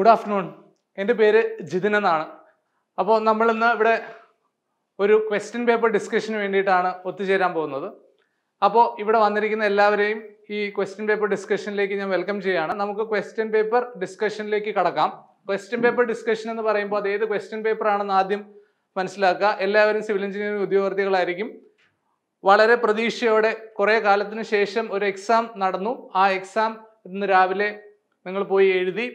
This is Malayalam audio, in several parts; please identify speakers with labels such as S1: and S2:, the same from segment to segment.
S1: ഗുഡ് ആഫ്റ്റർനൂൺ എൻ്റെ പേര് ജിതിൻ എന്നാണ് അപ്പോൾ നമ്മളിന്ന് ഇവിടെ ഒരു ക്വസ്റ്റ്യൻ പേപ്പർ ഡിസ്കഷന് വേണ്ടിയിട്ടാണ് ഒത്തുചേരാൻ പോകുന്നത് അപ്പോൾ ഇവിടെ വന്നിരിക്കുന്ന എല്ലാവരെയും ഈ ക്വസ്റ്റ്യൻ പേപ്പർ ഡിസ്കഷനിലേക്ക് ഞാൻ വെൽക്കം ചെയ്യുകയാണ് നമുക്ക് ക്വസ്റ്റ്യൻ പേപ്പർ ഡിസ്കഷനിലേക്ക് കടക്കാം ക്വസ്റ്റ്യൻ പേപ്പർ ഡിസ്കഷൻ എന്ന് പറയുമ്പോൾ അത് ഏത് ക്വസ്റ്റ്യൻ പേപ്പർ ആണെന്ന് ആദ്യം മനസ്സിലാക്കുക എല്ലാവരും സിവിൽ എഞ്ചിനീയറിംഗ് ഉദ്യോഗാർത്ഥികളായിരിക്കും വളരെ പ്രതീക്ഷയോടെ കുറേ കാലത്തിന് ശേഷം ഒരു എക്സാം നടന്നു ആ എക്സാം ഇന്ന് രാവിലെ നിങ്ങൾ പോയി എഴുതി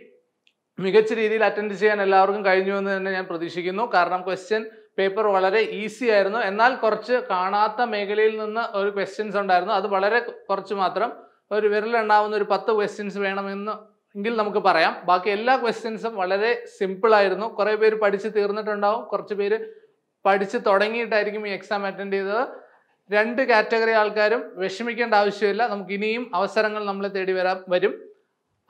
S1: മികച്ച രീതിയിൽ അറ്റൻഡ് ചെയ്യാൻ എല്ലാവർക്കും കഴിഞ്ഞു എന്ന് തന്നെ ഞാൻ പ്രതീക്ഷിക്കുന്നു കാരണം ക്വസ്റ്റ്യൻ പേപ്പർ വളരെ ഈസി ആയിരുന്നു എന്നാൽ കുറച്ച് കാണാത്ത മേഖലയിൽ നിന്ന് ഒരു ക്വസ്റ്റ്യൻസ് ഉണ്ടായിരുന്നു അത് വളരെ കുറച്ച് മാത്രം ഒരു വിരലുണ്ടാവുന്ന ഒരു പത്ത് ക്വസ്റ്റ്യൻസ് വേണമെന്ന് എങ്കിൽ നമുക്ക് പറയാം ബാക്കി എല്ലാ ക്വസ്റ്റ്യൻസും വളരെ സിമ്പിൾ ആയിരുന്നു കുറേ പേര് പഠിച്ച് തീർന്നിട്ടുണ്ടാവും കുറച്ച് പേര് പഠിച്ച് തുടങ്ങിയിട്ടായിരിക്കും ഈ എക്സാം അറ്റൻഡ് ചെയ്തത് രണ്ട് കാറ്റഗറി ആൾക്കാരും വിഷമിക്കേണ്ട ആവശ്യമില്ല നമുക്ക് ഇനിയും അവസരങ്ങൾ നമ്മളെ തേടി വരാം വരും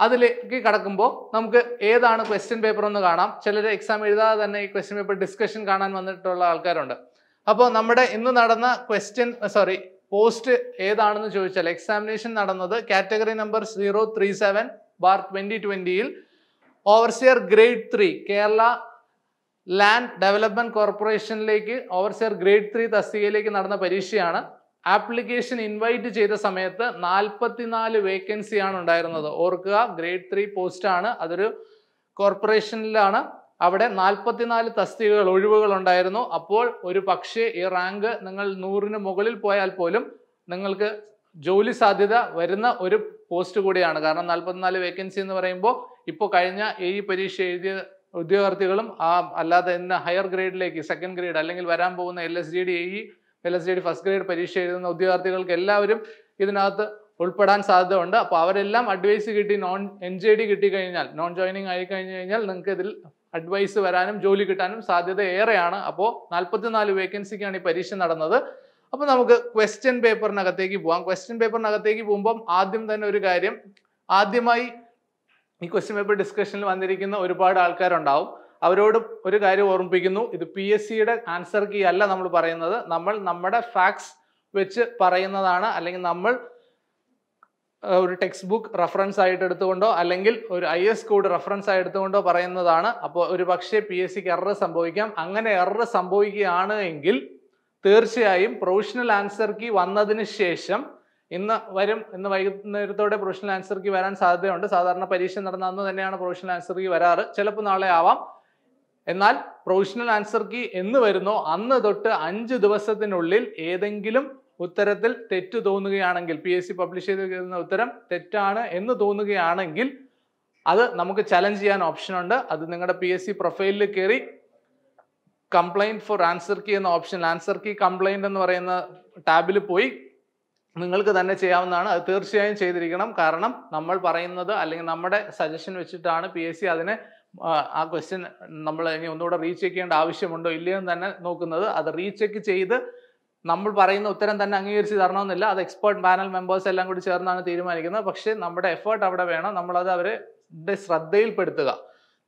S1: അതിലേക്ക് കടക്കുമ്പോൾ നമുക്ക് ഏതാണ് ക്വസ്റ്റ്യൻ പേപ്പർ എന്ന് കാണാം ചിലർ എക്സാം എഴുതാതെ തന്നെ ഈ ക്വസ്റ്റ്യൻ പേപ്പർ ഡിസ്കഷൻ കാണാൻ വന്നിട്ടുള്ള ആൾക്കാരുണ്ട് അപ്പോൾ നമ്മുടെ ഇന്ന് നടന്ന ക്വസ്റ്റ്യൻ സോറി പോസ്റ്റ് ഏതാണെന്ന് ചോദിച്ചാൽ എക്സാമിനേഷൻ നടന്നത് category number zero three seven bar twenty ട്വൻറ്റിയിൽ overseer grade three Kerala land development കോർപ്പറേഷനിലേക്ക് ഓവർസിയർ ഗ്രേഡ് ത്രീ തസ്തികയിലേക്ക് നടന്ന പരീക്ഷയാണ് ആപ്ലിക്കേഷൻ ഇൻവൈറ്റ് ചെയ്ത സമയത്ത് നാൽപ്പത്തിനാല് വേക്കൻസിയാണ് ഉണ്ടായിരുന്നത് ഓർക്കുക ഗ്രേഡ് ത്രീ പോസ്റ്റാണ് അതൊരു കോർപ്പറേഷനിലാണ് അവിടെ നാൽപ്പത്തിനാല് തസ്തികകൾ ഒഴിവുകൾ ഉണ്ടായിരുന്നു അപ്പോൾ ഒരു പക്ഷേ ഈ റാങ്ക് നിങ്ങൾ നൂറിന് മുകളിൽ പോയാൽ പോലും നിങ്ങൾക്ക് ജോലി സാധ്യത വരുന്ന ഒരു പോസ്റ്റ് കൂടിയാണ് കാരണം നാൽപ്പത്തിനാല് വേക്കൻസി എന്ന് പറയുമ്പോൾ ഇപ്പോൾ കഴിഞ്ഞ ഈ പരീക്ഷ എഴുതിയ ഉദ്യോഗാർത്ഥികളും ആ അല്ലാതെ ഇന്ന് ഹയർ ഗ്രേഡിലേക്ക് സെക്കൻഡ് ഗ്രേഡ് അല്ലെങ്കിൽ വരാൻ പോകുന്ന L S G D L S D first grade പരീക്ഷ എഴുതുന്ന ഉദ്യോഗാർത്ഥികൾക്ക് എല്ലാവരും ഇതിനകത്ത് ഉൾപ്പെടാൻ സാധ്യതയുണ്ട് അപ്പോൾ അവരെല്ലാം അഡ്വൈസ് കിട്ടി നോൺ എൻ ജെ ഡി കിട്ടിക്കഴിഞ്ഞാൽ നോൺ ജോയിനിങ് ആയി കഴിഞ്ഞു കഴിഞ്ഞാൽ നിങ്ങൾക്ക് ഇതിൽ അഡ്വൈസ് വരാനും ജോലി കിട്ടാനും സാധ്യത ഏറെയാണ് അപ്പോൾ നാൽപ്പത്തിനാല് വേക്കൻസിക്കാണ് ഈ പരീക്ഷ നടന്നത് അപ്പോൾ നമുക്ക് ക്വസ്റ്റ്യൻ പേപ്പറിനകത്തേക്ക് പോകാം ക്വസ്റ്റ്യൻ പേപ്പറിനകത്തേക്ക് പോകുമ്പം ആദ്യം തന്നെ ഒരു കാര്യം ആദ്യമായി ഈ ക്വസ്റ്റ്യൻ പേപ്പർ ഡിസ്കഷനിൽ വന്നിരിക്കുന്ന ഒരുപാട് ആൾക്കാരുണ്ടാവും അവരോട് ഒരു കാര്യം ഓർമ്മിപ്പിക്കുന്നു ഇത് പി എസ് സിയുടെ ആൻസർ കീ അല്ല നമ്മൾ പറയുന്നത് നമ്മൾ നമ്മുടെ ഫാക്ട്സ് വെച്ച് പറയുന്നതാണ് അല്ലെങ്കിൽ നമ്മൾ ഒരു ടെക്സ്റ്റ് ബുക്ക് റെഫറൻസ് ആയിട്ട് എടുത്തുകൊണ്ടോ അല്ലെങ്കിൽ ഒരു ഐ എസ് കോഡ് റെഫറൻസ് ആയി എടുത്തുകൊണ്ടോ പറയുന്നതാണ് അപ്പോൾ ഒരു പക്ഷേ പി എസ് സിക്ക് എറർ സംഭവിക്കാം അങ്ങനെ എറർ സംഭവിക്കുകയാണ് എങ്കിൽ തീർച്ചയായും പ്രൊവിഷണൽ ആൻസർ കീ വന്നതിന് ശേഷം ഇന്ന് വരും ഇന്ന് വൈകുന്നേരത്തോടെ പ്രൊവിഷണൽ ആൻസർ കീ വരാൻ സാധ്യതയുണ്ട് സാധാരണ പരീക്ഷ നടന്ന അന്ന് തന്നെയാണ് പ്രൊവിഷണൽ ആൻസർ കീ വരാറ് ചിലപ്പോൾ നാളെ ആവാം എന്നാൽ പ്രൊവിഷണൽ ആൻസർ കീ എന്ന് വരുന്നോ അന്ന് തൊട്ട് അഞ്ച് ദിവസത്തിനുള്ളിൽ ഏതെങ്കിലും ഉത്തരത്തിൽ തെറ്റ് തോന്നുകയാണെങ്കിൽ പി എസ് സി പബ്ലിഷ് ചെയ്തിരിക്കുന്ന ഉത്തരം തെറ്റാണ് എന്ന് തോന്നുകയാണെങ്കിൽ അത് നമുക്ക് ചലഞ്ച് ചെയ്യാൻ ഓപ്ഷൻ ഉണ്ട് അത് നിങ്ങളുടെ പി എസ് സി പ്രൊഫൈലിൽ കയറി കംപ്ലൈൻറ്റ് ഫോർ ആൻസർ കീ എന്ന ഓപ്ഷൻ ആൻസർ കീ കംപ്ലൈൻറ്റ് എന്ന് പറയുന്ന ടാബിൽ പോയി നിങ്ങൾക്ക് തന്നെ ചെയ്യാവുന്നതാണ് അത് തീർച്ചയായും ചെയ്തിരിക്കണം കാരണം നമ്മൾ പറയുന്നത് അല്ലെങ്കിൽ നമ്മുടെ സജഷൻ വെച്ചിട്ടാണ് പി എസ് സി അതിനെ ആ ക്വസ്റ്റ്യൻ നമ്മൾ ഇനി ഒന്നുകൂടെ റീചെക്ക് ചെയ്യേണ്ട ആവശ്യമുണ്ടോ ഇല്ലയോ എന്ന് തന്നെ നോക്കുന്നത് അത് റീചെക്ക് ചെയ്ത് നമ്മൾ പറയുന്ന ഉത്തരം തന്നെ അംഗീകരിച്ച് തരണമെന്നില്ല അത് എക്സ്പേർട്ട് പാനൽ മെമ്പേഴ്സ് എല്ലാം കൂടി ചേർന്നാണ് തീരുമാനിക്കുന്നത് പക്ഷേ നമ്മുടെ എഫേർട്ട് അവിടെ വേണം നമ്മളത് അവരുടെ ശ്രദ്ധയിൽപ്പെടുത്തുക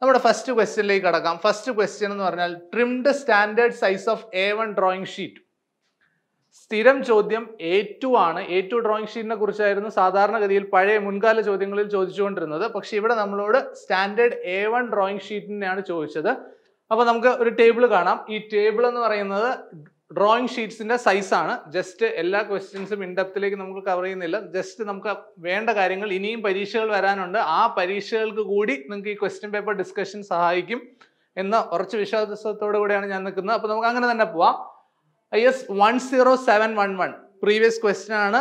S1: നമ്മുടെ ഫസ്റ്റ് ക്വസ്റ്റ്യനിലേക്ക് കടക്കാം ഫസ്റ്റ് ക്വസ്റ്റ്യൻ എന്ന് പറഞ്ഞാൽ trimmed standard size of A one drawing sheet സ്ഥിരം ചോദ്യം എ ടു ആണ് എ ടു ഡ്രോയിങ് ഷീറ്റിനെ കുറിച്ചായിരുന്നു സാധാരണഗതിയിൽ പഴയ മുൻകാല ചോദ്യങ്ങളിൽ ചോദിച്ചുകൊണ്ടിരുന്നത് പക്ഷെ ഇവിടെ നമ്മളോട് സ്റ്റാൻഡേർഡ് എ വൺ ഡ്രോയിങ് ഷീറ്റിനെയാണ് ചോദിച്ചത് അപ്പോൾ നമുക്ക് ഒരു ടേബിൾ കാണാം ഈ ടേബിൾ എന്ന് പറയുന്നത് ഡ്രോയിങ് സൈസ് സൈസാണ് ജസ്റ്റ് എല്ലാ ക്വസ്റ്റ്യൻസും ഇൻഡെപ്തിലേക്ക് നമുക്ക് കവർ ചെയ്യുന്നില്ല ജസ്റ്റ് നമുക്ക് വേണ്ട കാര്യങ്ങൾ ഇനിയും പരീക്ഷകൾ വരാനുണ്ട് ആ പരീക്ഷകൾക്ക് കൂടി നിങ്ങൾക്ക് ഈ ക്വസ്റ്റ്യൻ പേപ്പർ ഡിസ്കഷൻ സഹായിക്കും എന്ന ഉറച്ച വിശ്വാസത്തോടു കൂടിയാണ് ഞാൻ നിൽക്കുന്നത് അപ്പോൾ നമുക്ക് അങ്ങനെ തന്നെ പോവാം I S one zero seven one one previous question ആണ്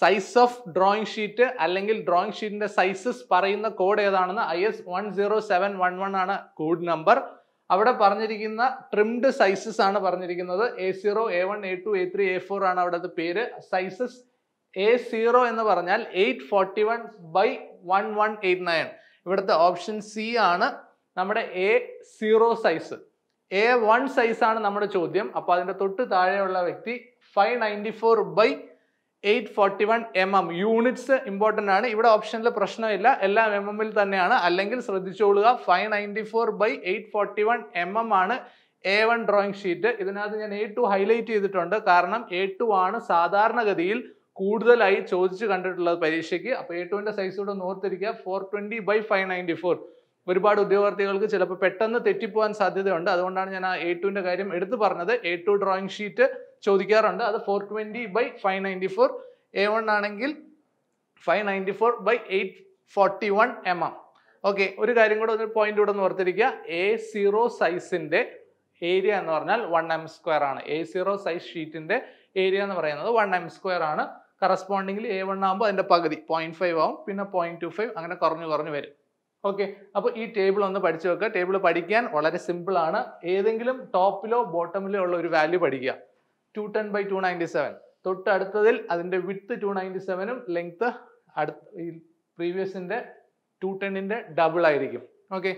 S1: സൈസ് ഓഫ് ഡ്രോയിങ് ഷീറ്റ് അല്ലെങ്കിൽ ഡ്രോയിങ് ഷീറ്റിന്റെ സൈസസ് പറയുന്ന കോഡ് ഏതാണെന്ന് I S one zero seven one one ആണ് കോഡ് നമ്പർ അവിടെ പറഞ്ഞിരിക്കുന്ന ട്രിംഡ് സൈസസ് ആണ് പറഞ്ഞിരിക്കുന്നത് A zero A one A two A three A four ആണ് അവിടുത്തെ പേര് സൈസസ് എ സീറോ എന്ന് പറഞ്ഞാൽ eight forty one by one one eight nine ഇവിടുത്തെ ഓപ്ഷൻ സി ആണ് നമ്മുടെ A zero size A one ആണ് നമ്മുടെ ചോദ്യം അപ്പോൾ അതിന്റെ തൊട്ട് താഴെയുള്ള വ്യക്തി five ninety four by eight forty one M M units important ആണ് ഇവിടെ ഓപ്ഷനിൽ പ്രശ്നമില്ല എല്ലാം എം എമ്മിൽ തന്നെയാണ് അല്ലെങ്കിൽ ശ്രദ്ധിച്ചോളുക five ninety four by eight forty one M M ആണ് എ വൺ ഡ്രോയിങ് ഷീറ്റ് ഇതിനകത്ത് ഞാൻ എ ടു ഹൈലൈറ്റ് ചെയ്തിട്ടുണ്ട് കാരണം എ ടു ആണ് സാധാരണഗതിയിൽ കൂടുതലായി ചോദിച്ചു കണ്ടിട്ടുള്ളത് പരീക്ഷയ്ക്ക് അപ്പോൾ എ ടുവിൻ്റെ സൈസ് ഇവിടെ നോർത്തിരിക്കുക four twenty by five ninety four ഒരുപാട് ഉദ്യോഗാർത്ഥികൾക്ക് ചിലപ്പോൾ പെട്ടെന്ന് തെറ്റിപ്പോകാൻ സാധ്യതയുണ്ട് അതുകൊണ്ടാണ് ഞാൻ ആ എ ടുവിൻ്റെ കാര്യം എടുത്തു പറഞ്ഞത് എ ടു ഡ്രോയിങ് ഷീറ്റ് ചോദിക്കാറുണ്ട് അത് four twenty by five ninety four A one ആണെങ്കിൽ five ninety four by eight forty one M M okay ഒരു കാര്യം കൂടെ ഒരു പോയിന്റ് കൂടെ ഒന്ന് ഓർത്തിരിക്കുക എ സീറോ സൈസിൻ്റെ ഏരിയ എന്ന് പറഞ്ഞാൽ വൺ എം സ്ക്വയർ ആണ് എ സീറോ സൈസ് ഷീറ്റിൻ്റെ ഏരിയ എന്ന് പറയുന്നത് വൺ എം സ്ക്വയർ ആണ് കറസ്പോണ്ടിങ്ലി എ വൺ ആകുമ്പോൾ അതിൻ്റെ പകുതി പോയിൻറ്റ് ഫൈവ് ആവും പിന്നെ പോയിൻറ്റ് ടു ഫൈവ് അങ്ങനെ കുറഞ്ഞു കുറഞ്ഞു വരും ഓക്കെ അപ്പോൾ ഈ ടേബിൾ ഒന്ന് പഠിച്ചു വെക്കുക ടേബിൾ പഠിക്കാൻ വളരെ സിമ്പിൾ ആണ് ഏതെങ്കിലും ടോപ്പിലോ ബോട്ടമിലോ ഉള്ള ഒരു വാല്യൂ പഠിക്കുക two ten by two ninety seven തൊട്ട് അടുത്തതിൽ അതിൻ്റെ വിത്ത് ടു നയൻറ്റി സെവനും ലെങ്ത്ത് അടുത്ത ഈ പ്രീവിയസിൻ്റെ ടു ടെന്നിൻ്റെ ഡബിൾ ആയിരിക്കും ഓക്കെ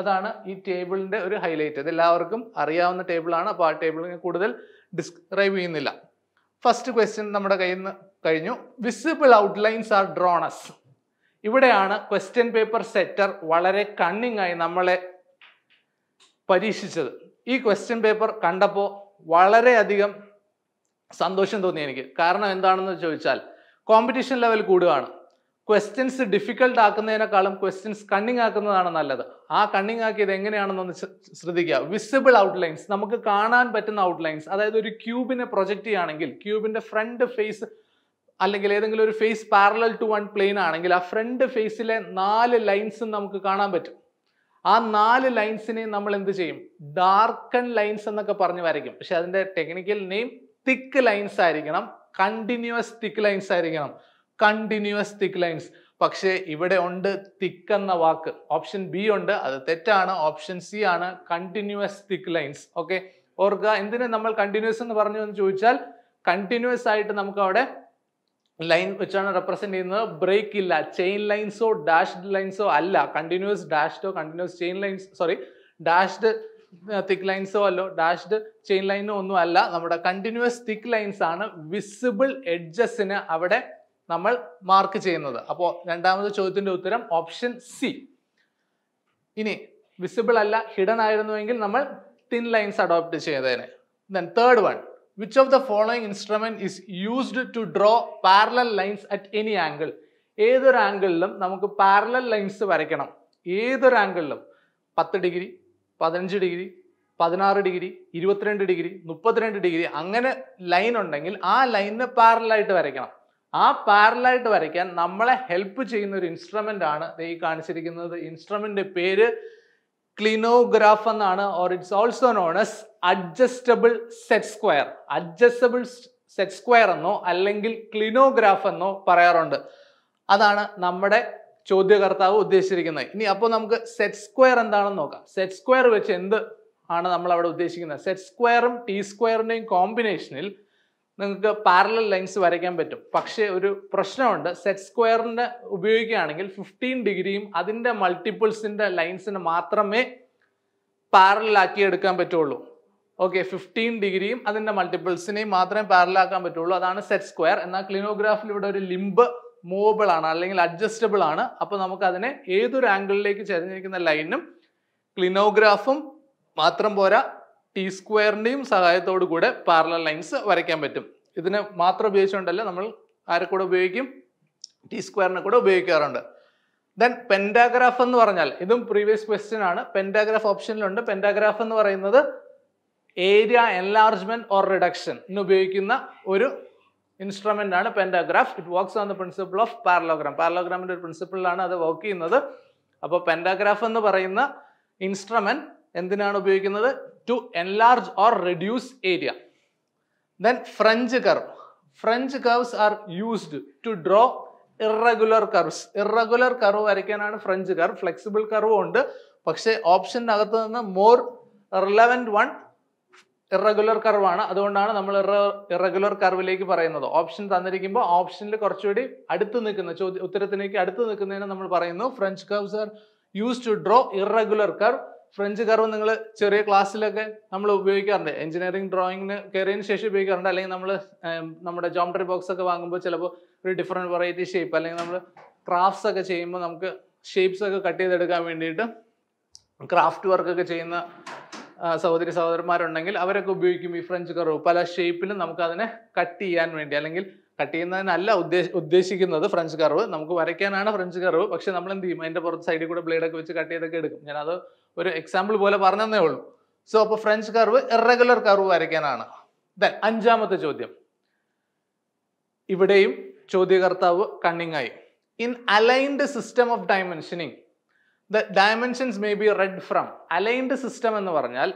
S1: അതാണ് ഈ ടേബിളിൻ്റെ ഒരു ഹൈലൈറ്റ് ഇത് എല്ലാവർക്കും അറിയാവുന്ന ടേബിളാണ് അപ്പോൾ ആ ടേബിളിനെ കൂടുതൽ ഡിസ്ക്രൈബ് ചെയ്യുന്നില്ല ഫസ്റ്റ് ക്വസ്റ്റ്യൻ നമ്മുടെ കയ്യിൽ നിന്ന് കഴിഞ്ഞു വിസിബിൾ ഔട്ട്ലൈൻസ് ആർ ഡ്രോണസ് ഇവിടെയാണ് ക്വസ്റ്റ്യൻ പേപ്പർ സെറ്റർ വളരെ കണ്ണിങ്ങായി നമ്മളെ പരീക്ഷിച്ചത് ഈ ക്വസ്റ്റ്യൻ പേപ്പർ കണ്ടപ്പോൾ വളരെയധികം സന്തോഷം തോന്നി എനിക്ക് കാരണം എന്താണെന്ന് ചോദിച്ചാൽ കോമ്പറ്റീഷൻ ലെവൽ കൂടുകയാണ് ക്വസ്റ്റ്യൻസ് ഡിഫിക്കൽട്ട് ആക്കുന്നതിനേക്കാളും ക്വസ്റ്റ്യൻസ് കണ്ണിങ് ആക്കുന്നതാണ് നല്ലത് ആ കണ്ണിങ് ആക്കിയത് എങ്ങനെയാണെന്നൊന്ന് ശ്രദ്ധിക്കുക വിസിബിൾ ഔട്ട്ലൈൻസ് നമുക്ക് കാണാൻ പറ്റുന്ന ഔട്ട്ലൈൻസ് അതായത് ഒരു ക്യൂബിനെ പ്രൊജക്റ്റ് ചെയ്യുകയാണെങ്കിൽ ക്യൂബിന്റെ ഫ്രണ്ട് ഫേസ് അല്ലെങ്കിൽ ഏതെങ്കിലും ഒരു face parallel to one plane ആണെങ്കിൽ ആ ഫ്രണ്ട് ഫേസിലെ നാല് ലൈൻസും നമുക്ക് കാണാൻ പറ്റും ആ നാല് ലൈൻസിനെ നമ്മൾ എന്ത് ചെയ്യും ഡാർക്കൺ ലൈൻസ് എന്നൊക്കെ പറഞ്ഞ് വരയ്ക്കും പക്ഷെ അതിൻ്റെ ടെക്നിക്കൽ നെയിം തിക്ക് ലൈൻസ് ആയിരിക്കണം കണ്ടിന്യൂസ് തിക്ക് ലൈൻസ് ആയിരിക്കണം കണ്ടിന്യൂസ് തിക്ക് ലൈൻസ് പക്ഷേ ഇവിടെ ഉണ്ട് തിക്ക് എന്ന വാക്ക് ഓപ്ഷൻ ബി ഉണ്ട് അത് തെറ്റാണ് ഓപ്ഷൻ സി ആണ് കണ്ടിന്യൂസ് തിക്ക് ലൈൻസ് ഓക്കെ ഓർക്കുക എന്തിനു നമ്മൾ കണ്ടിന്യൂസ് എന്ന് പറഞ്ഞു എന്ന് ചോദിച്ചാൽ കണ്ടിന്യൂസ് ആയിട്ട് നമുക്ക് അവിടെ ലൈൻ വെച്ചാണ് റെപ്രസെന്റ് ചെയ്യുന്നത് ബ്രേക്ക് ഇല്ല ചെയിൻ ലൈൻസോ ഡാഷ്ഡ് ലൈൻസോ അല്ല കണ്ടിന്യൂസ് ഡാഷ്ഡോ continuous chain lines sorry dashed thick ലൈൻസോ അല്ലോ ഡാഷ്ഡ് ചെയിൻ ലൈനോ ഒന്നും അല്ല നമ്മുടെ കണ്ടിന്യൂസ് തിക്ക് ലൈൻസ് ആണ് വിസിബിൾ എഡ്ജസിന് അവിടെ നമ്മൾ മാർക്ക് ചെയ്യുന്നത് അപ്പോൾ രണ്ടാമത് ചോദ്യത്തിന്റെ ഉത്തരം ഓപ്ഷൻ സി ഇനി വിസിബിൾ അല്ല ഹിഡൻ ആയിരുന്നുവെങ്കിൽ നമ്മൾ തിൻ ലൈൻസ് അഡോപ്റ്റ് ചെയ്തതിന് then third one which of the following instrument is used to draw parallel lines at any angle ഏതൊരു ആംഗിളിലും നമുക്ക് പാരലൽ ലൈൻസ് വരയ്ക്കണം ഏതൊരു ആംഗിളിലും പത്ത് ഡിഗ്രി പതിനഞ്ച് ഡിഗ്രി പതിനാറ് ഡിഗ്രി ഇരുപത്തിരണ്ട് ഡിഗ്രി മുപ്പത്തിരണ്ട് ഡിഗ്രി അങ്ങനെ ലൈൻ ഉണ്ടെങ്കിൽ ആ ലൈനിന് പാരലായിട്ട് വരയ്ക്കണം ആ പാരലായിട്ട് വരയ്ക്കാൻ നമ്മളെ ഹെൽപ്പ് ചെയ്യുന്ന ഒരു ഇൻസ്ട്രുമെൻ്റ് ആണ് ഈ കാണിച്ചിരിക്കുന്നത് ഇൻസ്ട്രുമെൻ്റ് പേര് ക്ലിനോഗ്രാഫ് എന്നാണ് or it's also known as adjustable set square adjustable set square എന്നോ അല്ലെങ്കിൽ ക്ലിനോഗ്രാഫ് എന്നോ പറയാറുണ്ട് അതാണ് നമ്മുടെ ചോദ്യകർത്താവ് ഉദ്ദേശിച്ചിരിക്കുന്നത് ഇനി അപ്പോൾ നമുക്ക് സെറ്റ് സ്ക്വയർ എന്താണെന്ന് നോക്കാം സെറ്റ് സ്ക്വയർ വെച്ച് എന്ത് ആണ് നമ്മൾ അവിടെ ഉദ്ദേശിക്കുന്നത് സെറ്റ് സ്ക്വയറും ടി സ്ക്വയറിൻ്റെയും കോമ്പിനേഷനിൽ നിങ്ങൾക്ക് പാരലൽ ലൈൻസ് വരയ്ക്കാൻ പറ്റും പക്ഷേ ഒരു പ്രശ്നമുണ്ട് സെറ്റ് സ്ക്വയറിൻ്റെ ഉപയോഗിക്കുകയാണെങ്കിൽ ഫിഫ്റ്റീൻ ഡിഗ്രിയും അതിൻ്റെ മൾട്ടിപ്പിൾസിൻ്റെ ലൈൻസിന് മാത്രമേ പാരലാക്കി എടുക്കാൻ പറ്റുള്ളൂ ഓക്കെ ഫിഫ്റ്റീൻ ഡിഗ്രിയും അതിൻ്റെ മൾട്ടിപ്പിൾസിനെയും മാത്രമേ പാരലാക്കാൻ പറ്റുള്ളൂ അതാണ് സെറ്റ് സ്ക്വയർ എന്നാൽ ക്ലിനോഗ്രാഫിൽ ഇവിടെ ഒരു ലിംബ് മൂവബിൾ ആണ് അല്ലെങ്കിൽ അഡ്ജസ്റ്റബിൾ ആണ് അപ്പോൾ നമുക്ക് അതിനെ ഏതൊരു ആംഗിളിലേക്ക് ചരിഞ്ഞിരിക്കുന്ന ലൈനും ക്ലിനോഗ്രാഫും മാത്രം പോരാ ടി സ്ക്വയറിൻ്റെയും സഹായത്തോടു കൂടെ പാരലൽ ലൈൻസ് വരയ്ക്കാൻ പറ്റും ഇതിനെ മാത്രം ഉപയോഗിച്ചുകൊണ്ടല്ല നമ്മൾ ആരെ കൂടെ ഉപയോഗിക്കും ടി സ്ക്വയറിനെ കൂടെ ഉപയോഗിക്കാറുണ്ട് ദെൻ പെൻഡാഗ്രാഫ് എന്ന് പറഞ്ഞാൽ ഇതും പ്രീവിയസ് ക്വസ്റ്റ്യൻ ആണ് പെൻഡാഗ്രാഫ് ഓപ്ഷനിലുണ്ട് പെൻഡാഗ്രാഫ് എന്ന് പറയുന്നത് ഏരിയ എൻലാർജ്മെന്റ് ഓർ റിഡക്ഷൻ എന്ന് ഉപയോഗിക്കുന്ന ഒരു ഇൻസ്ട്രുമെന്റ് ആണ് pantograph it works on the principle of parallelogram പാരലോഗ്രാമിന്റെ ഒരു പ്രിൻസിപ്പിളിലാണ് അത് വർക്ക് ചെയ്യുന്നത് അപ്പോൾ പെൻഡാഗ്രാഫ് എന്ന് പറയുന്ന ഇൻസ്ട്രുമെന്റ് എന്തിനാണ് ഉപയോഗിക്കുന്നത് to enlarge or reduce area. Then French curve. French curves are used to draw irregular curves. Irregular curve വരയ്ക്കാനാണ് ഫ്രഞ്ച് കർവ് ഫ്ലെക്സിബിൾ കർവും ഉണ്ട് പക്ഷേ ഓപ്ഷനകത്ത് നിന്ന് മോർ റിലവൻറ്റ് വൺ ഇറഗുലർ കർവാണ് അതുകൊണ്ടാണ് നമ്മൾ ഇറഗുലർ കർവിലേക്ക് പറയുന്നത് ഓപ്ഷൻ തന്നിരിക്കുമ്പോൾ ഓപ്ഷനിൽ കുറച്ചുകൂടി അടുത്ത് നിൽക്കുന്ന ചോദ്യ ഉത്തരത്തിലേക്ക് അടുത്ത് നിൽക്കുന്നതിനെ നമ്മൾ പറയുന്നു French curves are use to draw irregular curve French curve നിങ്ങൾ ചെറിയ ക്ലാസ്സിലൊക്കെ നമ്മൾ ഉപയോഗിക്കാറുണ്ട് എഞ്ചിനീയറിംഗ് ഡ്രോയിങ്ങിന് കയറിയതിന് ശേഷം ഉപയോഗിക്കാറുണ്ട് അല്ലെങ്കിൽ നമ്മൾ നമ്മുടെ ജോമട്രി ബോക്സ് ഒക്കെ വാങ്ങുമ്പോൾ ചിലപ്പോൾ ഒരു ഡിഫറെൻറ്റ് വെറൈറ്റി ഷേപ്പ് അല്ലെങ്കിൽ നമ്മൾ ക്രാഫ്റ്റ്സ് ഒക്കെ ചെയ്യുമ്പോൾ നമുക്ക് ഷേപ്സ് ഒക്കെ കട്ട് ചെയ്തെടുക്കാൻ വേണ്ടിയിട്ട് ക്രാഫ്റ്റ് വർക്കൊക്കെ ചെയ്യുന്ന സഹോദരി സഹോദരന്മാരുണ്ടെങ്കിൽ അവരൊക്കെ ഉപയോഗിക്കും ഈ ഫ്രഞ്ച് കർവ് പല ഷേപ്പിലും നമുക്കതിനെ കട്ട് ചെയ്യാൻ വേണ്ടി അല്ലെങ്കിൽ കട്ട് ചെയ്യുന്നതിനല്ല ഉദ്ദേശ ഉദ്ദേശിക്കുന്നത് ഫ്രഞ്ച് കർവ് നമുക്ക് വരയ്ക്കാനാണ് ഫ്രഞ്ച് കർവ് പക്ഷെ നമ്മൾ എന്ത് ചെയ്യും അതിൻ്റെ പുറത്ത് സൈഡിൽ കൂടെ ബ്ലേഡൊക്കെ വെച്ച് കട്ട് ചെയ്തൊക്കെ എടുക്കും ഞാനത് ഒരു എക്സാമ്പിൾ പോലെ പറഞ്ഞതേ ഉള്ളൂ സോ അപ്പോൾ ഫ്രഞ്ച് കർവ് ഇറഗുലർ കർവ് വരയ്ക്കാനാണ് ദെൻ അഞ്ചാമത്തെ ചോദ്യം ഇവിടെയും ചോദ്യകർത്താവ് കണ്ണിങ്ങായി in aligned system of dimensioning the dimensions may be read from aligned system എന്ന് പറഞ്ഞാൽ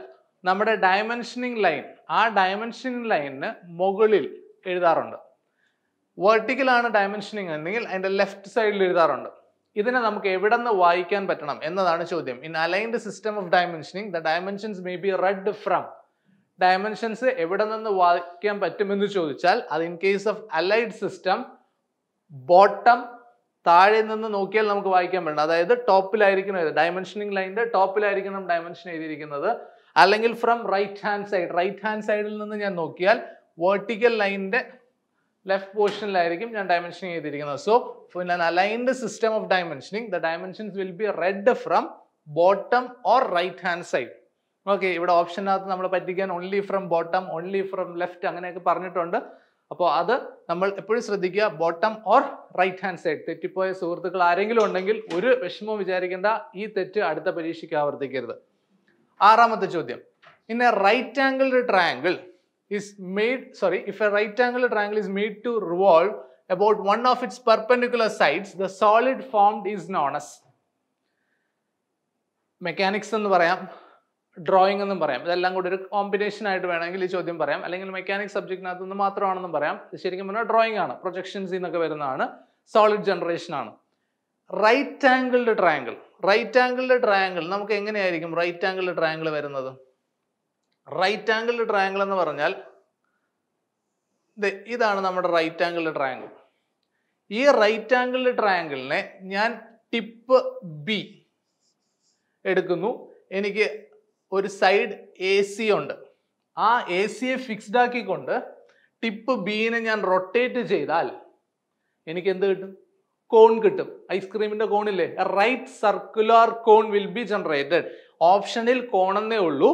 S1: നമ്മുടെ ഡയമെൻഷനിങ് ലൈൻ ആ ഡയമെൻഷനിങ് ലൈനിന് മുകളിൽ എഴുതാറുണ്ട് വെർട്ടിക്കലാണ് ഡയമെൻഷനിങ് എന്നെങ്കിൽ അതിൻ്റെ ലെഫ്റ്റ് സൈഡിൽ എഴുതാറുണ്ട് ഇതിനെ നമുക്ക് എവിടെ നിന്ന് വായിക്കാൻ പറ്റണം എന്നതാണ് ചോദ്യം in aligned system of dimensioning the dimensions may be read from dimensions എവിടെ നിന്ന് വായിക്കാൻ പറ്റുമെന്ന് ചോദിച്ചാൽ അത് in case of aligned system bottom താഴെ നിന്ന് നോക്കിയാൽ നമുക്ക് വായിക്കാൻ പറ്റണം അതായത് ടോപ്പിലായിരിക്കണം ഇത് ഡയമെൻഷനിങ് ലൈൻ്റെ ടോപ്പിലായിരിക്കണം ഡയമെൻഷൻ എഴുതിയിരിക്കുന്നത് അല്ലെങ്കിൽ from right hand side right hand സൈഡിൽ നിന്ന് ഞാൻ നോക്കിയാൽ വേർട്ടിക്കൽ ലൈനിൻ്റെ ലെഫ്റ്റ് പോർഷനിലായിരിക്കും ഞാൻ ഡയമെൻഷനിങ് ചെയ്തിരിക്കുന്നത് so for in aligned system of dimensioning the dimensions will be read from bottom or right hand side okay ഇവിടെ ഓപ്ഷനകത്ത് നമ്മൾ പറ്റിക്കാൻ only from bottom only from left അങ്ങനെയൊക്കെ പറഞ്ഞിട്ടുണ്ട് അപ്പോൾ അത് നമ്മൾ എപ്പോഴും ശ്രദ്ധിക്കുക bottom or right hand side തെറ്റിപ്പോയ സുഹൃത്തുക്കൾ ആരെങ്കിലും ഉണ്ടെങ്കിൽ ഒരു വിഷമവും വിചാരിക്കേണ്ട ഈ തെറ്റ് അടുത്ത പരീക്ഷയ്ക്ക് ആവർത്തിക്കരുത് ആറാമത്തെ ചോദ്യം in right angled triangle is made, sorry, if a right angular triangle is made to revolve about one of its perpendicular sides, the solid formed is known as mechanics എന്ന് പറയാം ഡ്രോയിങ് എന്നും പറയാം ഇതെല്ലാം കൂടി ഒരു കോമ്പിനേഷൻ ആയിട്ട് വേണമെങ്കിൽ ഈ ചോദ്യം പറയാം അല്ലെങ്കിൽ മെക്കാനിക്സ് സബ്ജക്റ്റിനകത്ത് നിന്ന് മാത്രമാണെന്നും പറയാം ശരിക്കും പറഞ്ഞാൽ ഡ്രോയിങ് ആണ് പ്രൊജക്ഷൻസ് എന്നൊക്കെ വരുന്നതാണ് സോളിഡ് ജനറേഷൻ ആണ് right angled triangle right angled triangle നമുക്ക് എങ്ങനെയായിരിക്കും റൈറ്റ് ആംഗിൾഡ് ട്രയാങ്കിൾ വരുന്നത് റൈറ്റ് ആംഗിൾ ട്രയാങ്കിൾ എന്ന് പറഞ്ഞാൽ ഇതാണ് നമ്മുടെ റൈറ്റ് ആംഗിൾ ട്രയാങ്കിൾ ഈ റൈറ്റ് ആംഗിൾ ട്രയാങ്കിളിനെ ഞാൻ ടിപ്പ് ബി എടുക്കുന്നു എനിക്ക് ഒരു സൈഡ് എ സി ഉണ്ട് ആ എ സിയെ ഫിക്സ്ഡ് ആക്കിക്കൊണ്ട് ടിപ്പ് ബീനെ ഞാൻ റൊട്ടേറ്റ് ചെയ്താൽ എനിക്ക് എന്ത് കിട്ടും കോൺ കിട്ടും ഐസ്ക്രീമിന്റെ കോണില്ലേ right circular cone will be generated ഓപ്ഷനിൽ കോണെന്നേ ഉള്ളൂ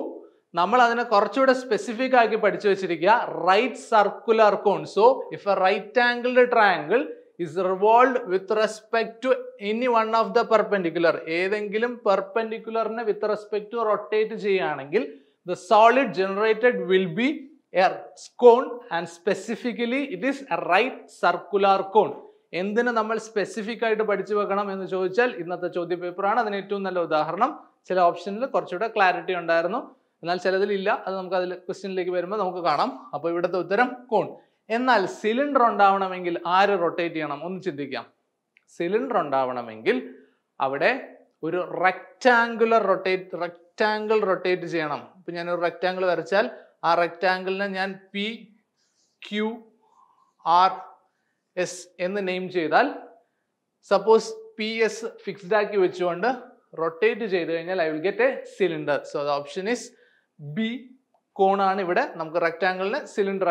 S1: നമ്മൾ അതിനെ കുറച്ചുകൂടെ സ്പെസിഫിക് ആക്കി പഠിച്ചു വെച്ചിരിക്കുക right circular cone so if a right angled triangle is revolve with respect to any one of the perpendicular ഏതെങ്കിലും പെർപെൻഡിക്കുലറിനെ വിത്ത് റെസ്പെക്ട് ടു റൊട്ടേറ്റ് ചെയ്യുകയാണെങ്കിൽ the solid generated will be a cone and specifically it is a right circular cone എന്തിനു നമ്മൾ സ്പെസിഫിക് ആയിട്ട് പഠിച്ചു വെക്കണം എന്ന് ചോദിച്ചാൽ ഇന്നത്തെ ചോദ്യ പേപ്പറാണ് അതിന് ഏറ്റവും നല്ല ഉദാഹരണം ചില ഓപ്ഷനിൽ കുറച്ചുകൂടെ ക്ലാരിറ്റി ഉണ്ടായിരുന്നു എന്നാൽ ചിലതിൽ ഇല്ല അത് നമുക്ക് അതിൽ ക്വസ്റ്റ്യനിലേക്ക് വരുമ്പോൾ നമുക്ക് കാണാം അപ്പോൾ ഇവിടുത്തെ ഉത്തരം കോൺ എന്നാൽ സിലിണ്ടർ ഉണ്ടാവണമെങ്കിൽ ആര് റൊട്ടേറ്റ് ചെയ്യണം ഒന്ന് ചിന്തിക്കാം സിലിണ്ടർ ഉണ്ടാവണമെങ്കിൽ അവിടെ ഒരു റെക്റ്റാങ്കുലർ റൊട്ടേറ്റ് റെക്റ്റാങ്കിൾ റൊട്ടേറ്റ് ചെയ്യണം ഇപ്പം ഞാനൊരു റെക്റ്റാങ്കിൾ വരച്ചാൽ ആ റെക്റ്റാങ്കിളിനെ ഞാൻ പി ക്യു ആർ എസ് എന്ന് നെയിം ചെയ്താൽ സപ്പോസ് പി എസ് ഫിക്സ്ഡ് ആക്കി വെച്ചുകൊണ്ട് റൊട്ടേറ്റ് ചെയ്ത് കഴിഞ്ഞാൽ I will get a cylinder so the option is B കോണാണ് ഇവിടെ നമുക്ക് റെക്റ്റാങ്കിളിന്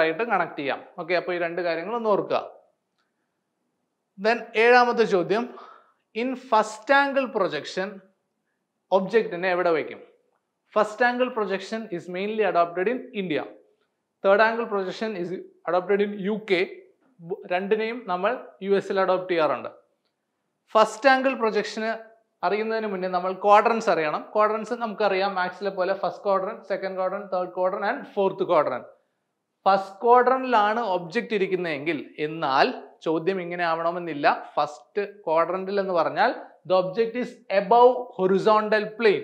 S1: ആയിട്ട് കണക്ട് ചെയ്യാം ഓക്കെ അപ്പോൾ ഈ രണ്ട് കാര്യങ്ങൾ ഒന്ന് ഓർക്കുക ദെൻ ഏഴാമത്തെ ചോദ്യം ഇൻ ഫസ്റ്റ് ആംഗിൾ പ്രൊജക്ഷൻ ഒബ്ജക്റ്റിനെ എവിടെ വയ്ക്കും first angle projection is mainly adopted in India third angle projection is adopted in U K രണ്ടിനെയും നമ്മൾ യു എസിൽ അഡോപ്റ്റ് ചെയ്യാറുണ്ട് ഫസ്റ്റ് ആംഗിൾ പ്രൊജക്ഷന് അറിയുന്നതിന് മുന്നേ നമ്മൾ ക്വാഡ്രൻസ് അറിയണം ക്വാഡ്രൻസ് നമുക്കറിയാം മാത്സിലെ പോലെ first quadrant second quadrant third quadrant and fourth quadrant first ക്വാഡ്രനിലാണ് ഒബ്ജക്റ്റ് ഇരിക്കുന്നതെങ്കിൽ എന്നാൽ ചോദ്യം ഇങ്ങനെ ആവണമെന്നില്ല ഫസ്റ്റ് ക്വാഡ്രൻറ്റിൽ എന്ന് പറഞ്ഞാൽ the object is above horizontal plane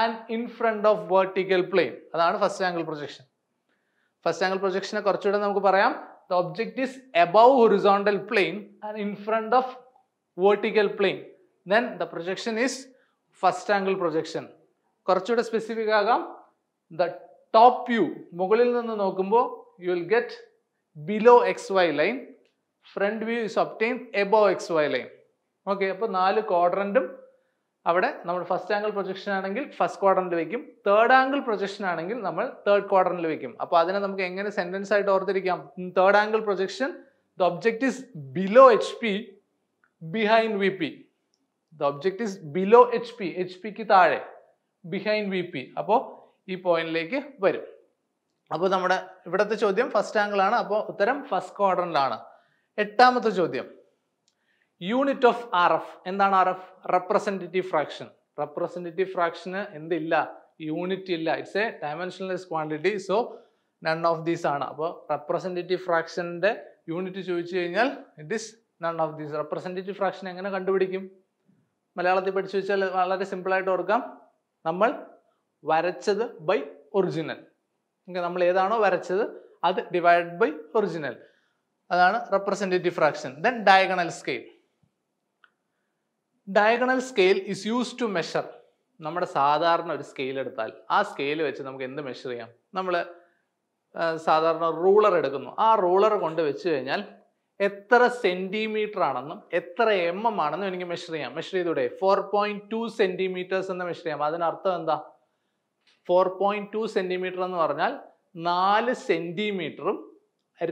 S1: and in front of vertical plane അതാണ് first angle projection first angle പ്രൊജക്ഷനെ കുറച്ചുകൂടെ നമുക്ക് പറയാം the object is above horizontal plane and in front of vertical plane then the projection is first angle projection കുറച്ചുകൂടെ സ്പെസിഫിക് ആകാം ദ ടോപ്പ് വ്യൂ മുകളിൽ നിന്ന് നോക്കുമ്പോൾ you will get below X Y line front view is obtained above X Y line okay അപ്പോൾ നാല് ക്വാഡ്രൻറ്റും അവിടെ നമ്മൾ ഫസ്റ്റ് ആംഗിൾ പ്രൊജക്ഷൻ ആണെങ്കിൽ ഫസ്റ്റ് ക്വാഡ്രൻറ്റിൽ വെക്കും തേർഡ് ആംഗിൾ പ്രൊജക്ഷൻ ആണെങ്കിൽ നമ്മൾ തേർഡ് ക്വാഡ്രൻറ്റിൽ വെക്കും അപ്പോൾ അതിനെ നമുക്ക് എങ്ങനെ സെൻറ്റൻസ് ആയിട്ട് ഓർത്തിരിക്കാം third angle projection the object is below H P behind V P the object is below H P H പിക്ക് താഴെ ബിഹൈൻഡ് വി പി അപ്പോൾ ഈ പോയിന്റിലേക്ക് വരും അപ്പോൾ നമ്മുടെ ഇവിടുത്തെ ചോദ്യം ഫസ്റ്റ് ആംഗിളാണ് അപ്പോൾ ഉത്തരം ഫസ്റ്റ് ക്വാഡ്രൻ്റാണ് എട്ടാമത്തെ ചോദ്യം യൂണിറ്റ് ഓഫ് ആർ എഫ് എന്താണ് R F representative fraction representative ഫ്രാക്ഷന് എന്തില്ല യൂണിറ്റ് ഇല്ല it's a dimensionless quantity so none of these ആണ് അപ്പോൾ റെപ്രസെൻറ്റേറ്റീവ് ഫ്രാക്ഷൻ്റെ യൂണിറ്റ് ചോദിച്ചു കഴിഞ്ഞാൽ it is none of these representative fraction എങ്ങനെ കണ്ടുപിടിക്കും മലയാളത്തിൽ പഠിച്ചു വെച്ചാൽ വളരെ സിമ്പിളായിട്ട് ഓർക്കാം നമ്മൾ വരച്ചത് ബൈ ഒറിജിനൽ നമ്മൾ ഏതാണോ വരച്ചത് അത് ഡിവൈഡ് ബൈ ഒറിജിനൽ അതാണ് representative fraction then diagonal scale diagonal scale is use to measure നമ്മുടെ സാധാരണ ഒരു സ്കെയിൽ എടുത്താൽ ആ സ്കെയിൽ വെച്ച് നമുക്ക് എന്ത് മെഷർ ചെയ്യാം നമ്മൾ സാധാരണ റൂളർ എടുക്കുന്നു ആ റൂളർ കൊണ്ട് വെച്ച് കഴിഞ്ഞാൽ എത്ര സെൻറ്റിമീറ്റർ ആണെന്നും എത്ര എം എം ആണെന്നും എനിക്ക് മെഷർ ചെയ്യാം മെഷർ ചെയ്തൂടെ ഫോർ പോയിന്റ് ടു സെൻറ്റിമീറ്റേഴ്സ് എന്ന് മെഷർ ചെയ്യാം അതിനർത്ഥം എന്താ ഫോർ പോയിന്റ് ടു സെൻറ്റിമീറ്റർ എന്ന് പറഞ്ഞാൽ നാല് സെൻറ്റിമീറ്ററും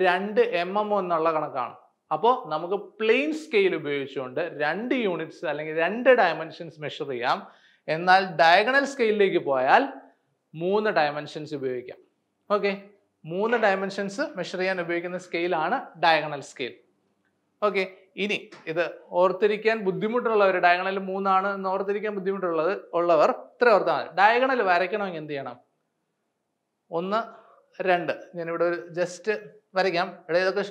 S1: രണ്ട് എം എം എന്നുള്ള കണക്കാണ് അപ്പോൾ നമുക്ക് പ്ലെയിൻ സ്കെയിൽ ഉപയോഗിച്ചുകൊണ്ട് രണ്ട് യൂണിറ്റ്സ് അല്ലെങ്കിൽ രണ്ട് ഡയമെൻഷൻസ് മെഷർ ചെയ്യാം എന്നാൽ ഡയഗണൽ സ്കെയിലിലേക്ക് പോയാൽ മൂന്ന് ഡയമെൻഷൻസ് ഉപയോഗിക്കാം ഓക്കെ മൂന്ന് ഡയമെൻഷൻസ് മെഷർ ചെയ്യാൻ ഉപയോഗിക്കുന്ന സ്കെയിലാണ് ഡയഗണൽ സ്കെയിൽ ഓക്കെ ഇനി ഇത് ഓർത്തിരിക്കാൻ ബുദ്ധിമുട്ടുള്ളവർ ഡയഗണൽ മൂന്നാണ് എന്ന് ഓർത്തിരിക്കാൻ ബുദ്ധിമുട്ടുള്ളത് ഉള്ളവർ ഇത്ര ഓർത്താൽ മതി ഡയഗണൽ വരയ്ക്കണമെങ്കിൽ എന്ത് ചെയ്യണം ഒന്ന് രണ്ട് ഞാനിവിടെ ഒരു ജസ്റ്റ് വരയ്ക്കാം ഇവിടെ ഇതൊക്കെ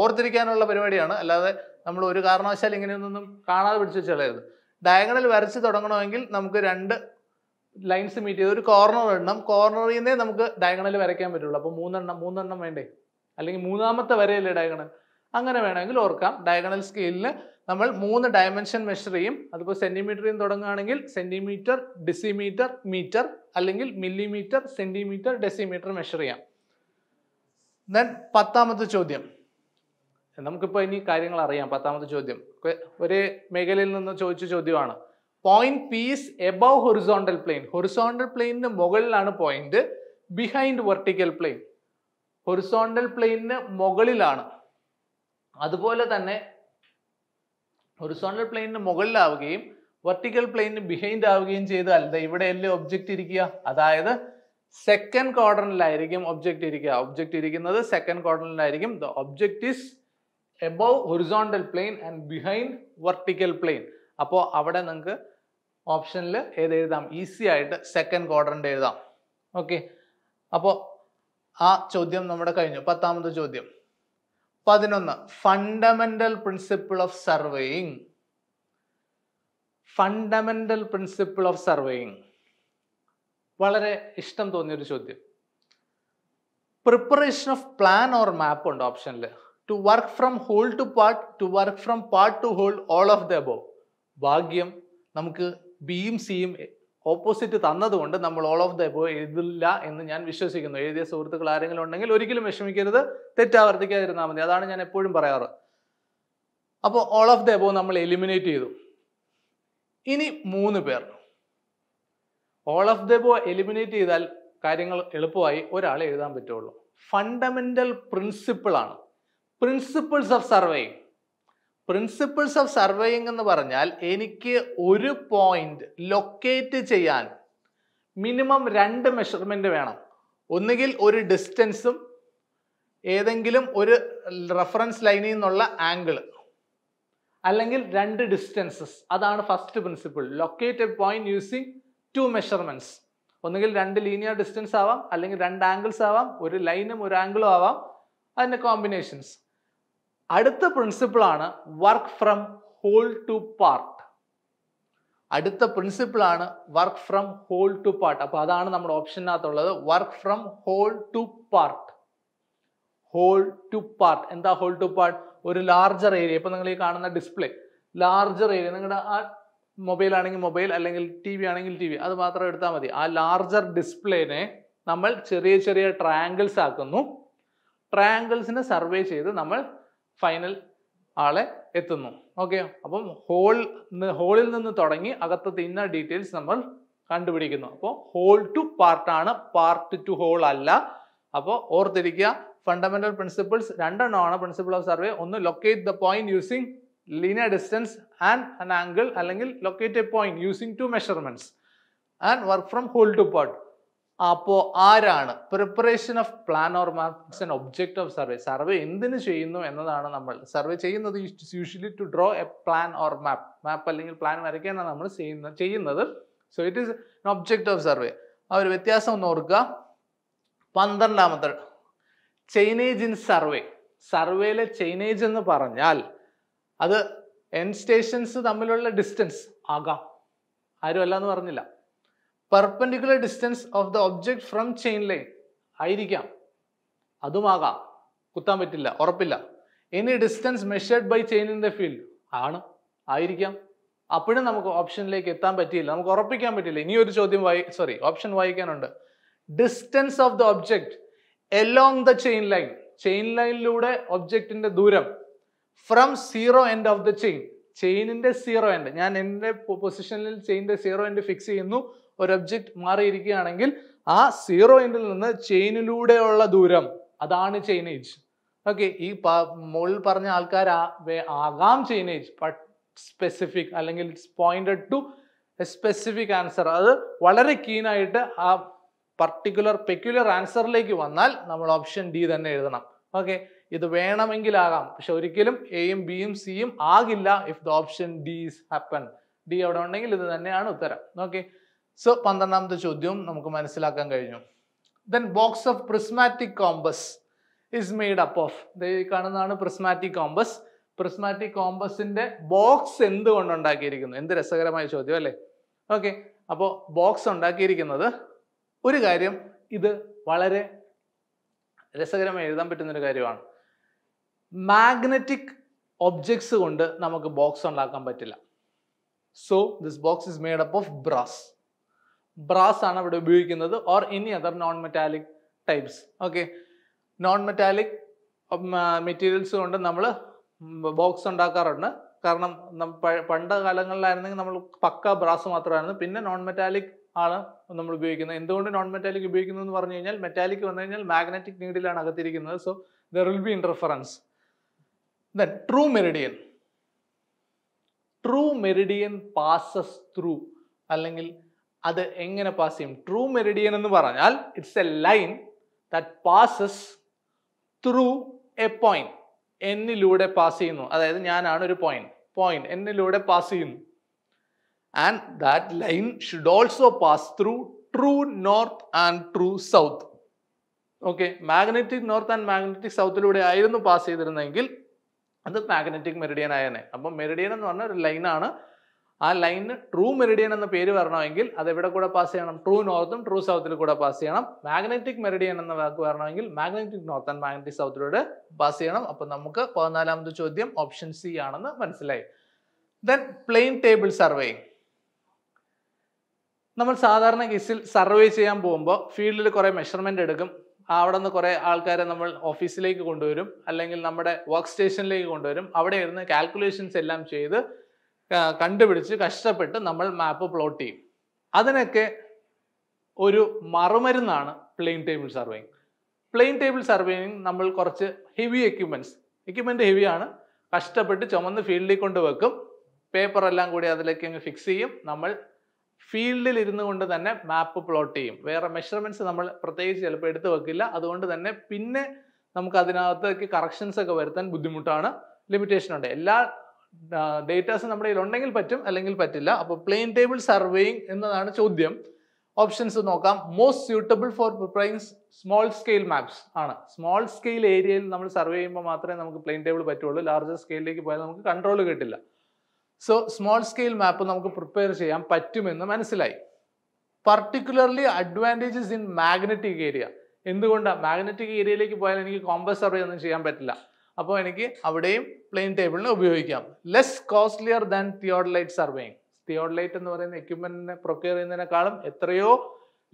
S1: ഓർത്തിരിക്കാനുള്ള പരിപാടിയാണ് അല്ലാതെ നമ്മൾ ഒരു കാരണവശാൽ ഇങ്ങനെയൊന്നും കാണാതെ പിടിച്ചു വെച്ചളയരുത് ഡയഗണൽ വരച്ച് തുടങ്ങണമെങ്കിൽ നമുക്ക് രണ്ട് ലൈൻസ് മീറ്റ് ചെയ്ത് ഒരു കോർണർ എണ്ണം കോർണറിൽ നിന്നേ നമുക്ക് ഡയഗണൽ വരയ്ക്കാൻ പറ്റുള്ളൂ അപ്പോൾ മൂന്നെണ്ണം മൂന്നെണ്ണം വേണ്ടേ അല്ലെങ്കിൽ മൂന്നാമത്തെ വരയല്ലേ ഡയഗണൽ അങ്ങനെ വേണമെങ്കിൽ ഓർക്കാം ഡയഗണൽ സ്കെയിലിൽ നമ്മൾ മൂന്ന് ഡയമെൻഷൻ മെഷർ ചെയ്യും അതിപ്പോൾ സെൻറ്റിമീറ്ററിൽ നിന്ന് തുടങ്ങുകയാണെങ്കിൽ സെൻറ്റിമീറ്റർ ഡെസിമീറ്റർ മീറ്റർ അല്ലെങ്കിൽ മില്ലിമീറ്റർ സെൻറ്റിമീറ്റർ ഡെസിമീറ്റർ മെഷർ ചെയ്യാം ദെൻ പത്താമത്തെ ചോദ്യം നമുക്കിപ്പോൾ ഇനി കാര്യങ്ങൾ അറിയാം പത്താമത്തെ ചോദ്യം ഒരേ മേഖലയിൽ നിന്ന് ചോദിച്ച ചോദ്യമാണ് point P is above horizontal plane horizontal പ്ലെയിനിന് മുകളിലാണ് point behind vertical plane horizontal പ്ലെയിനിന് മുകളിലാണ് അതുപോലെ തന്നെ ഹൊറിസോണ്ടൽ പ്ലെയിനിന് മുകളിലാവുകയും വെർട്ടിക്കൽ പ്ലെയിനിന് ബിഹൈൻഡ് ആവുകയും ചെയ്താൽ ഇവിടെ അല്ലേ ഒബ്ജക്റ്റ് ഇരിക്കുക അതായത് സെക്കൻഡ് ക്വാർട്ടറിലായിരിക്കും ഒബ്ജക്റ്റ് ഇരിക്കുക ഒബ്ജക്റ്റ് ഇരിക്കുന്നത് സെക്കൻഡ് ക്വാർട്ടറിലായിരിക്കും the object is above horizontal plane and behind vertical plane അപ്പോൾ അവിടെ നിങ്ങൾക്ക് ഓപ്ഷനിൽ ഏത് എഴുതാം ഈസി ആയിട്ട് സെക്കൻഡ് ക്വാഡ്രൻ്റ് എഴുതാം ഓക്കെ അപ്പോൾ ആ ചോദ്യം നമ്മുടെ കഴിഞ്ഞു പത്താമത്തെ ചോദ്യം പതിനൊന്ന് fundamental principle of surveying fundamental principle of surveying വളരെ ഇഷ്ടം തോന്നിയൊരു ചോദ്യം preparation of plan or map ഉണ്ട് ഓപ്ഷനിൽ to work from whole to part to work from part to whole all of the above ഭാഗ്യം നമുക്ക് ബിയും സിയും ഓപ്പോസിറ്റ് തന്നതുകൊണ്ട് നമ്മൾ ഓൾ ഓഫ് ദ എബോ എഴുതില്ല എന്ന് ഞാൻ വിശ്വസിക്കുന്നു എഴുതിയ സുഹൃത്തുക്കൾ ആരെങ്കിലും ഉണ്ടെങ്കിൽ ഒരിക്കലും വിഷമിക്കരുത് തെറ്റാവർത്തിക്കാതിരുന്നാൽ മതി അതാണ് ഞാൻ എപ്പോഴും പറയാറ് അപ്പോൾ ഓൾ ഓഫ് ദ എബോ നമ്മൾ എലിമിനേറ്റ് ചെയ്തു ഇനി മൂന്ന് പേർ all of the above eliminate ചെയ്താൽ കാര്യങ്ങൾ എളുപ്പമായി ഒരാളെ എഴുതാൻ പറ്റുള്ളൂ ഫണ്ടമെന്റൽ പ്രിൻസിപ്പിൾ ആണ് principles of surveying principles of surveying എന്ന് പറഞ്ഞാൽ എനിക്ക് ഒരു പോയിന്റ് ലൊക്കേറ്റ് ചെയ്യാൻ മിനിമം രണ്ട് മെഷർമെൻ്റ് വേണം ഒന്നുകിൽ ഒരു ഡിസ്റ്റൻസും ഏതെങ്കിലും ഒരു റെഫറൻസ് ലൈനിൽ നിന്നുള്ള ആംഗിൾ അല്ലെങ്കിൽ രണ്ട് ഡിസ്റ്റൻസസ് അതാണ് first principle locate a point using two measurements ഒന്നുകിൽ രണ്ട് ലീനിയർ ഡിസ്റ്റൻസ് ആവാം അല്ലെങ്കിൽ രണ്ട് ആംഗിൾസ് ആവാം ഒരു ലൈനും ഒരു ആംഗിളും ആവാം അതിൻ്റെ കോമ്പിനേഷൻസ് അടുത്ത പ്രിൻസിപ്പിളാണ് work from whole to part അടുത്ത പ്രിൻസിപ്പിളാണ് work from whole to part അപ്പോൾ അതാണ് നമ്മുടെ ഓപ്ഷനകത്തുള്ളത് work from whole to part whole to part എന്താ ഹോൾ ടു പാർട്ട് ഒരു ലാർജർ ഏരിയ ഇപ്പം നിങ്ങൾ ഈ കാണുന്ന ഡിസ്പ്ലേ ലാർജർ ഏരിയ നിങ്ങളുടെ ആ മൊബൈൽ ആണെങ്കിൽ മൊബൈൽ അല്ലെങ്കിൽ ടി വി ആണെങ്കിൽ ടി വി അത് മാത്രം എടുത്താൽ മതി ആ ലാർജർ ഡിസ്പ്ലേനെ നമ്മൾ ചെറിയ ചെറിയ ട്രയാങ്കിൾസ് ആക്കുന്നു ട്രയാങ്കിൾസിനെ സർവേ ചെയ്ത് നമ്മൾ ഫൈനൽ ആളെ എത്തുന്നു ഓക്കെ അപ്പം ഹോൾ ഹോളിൽ നിന്ന് തുടങ്ങി അകത്തത്തെ ഇന്ന ഡീറ്റെയിൽസ് നമ്മൾ കണ്ടുപിടിക്കുന്നു അപ്പോൾ ഹോൾ ടു പാർട്ടാണ് പാർട്ട് ടു ഹോൾ അല്ല അപ്പോൾ ഓർത്തിരിക്കുക ഫണ്ടമെന്റൽ പ്രിൻസിപ്പിൾസ് രണ്ടെണ്ണമാണ് പ്രിൻസിപ്പിൾ ഓഫ് സർവേ ഒന്ന് locate the point using linear distance and an angle അല്ലെങ്കിൽ locate a point using two measurements and work from whole to part അപ്പോൾ ആരാണ് preparation of plan or marks and object of survey survey എന്തിനു ചെയ്യുന്നു എന്നതാണ് നമ്മൾ സർവേ ചെയ്യുന്നത് usually to draw a plan or map map അല്ലെങ്കിൽ പ്ലാൻ വരയ്ക്കാനാണ് നമ്മൾ ചെയ്യുന്ന ചെയ്യുന്നത് so it is object of survey ആ ഒരു വ്യത്യാസം ഒന്ന് ഓർക്കുക പന്ത്രണ്ടാമത്തെ ചൈനേജ് ഇൻ സർവേ സർവേയിലെ ചൈനേജ് എന്ന് പറഞ്ഞാൽ അത് എൻ സ്റ്റേഷൻസ് തമ്മിലുള്ള ഡിസ്റ്റൻസ് ആകാം അല്ല എന്ന് പറഞ്ഞില്ല perpendicular distance of the object from chain line ആയിരിക്കാം അതുമാകാം കുത്താൻ പറ്റില്ല ഉറപ്പില്ല any distance measured by chain in the field ആണ് ആയിരിക്കാം അപ്പോഴും നമുക്ക് ഓപ്ഷനിലേക്ക് എത്താൻ പറ്റിയില്ല നമുക്ക് ഉറപ്പിക്കാൻ പറ്റില്ല ഇനി ഒരു ചോദ്യം വായി സോറി ഓപ്ഷൻ വായിക്കാനുണ്ട് distance of the object along the chain line chain ലൈനിലൂടെ ഒബ്ജക്റ്റിന്റെ ദൂരം from zero end of the chain ചെയിനിന്റെ സീറോ എൻഡ് ഞാൻ എൻ്റെ പൊസിഷനിൽ ചെയിനിന്റെ സീറോ എൻഡ് ഫിക്സ് ചെയ്യുന്നു ഒരു ഒബ്ജക്റ്റ് മാറിയിരിക്കുകയാണെങ്കിൽ ആ സീറോ ഇൻഡിൽ നിന്ന് ചെയിനിലൂടെയുള്ള ദൂരം അതാണ് ചെയിനേജ് ഓക്കെ ഈ മുകളിൽ പറഞ്ഞ ആൾക്കാർ ആകാം ചെയിനേജ് സ്പെസിഫിക് അല്ലെങ്കിൽ it's pointed to a specific answer അത് വളരെ കീനായിട്ട് ആ പർട്ടിക്കുലർ പെക്യുലർ ആൻസറിലേക്ക് വന്നാൽ നമ്മൾ ഓപ്ഷൻ ഡി തന്നെ എഴുതണം ഓക്കെ ഇത് വേണമെങ്കിലാകാം പക്ഷെ ഒരിക്കലും എയും ബിയും സിയും ആകില്ല if the option D is happen D അവിടെ ഉണ്ടെങ്കിൽ ഇത് തന്നെയാണ് ഉത്തരം ഓക്കെ സോ പന്ത്രണ്ടാമത്തെ ചോദ്യവും നമുക്ക് മനസ്സിലാക്കാൻ കഴിഞ്ഞു then box of prismatic compass is made up of ഈ കാണുന്നതാണ് പ്രിസ്മാറ്റിക് കോമ്പസ് പ്രിസ്മാറ്റിക് കോമ്പസിന്റെ ബോക്സ് എന്തുകൊണ്ട് ഉണ്ടാക്കിയിരിക്കുന്നു എന്ത് രസകരമായ ചോദ്യം അല്ലേ ഓക്കെ അപ്പോൾ ബോക്സ് ഉണ്ടാക്കിയിരിക്കുന്നത് ഒരു കാര്യം ഇത് വളരെ രസകരമായി എഴുതാൻ പറ്റുന്നൊരു കാര്യമാണ് മാഗ്നറ്റിക് ഒബ്ജക്ട്സ് കൊണ്ട് നമുക്ക് ബോക്സ് ഉണ്ടാക്കാൻ പറ്റില്ല so this box is made up of brass brass ആണ് അവിടെ ഉപയോഗിക്കുന്നത് ഓർ ഇനി other non metallic types okay non metallic materials കൊണ്ട് നമ്മൾ ബോക്സ് ഉണ്ടാക്കാറുണ്ട് കാരണം പണ്ട കാലങ്ങളിലായിരുന്നെങ്കിൽ നമ്മൾ പക്ക ബ്രാസ് മാത്രമായിരുന്നു പിന്നെ നോൺ മെറ്റാലിക് ആണ് നമ്മൾ ഉപയോഗിക്കുന്നത് എന്തുകൊണ്ട് നോൺ മെറ്റാലിക് ഉപയോഗിക്കുന്നത് എന്ന് പറഞ്ഞു കഴിഞ്ഞാൽ മെറ്റാലിക് വന്നു കഴിഞ്ഞാൽ മാഗ്നറ്റിക് നീഡിലാണ് അകത്തിരിക്കുന്നത് so there will be interference then true meridian true meridian passes through അല്ലെങ്കിൽ അത് എങ്ങനെ പാസ് ചെയ്യും ട്രൂ മെറിഡിയൻ എന്ന് പറഞ്ഞാൽ it's a line that passes through a point എന്നിലൂടെ പാസ് ചെയ്യുന്നു അതായത് ഞാനാണ് ഒരു പോയിന്റ് പോയിന്റ് എന്നിലൂടെ പാസ് ചെയ്യുന്നു and that line should also pass through true north and true south okay magnetic north and magnetic സൗത്തിലൂടെ ആയിരുന്നു പാസ് ചെയ്തിരുന്നെങ്കിൽ അത് മാഗ്നറ്റിക് മെറിഡിയൻ ആയനെ അപ്പം മെറിഡിയൻ എന്ന് പറഞ്ഞ ഒരു ലൈനാണ് ആ ലൈനിന് ട്രൂ മെറിഡിയൻ എന്ന പേര് വരണമെങ്കിൽ അത് എവിടെ കൂടെ പാസ് ചെയ്യണം ട്രൂ നോർത്തും ട്രൂ സൗത്തിൽ കൂടെ പാസ് ചെയ്യണം മാഗ്നറ്റിക് മെറിഡിയൻ എന്ന വാക്ക് വരണമെങ്കിൽ മാഗ്നറ്റിക് നോർത്ത് ആൻഡ് മാഗ്നറ്റിക് സൗത്തിലൂടെ പാസ് ചെയ്യണം അപ്പൊ നമുക്ക് പതിനാലാമത്തെ ചോദ്യം ഓപ്ഷൻ സി ആണെന്ന് മനസ്സിലായി ദെൻ പ്ലെയിൻ ടേബിൾ സർവേ നമ്മൾ സാധാരണ കേസിൽ സർവേ ചെയ്യാൻ പോകുമ്പോൾ ഫീൽഡിൽ കുറേ മെഷർമെൻ്റ് എടുക്കും അവിടെ നിന്ന് കുറേ ആൾക്കാരെ നമ്മൾ ഓഫീസിലേക്ക് കൊണ്ടുവരും അല്ലെങ്കിൽ നമ്മുടെ വർക്ക് സ്റ്റേഷനിലേക്ക് കൊണ്ടുവരും അവിടെ ഇരുന്ന് കാൽക്കുലേഷൻസ് എല്ലാം ചെയ്ത് കണ്ടുപിടിച്ച് കഷ്ടപ്പെട്ട് നമ്മൾ മാപ്പ് പ്ലോട്ട് ചെയ്യും അതിനൊക്കെ ഒരു മറുമരുന്നാണ് plain table surveying plain table surveying നമ്മൾ കുറച്ച് ഹെവി എക്യുപ്മെൻറ്റ്സ് എക്യുപ്മെൻറ്റ് ഹെവിയാണ് കഷ്ടപ്പെട്ട് ചുമന്ന് ഫീൽഡിൽ കൊണ്ട് വെക്കും പേപ്പർ എല്ലാം കൂടി അതിലേക്ക് അങ്ങ് ഫിക്സ് ചെയ്യും നമ്മൾ ഫീൽഡിൽ ഇരുന്നു കൊണ്ട് തന്നെ മാപ്പ് പ്ലോട്ട് ചെയ്യും വേറെ മെഷർമെൻറ്റ്സ് നമ്മൾ പ്രത്യേകിച്ച് ചിലപ്പോൾ എടുത്ത് വെക്കില്ല അതുകൊണ്ട് തന്നെ പിന്നെ നമുക്ക് അതിനകത്തേക്ക് കറക്ഷൻസ് ഒക്കെ വരുത്താൻ ബുദ്ധിമുട്ടാണ് ലിമിറ്റേഷൻ ഉണ്ട് എല്ലാ ഡേറ്റാസ് നമ്മുടെ കയ്യിൽ ഉണ്ടെങ്കിൽ പറ്റും അല്ലെങ്കിൽ പറ്റില്ല അപ്പോൾ പ്ലെയിൻ ടേബിൾ സർവേയിങ് എന്നതാണ് ചോദ്യം ഓപ്ഷൻസ് നോക്കാം most suitable for preparing small scale maps ആണ് സ്മോൾ സ്കെയിൽ ഏരിയയിൽ നമ്മൾ സർവേ ചെയ്യുമ്പോൾ മാത്രമേ നമുക്ക് പ്ലെയിൻ ടേബിൾ പറ്റുള്ളൂ ലാർജർ സ്കെയിലിലേക്ക് പോയാൽ നമുക്ക് കൺട്രോൾ കിട്ടില്ല സോ സ്മോൾ സ്കെയിൽ മാപ്പ് നമുക്ക് പ്രിപ്പയർ ചെയ്യാൻ പറ്റുമെന്ന് മനസ്സിലായി particularly advantages in magnetic area എന്തുകൊണ്ടാണ് മാഗ്നറ്റിക് ഏരിയയിലേക്ക് പോയാൽ എനിക്ക് കോമ്പസ് സർവേ ഒന്നും ചെയ്യാൻ പറ്റില്ല അപ്പോൾ എനിക്ക് അവിടെയും പ്ലെയിൻ ടേബിളിനെ ഉപയോഗിക്കാം less costlier than theodolite surveying theodolite എന്ന് പറയുന്ന എക്യുപ്മെന്റിനെ പ്രൊക്യൂർ ചെയ്യുന്നതിനേക്കാളും എത്രയോ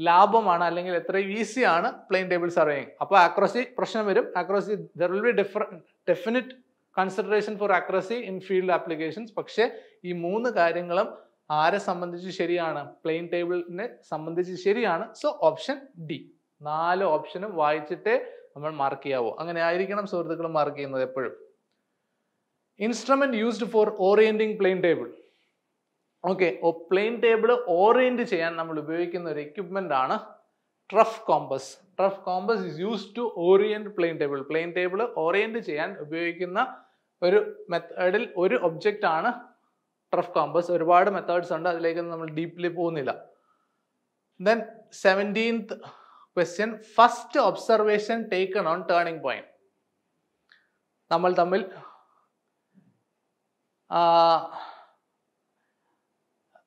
S1: ലാഭമാണ് അല്ലെങ്കിൽ എത്രയും ഈസിയാണ് പ്ലെയിൻ ടേബിൾ സർവേയിങ് അപ്പോൾ ആക്രസി പ്രശ്നം വരും accuracy there will be differ definite consideration for accuracy in field applications പക്ഷേ ഈ മൂന്ന് കാര്യങ്ങളും ആരെ സംബന്ധിച്ച് ശരിയാണ് പ്ലെയിൻ ടേബിളിനെ സംബന്ധിച്ച് ശരിയാണ് സോ ഓപ്ഷൻ ഡി നാല് ഓപ്ഷനും വായിച്ചിട്ട് നമ്മൾ മാർക്ക് ചെയ്യാവോ അങ്ങനെ ആയിരിക്കണം സുഹൃത്തുക്കൾ മാർക്ക് ചെയ്യുന്നത് എപ്പോഴും instrument used for orienting plain table okay plain table orient ചെയ്യാൻ നമ്മൾ ഉപയോഗിക്കുന്ന ഒരു എക്യുപ്മെന്റ് ആണ് trough compass trough compass is use to orient plain table plain table orient ചെയ്യാൻ ഉപയോഗിക്കുന്ന ഒരു മെത്തേഡിൽ ഒരു ഒബ്ജക്റ്റ് ആണ് ട്രഫ് കോമ്പസ് ഒരുപാട് മെത്തേഡ്സ് ഉണ്ട് അതിലേക്ക് നമ്മൾ ഡീപ്ലി പോകുന്നില്ല then seventeenth question first observation taken on turning point നമ്മൾ തമ്മിൽ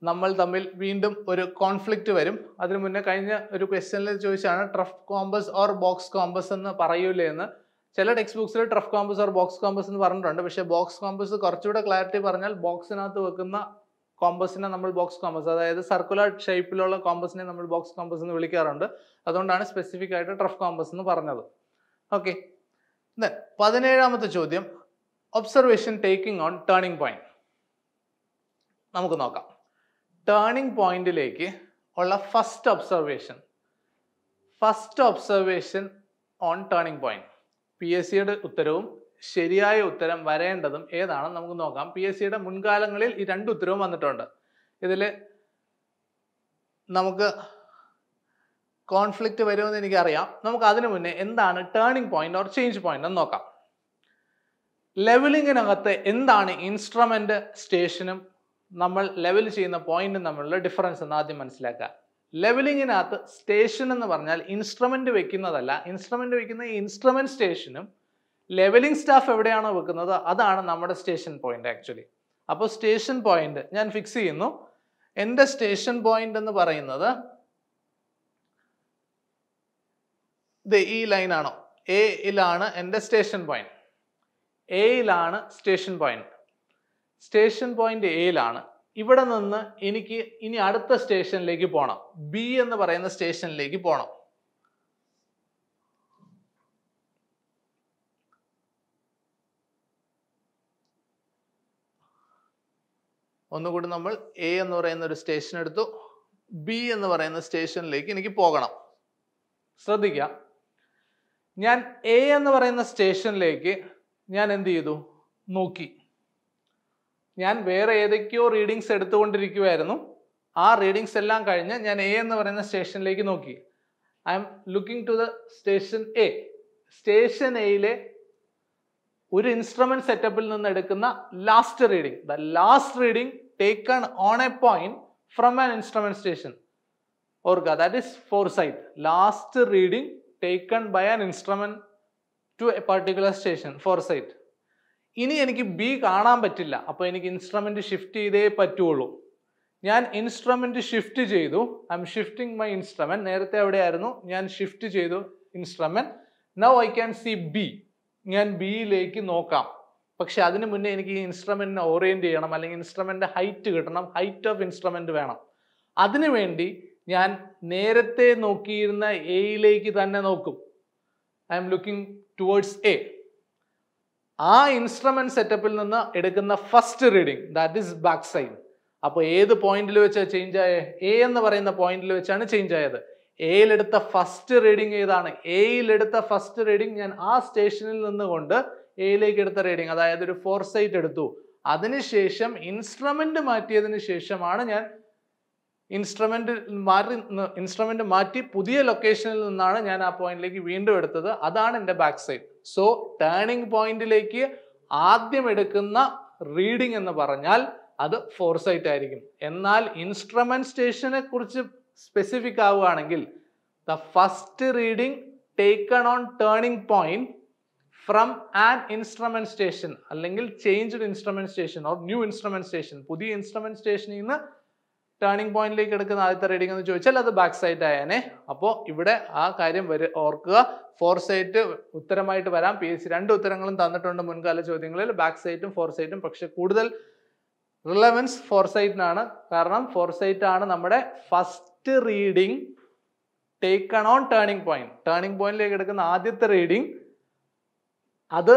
S1: നമ്മൾ തമ്മിൽ വീണ്ടും ഒരു കോൺഫ്ലിക്റ്റ് വരും അതിനു മുന്നേ കഴിഞ്ഞ ഒരു ക്വസ്റ്റ്യനിൽ ചോദിച്ചാണ് trough compass or box compass എന്ന് പറയൂലേ എന്ന് ചില ടെക്സ്റ്റ് ബുക്സിൽ trough compass or box compass എന്ന് പറഞ്ഞിട്ടുണ്ട് പക്ഷേ ബോക്സ് കോമ്പസ് കുറച്ചുകൂടെ ക്ലാരിറ്റി പറഞ്ഞാൽ ബോക്സിനകത്ത് വെക്കുന്ന കോമ്പസിനെ നമ്മൾ ബോക്സ് കോമ്പസ് അതായത് സർക്കുലർ ഷേപ്പിലുള്ള കോമ്പസിനെ നമ്മൾ ബോക്സ് കോമ്പസ് എന്ന് വിളിക്കാറുണ്ട് അതുകൊണ്ടാണ് സ്പെസിഫിക് ആയിട്ട് ട്രഫ് കോമ്പസ് എന്ന് പറഞ്ഞത് ഓക്കെ പതിനേഴാമത്തെ ചോദ്യം observation taking on turning point നമുക്ക് നോക്കാം ടേണിംഗ് പോയിന്റിലേക്ക് ഉള്ള first observation first observation on turning point P S സിയുടെ ഉത്തരവും ശരിയായ ഉത്തരം വരേണ്ടതും ഏതാണെന്ന് നമുക്ക് നോക്കാം പി എസ് സിയുടെ മുൻകാലങ്ങളിൽ ഈ രണ്ട് ഉത്തരവും വന്നിട്ടുണ്ട് ഇതിൽ നമുക്ക് കോൺഫ്ലിക്റ്റ് വരുമെന്ന് എനിക്കറിയാം നമുക്ക് അതിനു മുന്നേ എന്താണ് turning point or change point എന്ന് നോക്കാം ലെവലിങ്ങിനകത്ത് എന്താണ് ഇൻസ്ട്രുമെൻ്റ് സ്റ്റേഷനും നമ്മൾ ലെവൽ ചെയ്യുന്ന പോയിന്റും തമ്മിലുള്ള ഡിഫറൻസ് എന്ന് ആദ്യം മനസ്സിലാക്കുക ലെവലിങ്ങിനകത്ത് സ്റ്റേഷൻ എന്ന് പറഞ്ഞാൽ ഇൻസ്ട്രുമെൻ്റ് വെക്കുന്നതല്ല ഇൻസ്ട്രുമെൻ്റ് വെക്കുന്ന ഇൻസ്ട്രുമെൻ്റ് സ്റ്റേഷനും ലെവലിംഗ് സ്റ്റാഫ് എവിടെയാണോ വെക്കുന്നത് അതാണ് നമ്മുടെ സ്റ്റേഷൻ പോയിന്റ് ആക്ച്വലി അപ്പോൾ സ്റ്റേഷൻ പോയിന്റ് ഞാൻ ഫിക്സ് ചെയ്യുന്നു എൻ്റെ സ്റ്റേഷൻ പോയിന്റ് എന്ന് പറയുന്നത് ഇത് ഈ ലൈനാണോ എയിലാണ് എൻ്റെ സ്റ്റേഷൻ പോയിന്റ് എയിലാണ് സ്റ്റേഷൻ പോയിന്റ് സ്റ്റേഷൻ പോയിന്റ് എയിലാണ് ഇവിടെ നിന്ന് എനിക്ക് ഇനി അടുത്ത സ്റ്റേഷനിലേക്ക് പോകണം ബി എന്ന് പറയുന്ന സ്റ്റേഷനിലേക്ക് പോകണം ഒന്നുകൂടി നമ്മൾ എ എന്ന് പറയുന്ന ഒരു സ്റ്റേഷൻ എടുത്തു ബി എന്ന് പറയുന്ന സ്റ്റേഷനിലേക്ക് എനിക്ക് പോകണം ശ്രദ്ധിക്കാം ഞാൻ എ എന്ന് പറയുന്ന സ്റ്റേഷനിലേക്ക് ഞാൻ എന്ത് ചെയ്തു നോക്കി ഞാൻ വേറെ ഏതൊക്കെയോ റീഡിങ്സ് എടുത്തുകൊണ്ടിരിക്കുമായിരുന്നു ആ റീഡിങ്സ് എല്ലാം കഴിഞ്ഞ് ഞാൻ എ എന്ന് പറയുന്ന സ്റ്റേഷനിലേക്ക് നോക്കി I'm looking to the station A station എയിലെ ഒരു ഇൻസ്ട്രുമെന്റ് സെറ്റപ്പിൽ നിന്ന് എടുക്കുന്ന last reading the last reading taken on A point from an instrument station ഓർക്കുക that is fore sight last reading taken by an instrument to a particular station fore sight ഇനി എനിക്ക് ബി കാണാൻ പറ്റില്ല അപ്പോൾ എനിക്ക് ഇൻസ്ട്രുമെൻറ്റ് ഷിഫ്റ്റ് ചെയ്തേ പറ്റുള്ളൂ ഞാൻ ഇൻസ്ട്രുമെൻറ്റ് ഷിഫ്റ്റ് ചെയ്തു I'm shifting my instrument നേരത്തെ എവിടെയായിരുന്നു ഞാൻ ഷിഫ്റ്റ് ചെയ്തു instrument now I can see B ഞാൻ ബിയിലേക്ക് നോക്കാം പക്ഷെ അതിന് മുന്നേ എനിക്ക് ഈ ഇൻസ്ട്രുമെൻറ്റിനെ ഓറിയൻറ്റ് ചെയ്യണം അല്ലെങ്കിൽ ഇൻസ്ട്രുമെൻ്റ് ഹൈറ്റ് കിട്ടണം ഹൈറ്റ് ഓഫ് ഇൻസ്ട്രുമെൻറ്റ് വേണം അതിനു വേണ്ടി ഞാൻ നേരത്തെ നോക്കിയിരുന്ന എയിലേക്ക് തന്നെ നോക്കും I'm looking towards A ആ ഇൻസ്ട്രുമെന്റ് സെറ്റപ്പിൽ നിന്ന് എടുക്കുന്ന first reading that is back sight അപ്പോൾ ഏത് പോയിന്റിൽ വെച്ചാൽ ചേഞ്ച് ആയ എ എന്ന് പറയുന്ന പോയിന്റിൽ വെച്ചാണ് ചേഞ്ച് ആയത് എയിലെടുത്ത ഫസ്റ്റ് റീഡിങ് ഏതാണ് എയിലെടുത്ത ഫസ്റ്റ് റീഡിങ് ഞാൻ ആ സ്റ്റേഷനിൽ നിന്നുകൊണ്ട് എയിലേക്ക് എടുത്ത റീഡിങ് അതായത് ഒരു ഫോർ സൈറ്റ് എടുത്തു അതിനുശേഷം ഇൻസ്ട്രുമെന്റ് മാറ്റിയതിന് ശേഷമാണ് ഞാൻ ഇൻസ്ട്രുമെൻ്റ് മാറി ഇൻസ്ട്രുമെൻ്റ് മാറ്റി പുതിയ ലൊക്കേഷനിൽ നിന്നാണ് ഞാൻ ആ പോയിന്റിലേക്ക് വീണ്ടും എടുത്തത് അതാണ് എൻ്റെ ബാക്ക് സൈഡ് സോ ടേണിംഗ് പോയിന്റിലേക്ക് ആദ്യം എടുക്കുന്ന റീഡിംഗ് എന്ന് പറഞ്ഞാൽ അത് ഫോർസൈറ്റ് ആയിരിക്കും എന്നാൽ ഇൻസ്ട്രുമെന്റ് സ്റ്റേഷനെ കുറിച്ച് സ്പെസിഫിക് ആവുകയാണെങ്കിൽ the first reading taken on turning point from an instrument station അല്ലെങ്കിൽ changed instrument station or new instrument station പുതിയ ഇൻസ്ട്രുമെന്റ് സ്റ്റേഷനിൽ നിന്ന് ടേണിംഗ് പോയിന്റിലേക്ക് എടുക്കുന്ന ആദ്യത്തെ റീഡിംഗ് എന്ന് ചോദിച്ചാൽ അത് ബാക്ക് സൈറ്റ് ആയേനെ അപ്പോൾ ഇവിടെ ആ കാര്യം വരു ഓർക്കുക ഫോർ സൈറ്റ് ഉത്തരമായിട്ട് വരാം പി എസ് രണ്ട് ഉത്തരങ്ങളും തന്നിട്ടുണ്ട് മുൻകാല ചോദ്യങ്ങളിൽ ബാക്ക് സൈറ്റും ഫോർ സൈറ്റും പക്ഷെ കൂടുതൽ റിലവൻസ് ഫോർ സൈറ്റിനാണ് കാരണം ഫോർ സൈറ്റ് ആണ് നമ്മുടെ first reading taken on turning point turning പോയിന്റിലേക്ക് എടുക്കുന്ന ആദ്യത്തെ റീഡിംഗ് അത്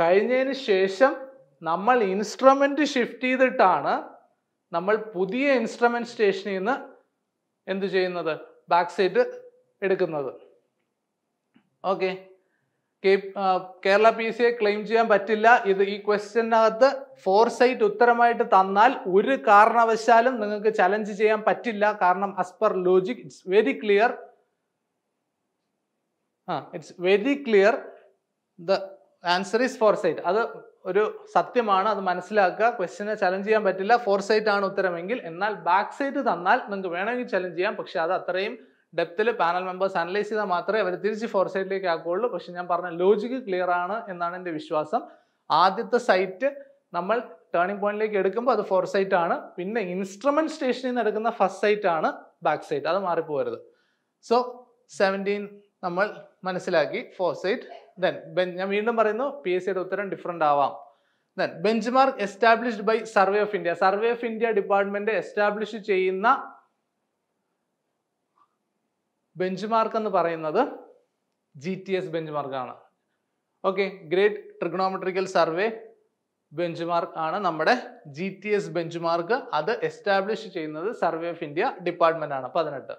S1: കഴിഞ്ഞതിന് ശേഷം നമ്മൾ ഇൻസ്ട്രുമെന്റ് ഷിഫ്റ്റ് ചെയ്തിട്ടാണ് നമ്മൾ പുതിയ ഇൻസ്ട്രുമെൻറ്റ് സ്റ്റേഷനിൽ നിന്ന് എന്തു ചെയ്യുന്നത് ബാക്ക് സൈറ്റ് എടുക്കുന്നത് ഓക്കെ കേരള പി സിയെ ക്ലെയിം ചെയ്യാൻ പറ്റില്ല ഇത് ഈ ക്വസ്റ്റ്യനകത്ത് ഫോർ സൈറ്റ് ഉത്തരമായിട്ട് തന്നാൽ ഒരു കാരണവശാലും നിങ്ങൾക്ക് ചലഞ്ച് ചെയ്യാൻ പറ്റില്ല കാരണം as per logic it's very clear ah it's very clear the answer is fore sight അത് ഒരു സത്യമാണ് അത് മനസ്സിലാക്കുക ക്വസ്റ്റിനെ ചലഞ്ച് ചെയ്യാൻ പറ്റില്ല ഫോർ സൈറ്റ് ആണ് ഉത്തരമെങ്കിൽ എന്നാൽ ബാക്ക് സൈറ്റ് തന്നാൽ നിങ്ങൾക്ക് വേണമെങ്കിൽ ചലഞ്ച് ചെയ്യാം പക്ഷെ അത് അത്രയും ഡെപ്തിൽ പാനൽ മെമ്പേഴ്സ് അനലൈസ് ചെയ്താൽ മാത്രമേ അവർ തിരിച്ച് ഫോർ സൈറ്റിലേക്ക് ആക്കുകയുള്ളൂ പക്ഷെ ഞാൻ പറഞ്ഞ ലോജിക്ക് ക്ലിയർ ആണ് എന്നാണ് എൻ്റെ വിശ്വാസം ആദ്യത്തെ സൈറ്റ് നമ്മൾ ടേണിംഗ് പോയിന്റിലേക്ക് എടുക്കുമ്പോൾ അത് ഫോർ സൈറ്റ് ആണ് പിന്നെ ഇൻസ്ട്രുമെന്റ് സ്റ്റേഷനിൽ നിന്ന് എടുക്കുന്ന ഫസ്റ്റ് സൈറ്റ് ആണ് ബാക്ക് സൈറ്റ് അത് മാറിപ്പോരുത് സോ സെവൻറ്റീൻ നമ്മൾ മനസ്സിലാക്കി ഫോർ സൈറ്റ് ദെൻ ഞാൻ വീണ്ടും പറയുന്നു പി എസ് സിയുടെ ഉത്തരം ഡിഫറെൻ്റ് ആവാം then bench mark established by survey of India survey of India department establish ചെയ്യുന്ന ബെഞ്ച് മാർക്ക് എന്ന് പറയുന്നത് ജി ടി എസ് ബെഞ്ച് മാർക്കാണ് okay great trigonometrical survey bench mark ആണ് നമ്മുടെ G T S bench mark അത് എസ്റ്റാബ്ലിഷ് ചെയ്യുന്നത് സർവേ ഓഫ് ഇന്ത്യ ഡിപ്പാർട്ട്മെന്റ് ആണ് പതിനെട്ട്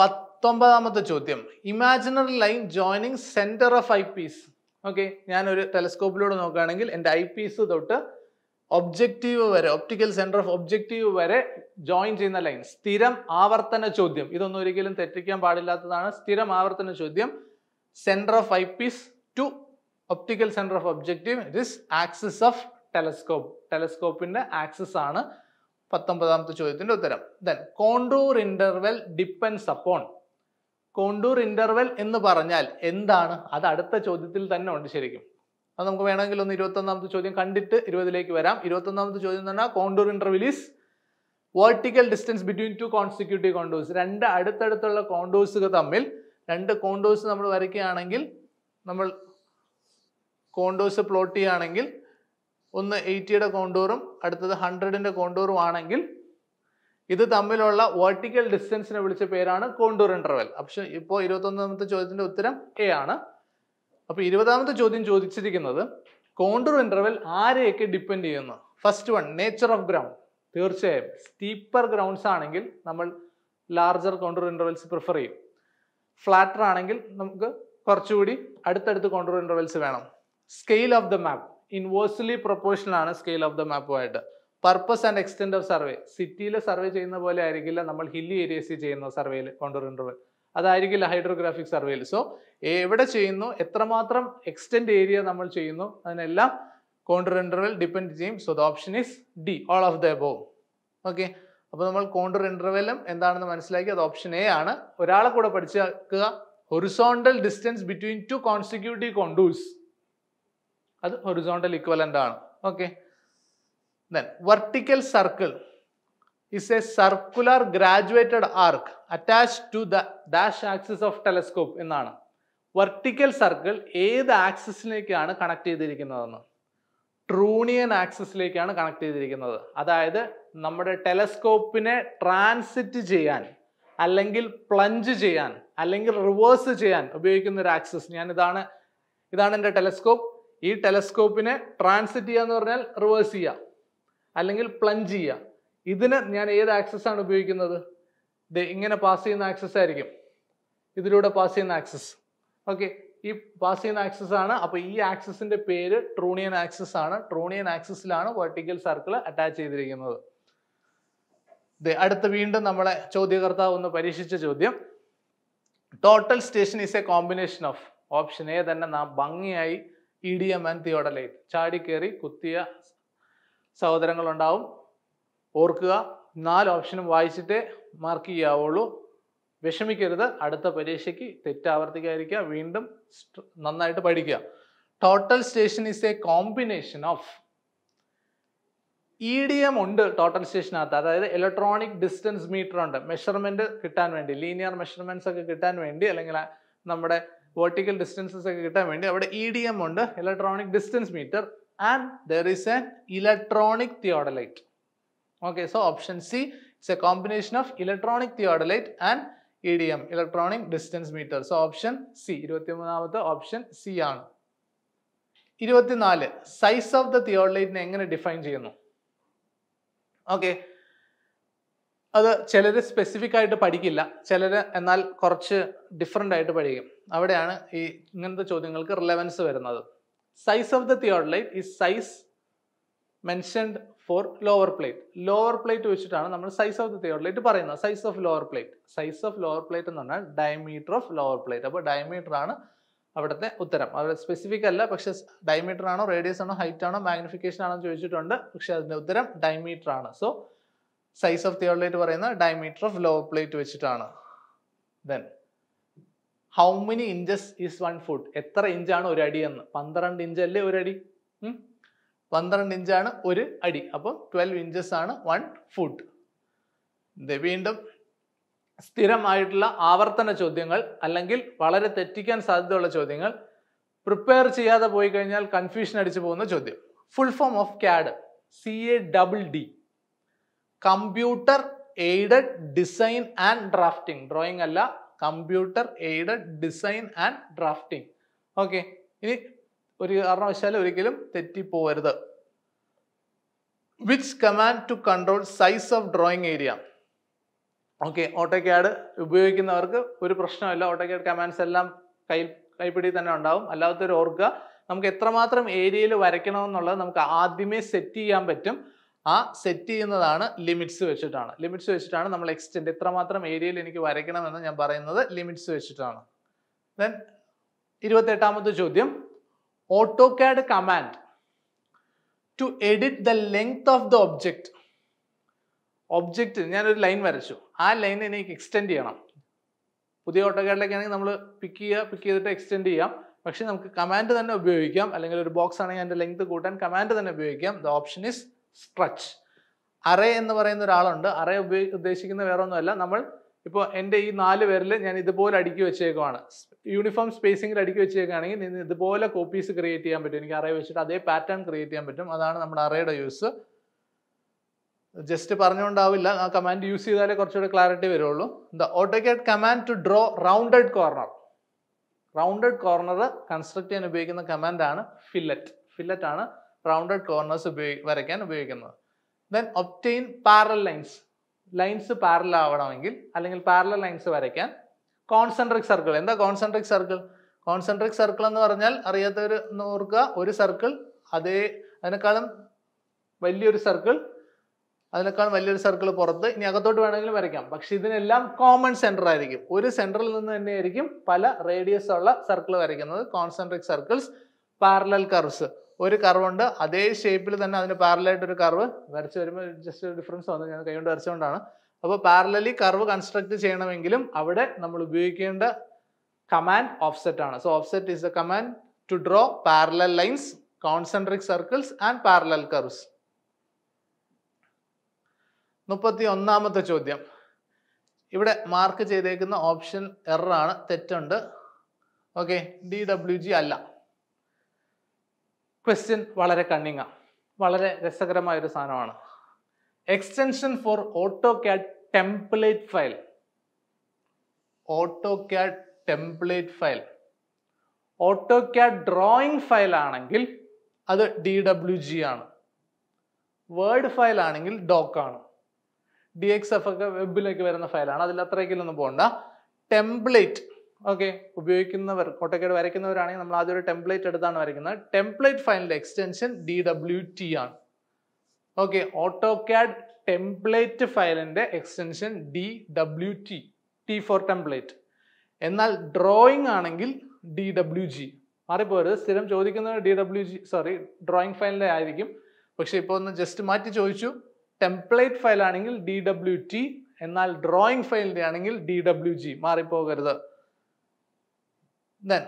S1: പത്ത് പത്തൊമ്പതാമത്തെ ചോദ്യം imaginary line joining centre of eyepiece okay ഞാനൊരു ടെലസ്കോപ്പിലൂടെ നോക്കുകയാണെങ്കിൽ എൻ്റെ ഐ പീസ് തൊട്ട് ഒബ്ജക്റ്റീവ് വരെ ഒപ്റ്റിക്കൽ സെന്റർ ഓഫ് ഒബ്ജക്റ്റീവ് വരെ ജോയിൻ ചെയ്യുന്ന ലൈൻ സ്ഥിരം ആവർത്തന ചോദ്യം ഇതൊന്നും ഒരിക്കലും തെറ്റിക്കാൻ പാടില്ലാത്തതാണ് സ്ഥിരം ആവർത്തന ചോദ്യം centre of eyepiece to optical centre of objective it is axis of telescope ടെലസ്കോപ്പിൻ്റെ ആക്സിസ് ആണ് പത്തൊമ്പതാമത്തെ ചോദ്യത്തിൻ്റെ ഉത്തരം then contour interval depends upon contour interval എന്ന് പറഞ്ഞാൽ എന്താണ് അത് അടുത്ത ചോദ്യത്തിൽ തന്നെ ഉണ്ട് ശരിക്കും അത് നമുക്ക് വേണമെങ്കിൽ ഒന്ന് ഇരുപത്തൊന്നാമത്തെ ചോദ്യം കണ്ടിട്ട് ഇരുപതിലേക്ക് വരാം ഇരുപത്തൊന്നാമത്തെ ചോദ്യം തന്നെ contour interval is vertical distance between two consecutive contours രണ്ട് അടുത്തടുത്തുള്ള കോണ്ടൂഴ്സുകൾ തമ്മിൽ രണ്ട് കോണ്ടോസ് നമ്മൾ വരയ്ക്കുകയാണെങ്കിൽ നമ്മൾ കോണ്ടോസ് പ്ലോട്ട് ചെയ്യുകയാണെങ്കിൽ ഒന്ന് എയ്റ്റിയുടെ കോണ്ടൂറും അടുത്തത് ഹൺഡ്രഡിൻ്റെ കോണ്ടൂറും ആണെങ്കിൽ ഇത് തമ്മിലുള്ള വെർട്ടിക്കൽ ഡിസ്റ്റൻസിനെ വിളിച്ച പേരാണ് കോണ്ടൂർ ഇന്റർവെൽ പക്ഷെ ഇപ്പോൾ ഇരുപത്തൊന്നാമത്തെ ചോദ്യത്തിന്റെ ഉത്തരം എ ആണ് അപ്പോൾ ഇരുപതാമത്തെ ചോദ്യം ചോദിച്ചിരിക്കുന്നത് കോണ്ടൂർ ഇന്റർവെൽ ആരെയൊക്കെ ഡിപ്പെൻഡ് ചെയ്യുന്നു first one nature of ground തീർച്ചയായും സ്റ്റീപ്പർ ഗ്രൗണ്ട്സ് ആണെങ്കിൽ നമ്മൾ ലാർജർ കോണ്ടൂർ ഇന്റർവെൽസ് പ്രിഫർ ചെയ്യും ഫ്ലാറ്റർ ആണെങ്കിൽ നമുക്ക് കുറച്ചുകൂടി അടുത്തടുത്ത് കോണ്ടൂർ ഇന്റർവെൽസ് വേണം scale of the map proportional പ്രൊപ്പോർഷനാണ് സ്കെയിൽ ഓഫ് ദ മാപ്പുമായിട്ട് purpose and extend of survey സിറ്റിയിൽ സർവേ ചെയ്യുന്ന പോലെ ആയിരിക്കില്ല നമ്മൾ ഹില്ലി ഏരിയസിൽ ചെയ്യുന്ന സർവേയിൽ കോണ്ടർ ഇൻ്റർവൽ അതായിരിക്കില്ല ഹൈഡ്രോഗ്രാഫിക് സർവേയിൽ സോ എവിടെ ചെയ്യുന്നു എത്രമാത്രം എക്സ്റ്റെൻഡ് ഏരിയ നമ്മൾ ചെയ്യുന്നു അതിനെല്ലാം കോണ്ടർ ഇൻ്റർവൽ ഡിപ്പെൻഡ് ചെയ്യും so the option is D all of the above okay അപ്പോൾ നമ്മൾ കോണ്ടർ ഇന്റർവെല്ലും എന്താണെന്ന് മനസ്സിലാക്കി അത് ഓപ്ഷൻ എ ആണ് ഒരാളെ കൂടെ പഠിച്ചാക്കുക horizontal distance between two consecutive contours അത് ഹൊറിസോണ്ടൽ ഇക്വലൻ്റ് ആണ് okay Then vertical circle is a circular graduated arc attached to the dash axis of telescope എന്നാണ് വെർട്ടിക്കൽ സർക്കിൾ ഏത് ആക്സിസിലേക്കാണ് കണക്ട് ചെയ്തിരിക്കുന്നതെന്ന് ട്രൂണിയൻ ആക്സിസിലേക്കാണ് കണക്ട് ചെയ്തിരിക്കുന്നത് അതായത് നമ്മുടെ ടെലസ്കോപ്പിനെ ട്രാൻസിറ്റ് ചെയ്യാൻ അല്ലെങ്കിൽ പ്ലഞ്ച് ചെയ്യാൻ അല്ലെങ്കിൽ റിവേഴ്സ് ചെയ്യാൻ ഉപയോഗിക്കുന്ന ഒരു ആക്സിസ് ഞാൻ ഇതാണ് ഇതാണ് എൻ്റെ ടെലസ്കോപ്പ് ഈ ടെലസ്കോപ്പിനെ ട്രാൻസിറ്റ് ചെയ്യുക എന്ന് പറഞ്ഞാൽ റിവേഴ്സ് ചെയ്യുക അല്ലെങ്കിൽ പ്ലഞ്ച് ചെയ്യുക ഇതിന് ഞാൻ ഏത് ആക്സസ് ആണ് ഉപയോഗിക്കുന്നത് ഇങ്ങനെ പാസ് ചെയ്യുന്ന ആക്സസ് ആയിരിക്കും ഇതിലൂടെ പാസ് ചെയ്യുന്ന ആക്സസ് ഓക്കെ ഈ പാസ് ചെയ്യുന്ന ആക്സസ് ആണ് അപ്പോൾ ഈ ആക്സസിന്റെ പേര് ട്രൂണിയൻ ആക്സസ് ആണ് ട്രൂണിയൻ ആക്സസിലാണ് വെർട്ടിക്കൽ സർക്കിൾ അറ്റാച്ച് ചെയ്തിരിക്കുന്നത് അടുത്ത വീണ്ടും നമ്മളെ ചോദ്യകർത്താവ് ഒന്ന് പരീക്ഷിച്ച ചോദ്യം total station is a combination of option A തന്നെ നാം ഭംഗിയായി E D M and theodolite ചാടി കുത്തിയ സഹോദരങ്ങളുണ്ടാവും ഓർക്കുക നാല് ഓപ്ഷനും വായിച്ചിട്ടേ മാർക്ക് ചെയ്യാവുള്ളൂ വിഷമിക്കരുത് അടുത്ത പരീക്ഷയ്ക്ക് തെറ്റാവർത്തിക്കാതിരിക്കുക വീണ്ടും നന്നായിട്ട് പഠിക്കുക total station is a combination of E D M ഉണ്ട് ടോട്ടൽ സ്റ്റേഷനകത്ത് അതായത് ഇലക്ട്രോണിക് ഡിസ്റ്റൻസ് മീറ്റർ ഉണ്ട് മെഷർമെന്റ് കിട്ടാൻ വേണ്ടി ലീനിയർ മെഷർമെന്റ്സ് ഒക്കെ കിട്ടാൻ വേണ്ടി അല്ലെങ്കിൽ നമ്മുടെ വെർട്ടിക്കൽ ഡിസ്റ്റൻസസ് ഒക്കെ കിട്ടാൻ വേണ്ടി അവിടെ ഇ ഡി എം ഉണ്ട് electronic distance meter and there is an electronic theodolite. Okay, so option C it's a combination of electronic theodolite and EDM, electronic distance meter. So option C, 23 option C ആണ് ഇരുപത്തിനാല് സൈസ് ഓഫ് ദ തിയോളൈറ്റിനെ എങ്ങനെ ഡിഫൈൻ ചെയ്യുന്നു ഓക്കെ അത് ചിലർ സ്പെസിഫിക് ആയിട്ട് പഠിക്കില്ല ചിലർ എന്നാൽ കുറച്ച് ഡിഫറെൻ്റ് ആയിട്ട് പഠിക്കും അവിടെയാണ് ഈ ഇങ്ങനത്തെ ചോദ്യങ്ങൾക്ക് റിലവൻസ് വരുന്നത് size of the theodolite is size mentioned for lower plate lower plate വെച്ചിട്ടാണ് നമ്മൾ സൈസ് ഓഫ് ദി തിയോഡ്ലൈറ്റ് പറയുന്നത് size of lower plate size of lower plate എന്ന് പറഞ്ഞാൽ ഡയമീറ്റർ ഓഫ് ലോവർ പ്ലേറ്റ് അപ്പോൾ ഡയമീറ്റർ ആണ് അവിടുത്തെ ഉത്തരം അവിടെ സ്പെസിഫിക് അല്ല പക്ഷെ ഡയമീറ്റർ ആണോ റേഡിയസ് ആണോ ഹൈറ്റ് ആണോ മാഗ്നിഫിക്കേഷൻ ആണോ ചോദിച്ചിട്ടുണ്ട് പക്ഷെ അതിൻ്റെ ഉത്തരം ഡയമീറ്റർ ആണ് സോ സൈസ് ഓഫ് തിയോഡ്ലൈറ്റ് പറയുന്നത് ഡയമീറ്റർ ഓഫ് ലോവർ പ്ലേറ്റ് വെച്ചിട്ടാണ് then how many inches is one foot എത്ര ഇഞ്ചാണ് ഒരു അടി എന്ന് പന്ത്രണ്ട് ഇഞ്ച് അല്ലേ ഒരു അടി പന്ത്രണ്ട് ഇഞ്ചാണ് ഒരു അടി അപ്പം ട്വൽവ് ഇഞ്ചസ് ആണ് വൺ ഫുട്ട് ഇത് വീണ്ടും സ്ഥിരമായിട്ടുള്ള ആവർത്തന ചോദ്യങ്ങൾ അല്ലെങ്കിൽ വളരെ തെറ്റിക്കാൻ സാധ്യതയുള്ള ചോദ്യങ്ങൾ പ്രിപ്പയർ ചെയ്യാതെ പോയി കഴിഞ്ഞാൽ കൺഫ്യൂഷൻ അടിച്ചു പോകുന്ന ചോദ്യം full form of CAD C A double D computer aided design and drafting drawing അല്ല computer aided design and drafting okay ഇനി ഒരു കാരണവശാലും ഒരിക്കലും തെറ്റിപ്പോവരുത് which command to control size of drawing area okay AutoCAD ഉപയോഗിക്കുന്നവർക്ക് ഒരു പ്രശ്നമില്ല ഓട്ടോ ക്യാഡ് കമാൻഡ്സ് എല്ലാം കൈ കൈപ്പിടി തന്നെ ഉണ്ടാവും അല്ലാത്തൊരു ഓർക്കുക നമുക്ക് എത്രമാത്രം ഏരിയയിൽ വരയ്ക്കണമെന്നുള്ളത് നമുക്ക് ആദ്യമേ സെറ്റ് ചെയ്യാൻ പറ്റും ആ സെറ്റ് ചെയ്യുന്നതാണ് ലിമിറ്റ്സ് വെച്ചിട്ടാണ് ലിമിറ്റ്സ് വെച്ചിട്ടാണ് നമ്മൾ എക്സ്റ്റെൻഡ് എത്രമാത്രം ഏരിയയിൽ എനിക്ക് വരയ്ക്കണമെന്ന് ഞാൻ പറയുന്നത് ലിമിറ്റ്സ് വെച്ചിട്ടാണ് ദെൻ ഇരുപത്തെട്ടാമത്തെ ചോദ്യം AutoCAD command to edit the length of the object object ഞാനൊരു ലൈൻ വരച്ചു ആ ലൈൻ എനിക്ക് എക്സ്റ്റെൻഡ് ചെയ്യണം പുതിയ ഓട്ടോക്കാഡിലൊക്കെ ആണെങ്കിൽ നമ്മൾ പിക്ക് ചെയ്യുക പിക്ക് ചെയ്തിട്ട് എക്സ്റ്റെൻഡ് ചെയ്യാം പക്ഷേ നമുക്ക് കമാൻഡ് തന്നെ ഉപയോഗിക്കാം അല്ലെങ്കിൽ ഒരു ബോക്സ് ആണെങ്കിൽ അതിൻ്റെ ലെങ്ത് കൂട്ടാൻ കമാൻഡ് തന്നെ ഉപയോഗിക്കാം the option is stretch array എന്ന് പറയുന്ന ഒരാളുണ്ട് അറേ ഉപയോഗി ഉദ്ദേശിക്കുന്ന വേറെ ഒന്നുമല്ല നമ്മൾ ഇപ്പോൾ എൻ്റെ ഈ നാല് പേരിൽ ഞാൻ ഇതുപോലെ അടുക്കി വെച്ചേക്കുവാണ് യൂണിഫോം സ്പേസിങ്ങിൽ അടുക്കി വെച്ചേക്കുകയാണെങ്കിൽ നിന്ന് ഇതുപോലെ കോപ്പീസ് ക്രിയേറ്റ് ചെയ്യാൻ പറ്റും എനിക്ക് അറേ വെച്ചിട്ട് അതേ പാറ്റേൺ ക്രിയേറ്റ് ചെയ്യാൻ പറ്റും അതാണ് നമ്മുടെ അറേയുടെ യൂസ് ജസ്റ്റ് പറഞ്ഞുകൊണ്ടാവില്ല ആ കമാൻഡ് യൂസ് ചെയ്താലേ കുറച്ചുകൂടെ ക്ലാരിറ്റി വരുള്ളൂ the AutoCAD command to draw rounded corner rounded corner construct ചെയ്യാൻ ഉപയോഗിക്കുന്ന കമാൻഡാണ് ഫില്ലറ്റ് ഫില്ലറ്റ് ആണ് റൗണ്ടഡ് കോർണേഴ്സ് ഉപയോഗി വരയ്ക്കാൻ ഉപയോഗിക്കുന്നത് then obtain parallel lines lines parallel ആവണമെങ്കിൽ അല്ലെങ്കിൽ പാരൽ ലൈൻസ് വരയ്ക്കാൻ കോൺസെൻട്രിക് സർക്കിൾ എന്താ കോൺസെൻട്രിക് സർക്കിൾ കോൺസെൻട്രിക് സർക്കിൾ എന്ന് പറഞ്ഞാൽ അറിയാത്തവർ ഓർക്കുക ഒരു സർക്കിൾ അതേ അതിനേക്കാളും വലിയൊരു സർക്കിൾ അതിനേക്കാൾ വലിയൊരു സർക്കിൾ പുറത്ത് ഇനി അകത്തോട്ട് വേണമെങ്കിലും വരയ്ക്കാം പക്ഷെ ഇതിനെല്ലാം കോമൺ സെൻറ്റർ ആയിരിക്കും ഒരു സെൻറ്ററിൽ നിന്ന് തന്നെയായിരിക്കും പല റേഡിയസ് ഉള്ള സർക്കിൾ വരയ്ക്കുന്നത് കോൺസെൻട്രിക് സർക്കിൾസ് പാരലൽ കർവ്സ് ഒരു കർവുണ്ട് അതേ ഷേപ്പിൽ തന്നെ അതിന് പാരലായിട്ട് ഒരു കർവ് വരച്ച് വരുമ്പോൾ ജസ്റ്റ് ഒരു ഡിഫറൻസ് വന്നു ഞാൻ കൈകൊണ്ട് വരച്ചുകൊണ്ടാണ് അപ്പോൾ പാരലലി കർവ് കൺസ്ട്രക്ട് ചെയ്യണമെങ്കിലും അവിടെ നമ്മൾ ഉപയോഗിക്കേണ്ട കമാൻഡ് ഓഫ്സെറ്റ് ആണ് so offset is the command to draw parallel lines concentric circles and parallel curves മുപ്പത്തി ഒന്നാമത്തെ ചോദ്യം ഇവിടെ മാർക്ക് ചെയ്തേക്കുന്ന ഓപ്ഷൻ എററാണ് തെറ്റുണ്ട് ഓക്കെ ഡി ഡബ്ല്യു ജി അല്ല ക്വസ്റ്റ്യൻ വളരെ കണ്ണിങ്ങ വളരെ രസകരമായ ഒരു സാധനമാണ് extension for AutoCAD template file AutoCAD template file AutoCAD drawing file ആണെങ്കിൽ അത് ഡി ഡബ്ല്യു ജി ആണ് വേർഡ് ഫയൽ ആണെങ്കിൽ ഡോക്ക് ആണ് ഡി എക്സ് എഫ് ഒക്കെ വെബിലേക്ക് വരുന്ന ഫയലാണ് അതിൽ അത്രയ്ക്കിലൊന്നും പോകണ്ട ടെംപ്ലേറ്റ് ഓക്കെ ഉപയോഗിക്കുന്നവർ കോട്ടക്കേട് വരയ്ക്കുന്നവരാണെങ്കിൽ നമ്മൾ ആദ്യം ഒരു ടെംപ്ലേറ്റ് എടുത്താണ് വരയ്ക്കുന്നത് ടെംപ്ലേറ്റ് ഫയലിൻ്റെ എക്സ്റ്റൻഷൻ ഡി ഡബ്ല്യു ടി ആണ് ഓക്കെ ഓട്ടോ ടെംപ്ലേറ്റ് ഫയലിൻ്റെ extension D W T T for template എന്നാൽ ഡ്രോയിങ് ആണെങ്കിൽ ഡി ഡബ്ല്യു ജി മാറിപ്പോരുത് സ്ഥിരം ചോദിക്കുന്നത് D W G sorry drawing ഫയലിൻ്റെ ആയിരിക്കും പക്ഷെ ഇപ്പോൾ ഒന്ന് ജസ്റ്റ് മാറ്റി ചോദിച്ചു ടെംപ്ലേറ്റ് ഫയൽ ആണെങ്കിൽ ഡി ഡബ്ല്യു ടി എന്നാൽ ഡ്രോയിങ് ഫയലിൻ്റെ ആണെങ്കിൽ ഡി ഡബ്ല്യു ജി മാറിപ്പോകരുത് Then,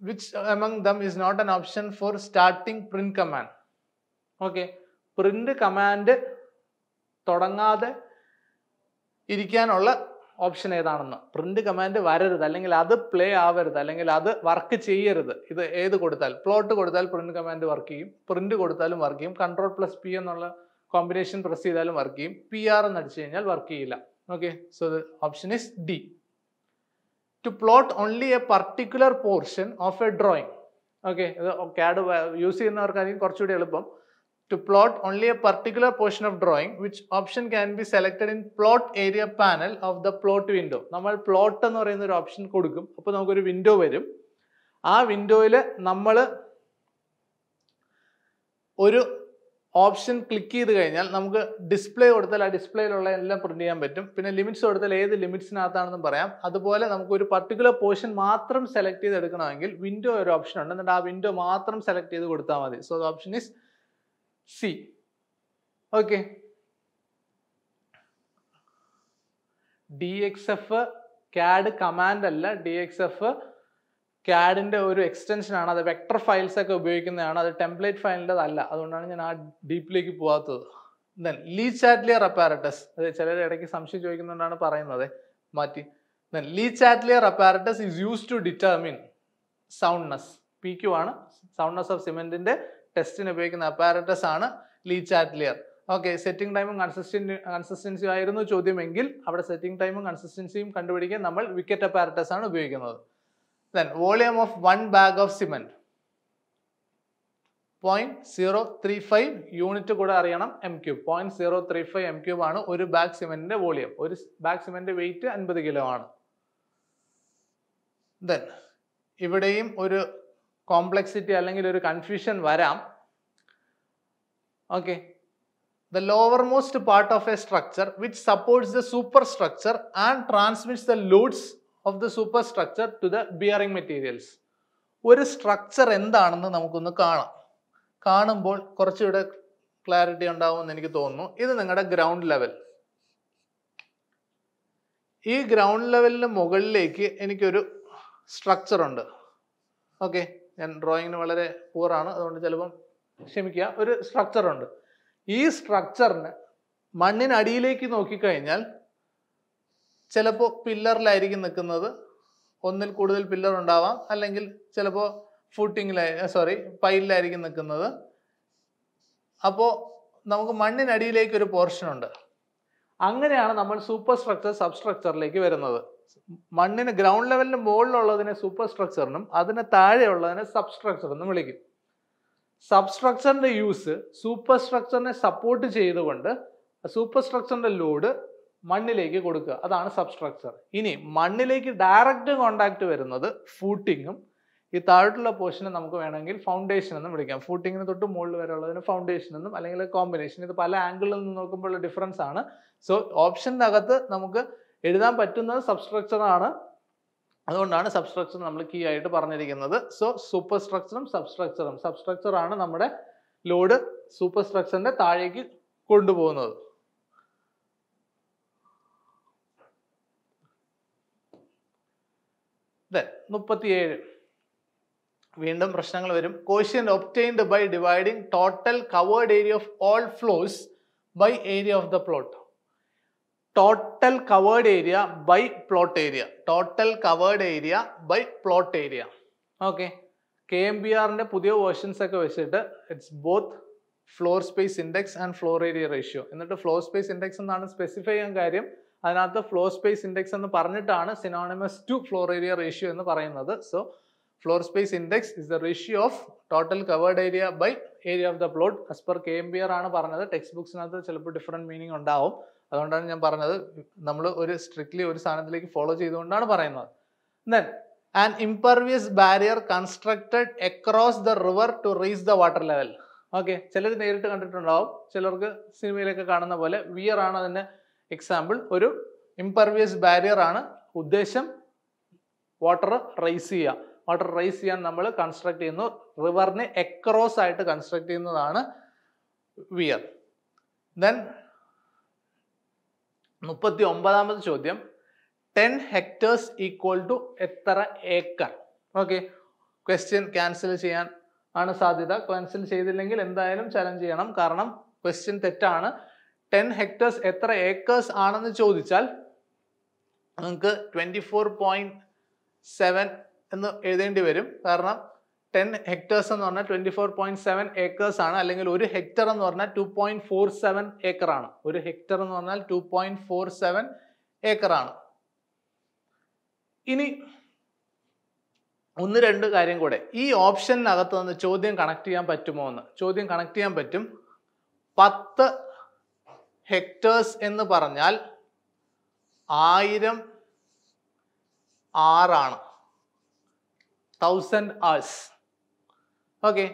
S1: which among them is not an option for starting print command? Okay, print command തുടങ്ങാതെ ഇരിക്കാനുള്ള ഓപ്ഷൻ ഏതാണെന്ന് പ്രിന്റ് കമാൻഡ് വരരുത് അല്ലെങ്കിൽ അത് പ്ലേ ആവരുത് അല്ലെങ്കിൽ അത് വർക്ക് ചെയ്യരുത് ഇത് ഏത് കൊടുത്താൽ പ്ലോട്ട് കൊടുത്താൽ പ്രിന്റ് കമാൻഡ് വർക്ക് ചെയ്യും പ്രിന്റ് കൊടുത്താലും വർക്ക് ചെയ്യും കൺട്രോൾ പ്ലസ് പി എന്നുള്ള കോമ്പിനേഷൻ പ്രസ് ചെയ്താലും വർക്ക് ചെയ്യും പി ആർ എന്ന് അടിച്ചു കഴിഞ്ഞാൽ വർക്ക് ചെയ്യില്ല okay so the option is D to plot only a particular portion of a drawing. Okay ഇത് ക്യാഡ് യൂസ് ചെയ്യുന്നവർക്കായിരിക്കും കുറച്ചുകൂടി എളുപ്പം to plot only a particular portion of drawing which option can be selected in plot area panel of the plot window നമ്മൾ പ്ലോട്ട് എന്ന് പറയുന്ന ഒരു ഓപ്ഷൻ കൊടുക്കും അപ്പോൾ നമുക്കൊരു വിൻഡോ വരും ആ വിൻഡോയിൽ നമ്മൾ ഒരു ഓപ്ഷൻ ക്ലിക്ക് ചെയ്ത് കഴിഞ്ഞാൽ നമുക്ക് ഡിസ്പ്ലേ കൊടുത്താൽ ആ ഡിസ്പ്ലേയിലുള്ള എല്ലാം പ്രിന്റ് ചെയ്യാൻ പറ്റും പിന്നെ ലിമിറ്റ്സ് കൊടുത്താൽ ഏത് ലിമിറ്റ്സിനകത്താണെന്നും പറയാം അതുപോലെ നമുക്ക് ഒരു പർട്ടിക്കുലർ പോർഷൻ മാത്രം സെലക്ട് ചെയ്ത് എടുക്കണമെങ്കിൽ വിൻഡോ ഒരു ഓപ്ഷൻ ഉണ്ട് എന്നിട്ട് ആ വിൻഡോ മാത്രം സെലക്ട് ചെയ്ത് കൊടുത്താൽ മതി so option is C okay D X F CAD command അല്ല ഡി എക്സ് എഫ് ക്യാഡിൻ്റെ ഒരു എക്സ്റ്റൻഷനാണ് അത് വെക്ടർ ഫയൽസ് ഒക്കെ ഉപയോഗിക്കുന്നതാണ് അത് ടെംപ്ലേറ്റ് അല്ല അതുകൊണ്ടാണ് ഞാൻ ആ ഡീപ്പിലേക്ക് പോകാത്തത് ദെൻ ലീ ചാറ്റ്ലിയർ അപ്പാരറ്റസ് അത് ചിലർ ഇടയ്ക്ക് സംശയം ചോദിക്കുന്നതുകൊണ്ടാണ് പറയുന്നത് മാറ്റി then Le Chatelier apparatus is use to determine soundness P Q ആണ് സൗണ്ട്നെസ് ഓഫ് സിമെൻറ്റിൻ്റെ ടെസ്റ്റിന് ഉപയോഗിക്കുന്ന അപ്പാരറ്റസ് ആണ് ലീ ചാറ്റ്ലിയർ ഓക്കെ സെറ്റിംഗ് ടൈമും കൺസിസ്റ്റൻ കൺസിസ്റ്റൻസിയും ആയിരുന്നു ചോദ്യമെങ്കിൽ അവിടെ സെറ്റിംഗ് ടൈമും കൺസിസ്റ്റൻസിയും കണ്ടുപിടിക്കാൻ നമ്മൾ വിക്കറ്റ് അപ്പാരറ്റസ് ആണ് ഉപയോഗിക്കുന്നത് then volume of one bag of cement point zero three five unit കൂടെ അറിയണം M cube point zero three five M cube ആണ് ഒരു ബാഗ് സിമെന്റിന്റെ വോളിയം ഒരു ബാഗ് സിമെന്റ് വെയിറ്റ് അൻപത് കിലോ ആണ് ദെൻ ഇവിടെയും ഒരു കോംപ്ലക്സിറ്റി അല്ലെങ്കിൽ ഒരു കൺഫ്യൂഷൻ വരാം okay the lowermost part of a structure which supports the superstructure and transmits the loads of the superstructure to the bearing materials ഒരു സ്ട്രക്ചർ എന്താണെന്ന് നമുക്കൊന്ന് കാണാം കാണുമ്പോൾ കുറച്ചുകൂടെ ക്ലാരിറ്റി ഉണ്ടാവുമെന്ന് എനിക്ക് തോന്നുന്നു ഇത് നിങ്ങളുടെ ഗ്രൗണ്ട് ലെവൽ ഈ ഗ്രൗണ്ട് ലെവലിന് മുകളിലേക്ക് എനിക്കൊരു സ്ട്രക്ചർ ഉണ്ട് ഓക്കെ ഞാൻ ഡ്രോയിങ്ങിന് വളരെ പൂറാണ് അതുകൊണ്ട് ചിലപ്പം ക്ഷമിക്കുക ഒരു സ്ട്രക്ചർ ഉണ്ട് ഈ സ്ട്രക്ചറിന് മണ്ണിനടിയിലേക്ക് നോക്കിക്കഴിഞ്ഞാൽ ചിലപ്പോൾ പില്ലറിലായിരിക്കും നിൽക്കുന്നത് ഒന്നിൽ കൂടുതൽ പില്ലർ ഉണ്ടാവാം അല്ലെങ്കിൽ ചിലപ്പോൾ ഫുട്ടിങ്ങിലായി സോറി പൈലിലായിരിക്കും നിൽക്കുന്നത് അപ്പോൾ നമുക്ക് മണ്ണിനടിയിലേക്ക് ഒരു പോർഷൻ ഉണ്ട് അങ്ങനെയാണ് നമ്മൾ സൂപ്പർ സ്ട്രക്ചർ സബ് സ്ട്രക്ചറിലേക്ക് വരുന്നത് മണ്ണിന് ഗ്രൗണ്ട് ലെവലിന് മുകളിലുള്ളതിനെ സൂപ്പർ സ്ട്രക്ചറിനും അതിന് താഴെയുള്ളതിനെ സബ് സ്ട്രക്ചർ എന്നും വിളിക്കും സബ് യൂസ് സൂപ്പർ സ്ട്രക്ചറിനെ സപ്പോർട്ട് ചെയ്തുകൊണ്ട് സൂപ്പർ സ്ട്രക്ചറിൻ്റെ ലോഡ് മണ്ണിലേക്ക് കൊടുക്കുക അതാണ് സബ്സ്ട്രക്ചർ ഇനി മണ്ണിലേക്ക് ഡയറക്റ്റ് കോണ്ടാക്ട് വരുന്നത് ഫൂട്ടിങ്ങും ഈ താഴോട്ടുള്ള പോർഷനെ നമുക്ക് വേണമെങ്കിൽ ഫൗണ്ടേഷൻ എന്നും വിളിക്കാം ഫൂട്ടിങ്ങിന് തൊട്ട് മുകളിൽ വരെ ഉള്ളതിന് ഫൗണ്ടേഷൻ എന്നും അല്ലെങ്കിൽ കോമ്പിനേഷൻ ഇത് പല ആംഗിളിൽ നിന്ന് നോക്കുമ്പോൾ ഡിഫറൻസ് ആണ് സോ ഓപ്ഷൻ്റെ അകത്ത് നമുക്ക് എഴുതാൻ പറ്റുന്നത് സബ്സ്ട്രക്ചറാണ് അതുകൊണ്ടാണ് സബ്സ്ട്രക്ചർ നമ്മൾ കീ ആയിട്ട് പറഞ്ഞിരിക്കുന്നത് സോ സൂപ്പർ സ്ട്രക്ചറും സബ്സ്ട്രക്ചറും സബ്സ്ട്രക്ചറാണ് നമ്മുടെ ലോഡ് സൂപ്പർ സ്ട്രക്ചറിൻ്റെ താഴേക്ക് കൊണ്ടുപോകുന്നത് ദെൻ മുപ്പത്തിയേഴ് വീണ്ടും പ്രശ്നങ്ങൾ വരും question obtained by dividing total covered area of all floors by area of the plot total covered area by plot area total covered area by plot area okay K M B ആറിൻ്റെ പുതിയ വേർഷൻസ് ഒക്കെ വെച്ചിട്ട് it's both floor space index and floor area ratio എന്നിട്ട് ഫ്ലോർ സ്പേസ് ഇൻഡെക്സ് എന്നാണ് സ്പെസിഫൈ ചെയ്യാൻ കാര്യം അതിനകത്ത് ഫ്ലോർ സ്പേസ് ഇൻഡെക്സ് എന്ന് പറഞ്ഞിട്ടാണ് synonymous to floor area ratio എന്ന് പറയുന്നത് so floor space index is the ratio of total covered area by area of the plot as per K M B R ആണ് പറഞ്ഞത് ടെക്സ്റ്റ് ബുക്സിനകത്ത് ചിലപ്പോൾ ഡിഫറെൻറ്റ് മീനിങ് ഉണ്ടാവും അതുകൊണ്ടാണ് ഞാൻ പറഞ്ഞത് നമ്മൾ ഒരു സ്ട്രിക്ട്ലി ഒരു സാധനത്തിലേക്ക് ഫോളോ ചെയ്തുകൊണ്ടാണ് പറയുന്നത് then and impervious barrier constructed across the river to reach the water level okay ചിലർ നേരിട്ട് കണ്ടിട്ടുണ്ടാവും ചിലർക്ക് സിനിമയിലൊക്കെ കാണുന്ന പോലെ വിയർ ആണ് അതിൻ്റെ എക്സാമ്പിൾ ഒരു ഇംപർവിയസ് ബാരിയർ ആണ് ഉദ്ദേശം വാട്ടർ റൈസ് ചെയ്യുക വാട്ടർ റൈസ് ചെയ്യാൻ നമ്മൾ കൺസ്ട്രക്ട് ചെയ്യുന്നു റിവറിനെ എക്രോസ് ആയിട്ട് കൺസ്ട്രക്ട് ചെയ്യുന്നതാണ് വിയർ ദെൻ മുപ്പത്തി ഒമ്പതാമത് ചോദ്യം ടെൻ ഹെക്ടേഴ്സ് ഈക്വൽ ടു എത്ര ഏക്കർ ഓക്കെ ക്വസ്റ്റ്യൻ ക്യാൻസൽ ചെയ്യാൻ ആണ് സാധ്യത ക്യാൻസൽ ചെയ്തില്ലെങ്കിൽ എന്തായാലും ചലഞ്ച് ചെയ്യണം കാരണം ക്വസ്റ്റ്യൻ തെറ്റാണ് ടെൻ ഹെക്ടേഴ്സ് എത്ര ഏക്കേഴ്സ് ആണെന്ന് ചോദിച്ചാൽ നിങ്ങൾക്ക് ട്വൻറ്റി ഫോർ പോയിൻറ്റ് സെവൻ എന്ന് എഴുതേണ്ടി വരും കാരണം ടെൻ ഹെക്ടേഴ്സ് എന്ന് പറഞ്ഞാൽ twenty four point seven acres ആണ് അല്ലെങ്കിൽ ഒരു ഹെക്ടർ എന്ന് പറഞ്ഞാൽ two point four seven acre ആണ് ഒരു ഹെക്ടർ എന്ന് പറഞ്ഞാൽ two point four seven acre ആണ് ഇനി ഒന്ന് രണ്ട് കാര്യം കൂടെ ഈ ഓപ്ഷനകത്ത് നിന്ന് ചോദ്യം കണക്ട് ചെയ്യാൻ പറ്റുമോ എന്ന് ചോദ്യം കണക്ട് ചെയ്യാൻ പറ്റും പത്ത് ഹെക്ടേഴ്സ് എന്ന് പറഞ്ഞാൽ ആയിരം ആറാണ് തൗസൻഡ് ആഴ്സ് ഓക്കെ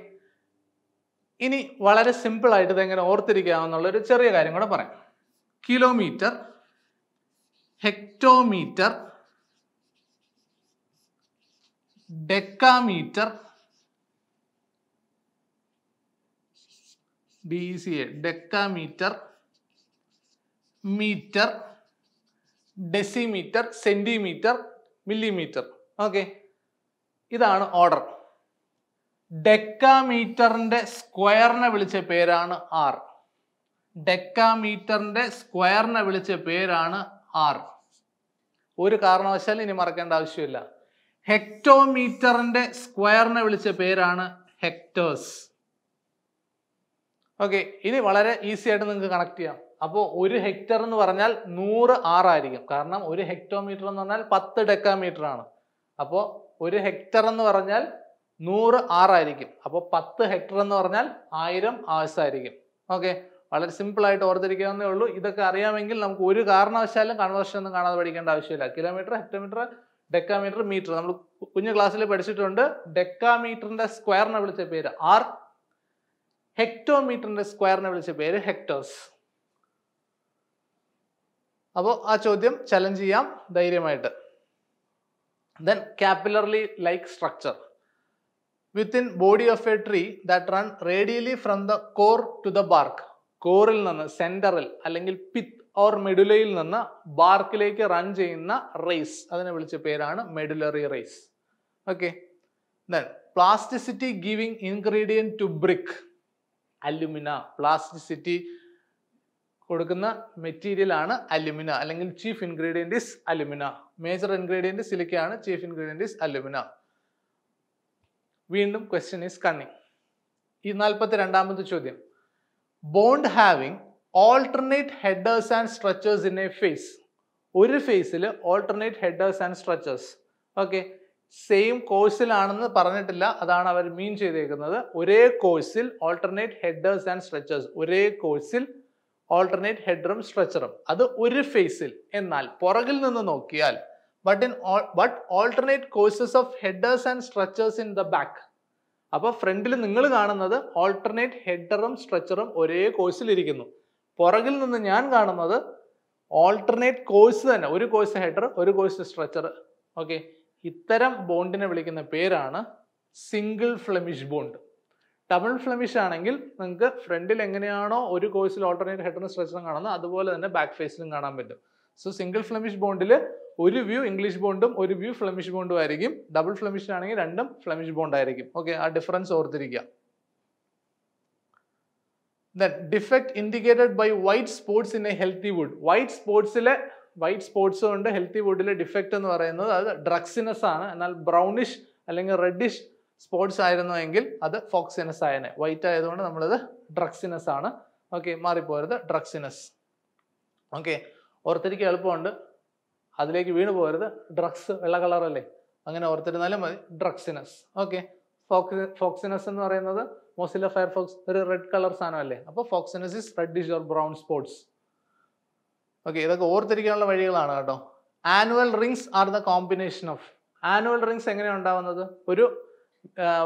S1: ഇനി വളരെ സിമ്പിളായിട്ട് ഇതെങ്ങനെ ഓർത്തിരിക്കാമെന്നുള്ള ഒരു ചെറിയ കാര്യം കൂടെ പറയാം kilometre hectometre decametre D C A decametre metre decimetre centimetre millimetre okay ഇതാണ് ഓർഡർ ഡെക്കാമീറ്ററിൻ്റെ സ്ക്വയറിനെ വിളിച്ച പേരാണ് ആർ ഡെക്കാമീറ്ററിൻ്റെ സ്ക്വയറിനെ വിളിച്ച പേരാണ് ആർ ഒരു കാരണവശാലും ഇനി മറക്കേണ്ട ആവശ്യമില്ല ഹെക്ടോമീറ്ററിൻ്റെ സ്ക്വയറിനെ വിളിച്ച പേരാണ് ഹെക്ടേഴ്സ് ഓക്കെ ഇനി വളരെ ഈസി ആയിട്ട് നിങ്ങൾക്ക് കണക്ട് ചെയ്യാം അപ്പോൾ ഒരു ഹെക്ടർ എന്ന് പറഞ്ഞാൽ നൂറ് ആറായിരിക്കും കാരണം ഒരു ഹെക്ടോമീറ്റർ എന്ന് പറഞ്ഞാൽ പത്ത് ഡെക്കാമീറ്റർ ആണ് അപ്പോൾ ഒരു ഹെക്ടർ എന്ന് പറഞ്ഞാൽ നൂറ് ആറായിരിക്കും അപ്പോൾ പത്ത് ഹെക്ടർ എന്ന് പറഞ്ഞാൽ ആയിരം ആവശ്യമായിരിക്കും ഓക്കെ വളരെ സിമ്പിളായിട്ട് ഓർത്തിരിക്കാവുന്നേ ഉള്ളൂ ഇതൊക്കെ അറിയാമെങ്കിൽ നമുക്ക് ഒരു കാരണവശാലും കൺവേർഷൻ ഒന്നും കാണാതെ പഠിക്കേണ്ട ആവശ്യമില്ല കിലോമീറ്റർ ഹെക്ടോമീറ്റർ ഡെക്കാമീറ്റർ മീറ്റർ നമ്മൾ കുഞ്ഞു ക്ലാസ്സിൽ പഠിച്ചിട്ടുണ്ട് ഡെക്കാമീറ്ററിന്റെ സ്ക്വയറിനെ വിളിച്ച പേര് ആർ ഹെക്ടോമീറ്ററിന്റെ സ്ക്വയറിനെ വിളിച്ച പേര് ഹെക്ടോസ് അപ്പോൾ ആ ചോദ്യം ചലഞ്ച് ചെയ്യാം ധൈര്യമായിട്ട് then capillary like structure within body of a tree that run radially from the core to the bark കോറിൽ നിന്ന് സെൻറ്ററിൽ അല്ലെങ്കിൽ പിത്ത് ഓർ മെഡുലയിൽ നിന്ന് ബാർക്കിലേക്ക് റൺ ചെയ്യുന്ന റേസ് അതിനെ വിളിച്ച പേരാണ് medullary rays okay then plasticity giving ingredient to brick alumina plasticity കൊടുക്കുന്ന മെറ്റീരിയൽ ആണ് അലുമിന അല്ലെങ്കിൽ chief ingredient is alumina major ingredient സിലിക്കയാണ് ചീഫ് ഇൻഗ്രീഡിയൻ്റ് ഇസ് അലുമിന വീണ്ടും ക്വസ്റ്റ്യൻ ഈസ് കണ്ണി ഈ നാൽപ്പത്തി രണ്ടാമത്തെ ചോദ്യം bond having alternate headers and stretchers in a face ഒരു ഫേസിൽ alternate headers and stretchers okay same കോഴ്സിലാണെന്ന് പറഞ്ഞിട്ടില്ല അതാണ് അവർ മീൻ ചെയ്തേക്കുന്നത് ഒരേ കോഴ്സിൽ ഓൾട്ടർനേറ്റ് ഹെഡേഴ്സ് ആൻഡ് സ്ട്രച്ചേഴ്സ് ഒരേ കോഴ്സിൽ ഓൾട്ടർനേറ്റ് ഹെഡ്റും സ്ട്രെച്ചറും അത് ഒരു ഫേസിൽ എന്നാൽ പുറകിൽ നിന്ന് നോക്കിയാൽ but in but alternate courses of headers and stretchers in the back അപ്പോൾ ഫ്രണ്ടിൽ നിങ്ങൾ കാണുന്നത് ഓൾട്ടർനേറ്റ് ഹെഡറും സ്ട്രെച്ചറും ഒരേ കോഴ്സിൽ ഇരിക്കുന്നു പുറകിൽ നിന്ന് ഞാൻ കാണുന്നത് ഓൾട്ടർനേറ്റ് കോഴ്സ് തന്നെ ഒരു കോഴ്സ് ഹെഡർ ഒരു കോഴ്സ് സ്ട്രെച്ചർ ഓക്കെ ഇത്തരം ബോണ്ടിനെ വിളിക്കുന്ന പേരാണ് single Flemish bond double Flemish ആണെങ്കിൽ നിങ്ങൾക്ക് ഫ്രണ്ടിൽ എങ്ങനെയാണോ ഒരു കോഴ്സിൽ ഓൾട്ടർനേറ്റ് ഹെഡറിന് സ്ട്രക്ചർ കാണുന്നത് അതുപോലെ തന്നെ ബാക്ക് ഫേസിലും കാണാൻ പറ്റും സോ സിംഗിൾ ഫ്ലമിഷ് ബോണ്ടിൽ ഒരു വ്യൂ ഇംഗ്ലീഷ് ബോണ്ടും ഒരു വ്യൂ ഫ്ലമിഷ് ബോണ്ടും ആയിരിക്കും ഡബിൾ ഫ്ലമിഷ് ആണെങ്കിൽ രണ്ടും ഫ്ലമിഷ് ബോണ്ടായിരിക്കും ഓക്കെ ആ ഡിഫറൻസ് ഓർത്തിരിക്കുക then defect indicated by white spots in a healthy wood white സ്പോർട്സിലെ വൈറ്റ് സ്പോർട്സ് കൊണ്ട് ഹെൽത്തി വുഡിലെ ഡിഫക്റ്റ് എന്ന് പറയുന്നത് അത് ഡ്രഗ്സിനെസ് ആണ് എന്നാൽ ബ്രൗണിഷ് അല്ലെങ്കിൽ റെഡിഷ് സ്പോർട്സ് ആയിരുന്നു എങ്കിൽ അത് ഫോക്സിനസ് ആയനെ വൈറ്റ് ആയതുകൊണ്ട് നമ്മളത് ഡ്രഗ്സിനസ് ആണ് ഓക്കെ മാറിപ്പോരുത് ഡ്രഗ്സിനസ് ഓക്കെ ഓർത്തിരിക്കുക എളുപ്പമുണ്ട് അതിലേക്ക് വീണ് പോരുത് ഡ്രഗ്സ് വെള്ള കളറല്ലേ അങ്ങനെ ഓർത്തിരുന്നാലും മതി ഡ്രഗ്സിനസ് ഓക്കെ ഫോക്സി ഫോക്സിനസ് എന്ന് പറയുന്നത് മൊസില ഫയർഫോക്സ് ഒരു റെഡ് കളർ സാധനമല്ലേ അപ്പോൾ foxiness is reddish or brown spots okay ഇതൊക്കെ ഓർത്തിരിക്കാനുള്ള വഴികളാണ് കേട്ടോ annual rings are the combination of annual rings എങ്ങനെയാണ് ഉണ്ടാവുന്നത് ഒരു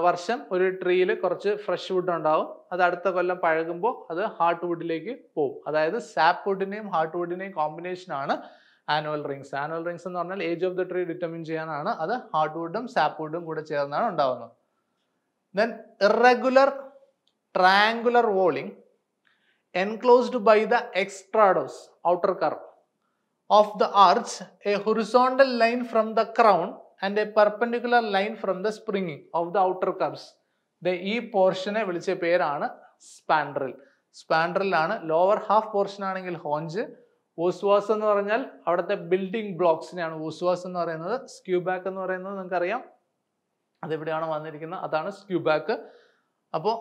S1: വർഷം ഒരു ട്രീയിൽ കുറച്ച് ഫ്രഷ് വുഡ് ഉണ്ടാവും അത് അടുത്ത കൊല്ലം പഴകുമ്പോൾ അത് ഹാർട്ട് വുഡിലേക്ക് പോകും അതായത് സാപ്പ് വുഡിനെയും ഹാർട്ട് വുഡിനെയും ആണ് ആനുവൽ റിങ്സ് ആനുവൽ റിങ്സ് എന്ന് പറഞ്ഞാൽ age of the tree determine ചെയ്യാനാണ് അത് ഹാർട്ട് വുഡും സാപ്പ് വുഡും കൂടെ ചേർന്നാണ് ഉണ്ടാവുന്നത് then irregular triangular walling enclosed by the extrados outer curve of the arch a horizontal line from the crown and a perpendicular line from the springing of the outer curves the ഈ പോർഷനെ വിളിച്ച പേരാണ് സ്പാൻഡ്രിൽ സ്പാൻഡ്രിലാണ് ലോവർ ഹാഫ് പോർഷൻ ആണെങ്കിൽ ഹോഞ്ച് ഓസ്വാസ് എന്ന് പറഞ്ഞാൽ അവിടുത്തെ ബിൽഡിംഗ് ബ്ലോക്സിനെയാണ് ഓസ്വാസ് എന്ന് പറയുന്നത് സ്ക്യൂബാക്ക് എന്ന് പറയുന്നത് നിങ്ങൾക്കറിയാം അതെവിടെയാണ് വന്നിരിക്കുന്നത് അതാണ് സ്ക്യൂബാക്ക് അപ്പോൾ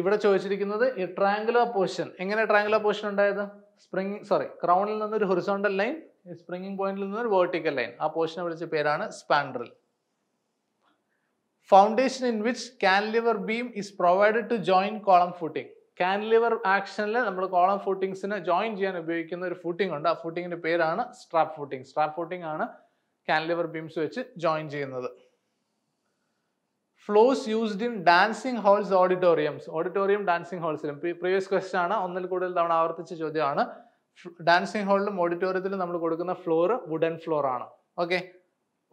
S1: ഇവിടെ ചോദിച്ചിരിക്കുന്നത് ഈ ട്രാങ്കുലർ പോർഷൻ എങ്ങനെ ട്രാങ്കുലർ പോർഷൻ ഉണ്ടായത് സ്പ്രിങ് സോറി ക്രൗണിൽ നിന്നൊരു ഹൊറിസോണ്ടൽ ലൈൻ സ്പ്രിംഗിങ് പോയിന്റിൽ നിന്ന് ഒരു വേർട്ടിക്കൽ ലൈൻ ആ പോർഷനെ വിളിച്ച പേരാണ് spandrel foundation in which cantilever beam is provided to join column footing cantilever ആക്ഷനിൽ നമ്മൾ കോളം ഫൂട്ടിങ്സിനെ ജോയിൻ ചെയ്യാൻ ഉപയോഗിക്കുന്ന ഒരു ഫൂട്ടിംഗ് ഉണ്ട് ആ ഫൂട്ടിങ്ങിന്റെ പേരാണ് സ്ട്രാപ്പ് ഫൂട്ടിംഗ് സ്ട്രാപ്പ് ഫൂട്ടിംഗ് ആണ് കാൻലിവർ ബീംസ് വെച്ച് ജോയിൻ ചെയ്യുന്നത് floors used in dancing halls auditoriums auditorium dancing ഹോൾസിലും പ്രീവിയസ് ക്വസ്റ്റൻ ആണ് ഒന്നിൽ കൂടുതൽ തവണ ആവർത്തിച്ച ചോദ്യമാണ് ഡാൻസിങ് ഹാളിലും ഓഡിറ്റോറിയത്തിലും നമ്മൾ കൊടുക്കുന്ന ഫ്ലോർ വുഡൻ ഫ്ലോർ ആണ് ഓക്കെ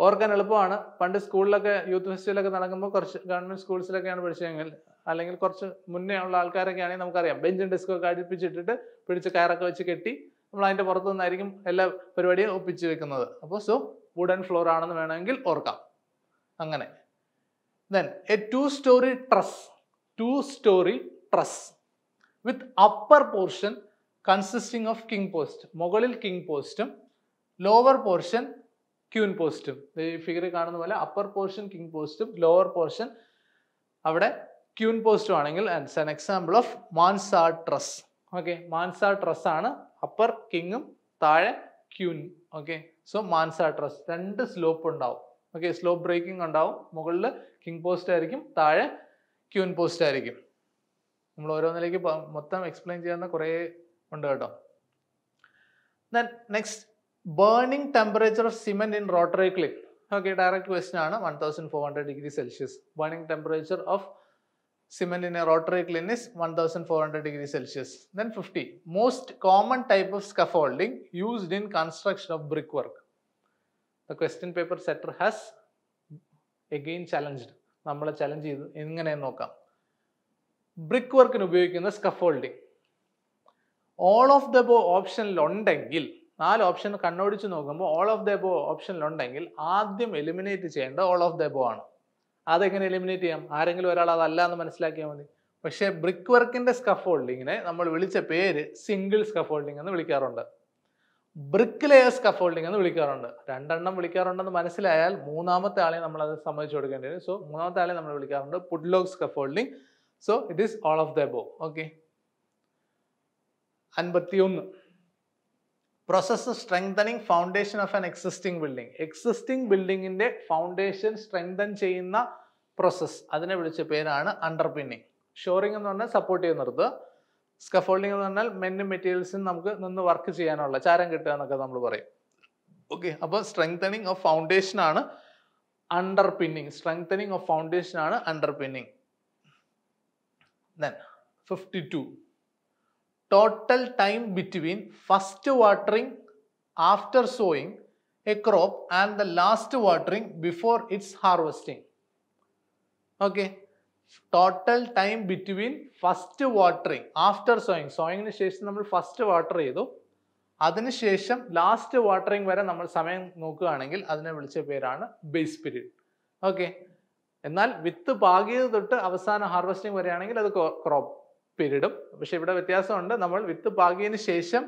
S1: ഓർക്കാൻ എളുപ്പമാണ് പണ്ട് സ്കൂളിലൊക്കെ യൂത്ത് ഫെസ്റ്റിവലൊക്കെ നടക്കുമ്പോൾ കുറച്ച് ഗവൺമെൻറ് സ്കൂൾസിലൊക്കെയാണ് പഠിച്ചതെങ്കിൽ അല്ലെങ്കിൽ കുറച്ച് മുന്നേ ഉള്ള ആൾക്കാരൊക്കെ ആണെങ്കിൽ നമുക്കറിയാം ബെഞ്ചും ഡെസ്കൊക്കെ അടുപ്പിച്ചിട്ടിട്ട് പിടിച്ച് കയറൊക്കെ വെച്ച് കെട്ടി നമ്മൾ അതിൻ്റെ പുറത്തു നിന്നായിരിക്കും എല്ലാ പരിപാടിയും ഒപ്പിച്ച് വെക്കുന്നത് അപ്പോൾ സോ വുഡൻ ഫ്ലോർ ആണെന്ന് വേണമെങ്കിൽ ഓർക്കാം അങ്ങനെ then a two storey truss two storey truss with upper portion consisting of king post മുകളിൽ കിങ് പോസ്റ്റും ലോവർ പോർഷൻ ക്യൂൻ പോസ്റ്റും ഈ ഫിഗർ കാണുന്ന പോലെ അപ്പർ പോർഷൻ കിങ് പോസ്റ്റും ലോവർ പോർഷൻ അവിടെ ക്യൂൻ പോസ്റ്റും ആണെങ്കിൽ ands an example of mansard truss okay mansard truss ആണ് അപ്പർ കിങ്ങും താഴെ queen okay so mansard truss രണ്ട് സ്ലോപ്പ് ഉണ്ടാവും ഓക്കെ സ്ലോപ്പ് ബ്രേക്കിംഗ് ഉണ്ടാവും മുകളിൽ കിങ് പോസ്റ്റ് ആയിരിക്കും താഴെ ക്യൂൻ പോസ്റ്റ് ആയിരിക്കും നമ്മൾ ഓരോന്നിലേക്ക് മൊത്തം എക്സ്പ്ലെയിൻ ചെയ്യുന്ന കുറേ Then next, burning temperature of cement in rotary clay. Okay, direct question 1400 degree Celsius. Burning temperature of cement in a rotary clay is 1400 degree Celsius. Then 50, most common type of scaffolding used in construction of brickwork. The question paper setter has again challenged. We challenge challenged. Brickwork is scaffolding. All of the above ഓപ്ഷനിലുണ്ടെങ്കിൽ നാല് ഓപ്ഷൻ കണ്ണോടിച്ച് നോക്കുമ്പോൾ ഓൾ ഓഫ് ദ ബോ ഓപ്ഷനിലുണ്ടെങ്കിൽ ആദ്യം എലിമിനേറ്റ് ചെയ്യേണ്ട ഓൾ ഓഫ് ദ ബോ ആണ് അതെങ്ങനെ എലിമിനേറ്റ് ചെയ്യാം ആരെങ്കിലും ഒരാൾ അതല്ല എന്ന് മനസ്സിലാക്കിയാൽ മതി പക്ഷേ ബ്രിക്ക് വർക്കിൻ്റെ സ്കഫ് ഹോൾഡിങ്ങിനെ നമ്മൾ വിളിച്ച പേര് സിംഗിൾ സ്കഫ് ഹോൾഡിംഗ് എന്ന് വിളിക്കാറുണ്ട് ബ്രിക്ക് ലെയർ സ്കഫ് ഹോൾഡിംഗ് എന്ന് വിളിക്കാറുണ്ട് രണ്ടെണ്ണം വിളിക്കാറുണ്ടെന്ന് മനസ്സിലായാൽ മൂന്നാമത്തെ ആളെ നമ്മൾ അത് സമ്മതിച്ചു കൊടുക്കേണ്ടി വരും സോ മൂന്നാമത്തെ ആളെ നമ്മൾ വിളിക്കാറുണ്ട് putlog scaffolding so it is all of the above okay അൻപത്തിയൊന്ന് process strengthening foundation of an existing building existing ബിൽഡിങ്ങിന്റെ ഫൗണ്ടേഷൻ സ്ട്രെങ്തൻ ചെയ്യുന്ന പ്രോസസ് അതിനെ വിളിച്ച പേരാണ് അണ്ടർപിന്നിങ് ഷോറിംഗ് എന്ന് പറഞ്ഞാൽ സപ്പോർട്ട് ചെയ്യുന്ന നിർത്തുക സ്കഫോൾഡിംഗ് എന്ന് പറഞ്ഞാൽ മെന്നും മെറ്റീരിയൽസും നമുക്ക് നിന്ന് വർക്ക് ചെയ്യാനുള്ള ചാരം കിട്ടുക എന്നൊക്കെ നമ്മൾ പറയും ഓക്കെ അപ്പോൾ സ്ട്രെങ്തനിങ് ഓഫ് ഫൗണ്ടേഷൻ ആണ് അണ്ടർപിന്നിങ് സ്ട്രെങ്തനിങ് ഓഫ് ഫൗണ്ടേഷൻ ആണ് underpinning then fifty two total time between first watering after sowing a crop and the last watering before its harvesting okay total time between first watering after sowing സോയിങ്ങിന് ശേഷം നമ്മൾ ഫസ്റ്റ് വാട്ടർ ചെയ്തു അതിനുശേഷം ലാസ്റ്റ് വാട്ടറിംഗ് വരെ നമ്മൾ സമയം നോക്കുകയാണെങ്കിൽ അതിനെ വിളിച്ച പേരാണ് ബേസ് പീരീഡ് ഓക്കെ എന്നാൽ വിത്ത് പാകിയത് തൊട്ട് അവസാന ഹാർവെസ്റ്റിംഗ് വരെയാണെങ്കിൽ അത് ക്രോപ്പ് പിരീഡും പക്ഷെ ഇവിടെ വ്യത്യാസമുണ്ട് നമ്മൾ വിത്ത് പാകിയതിന് ശേഷം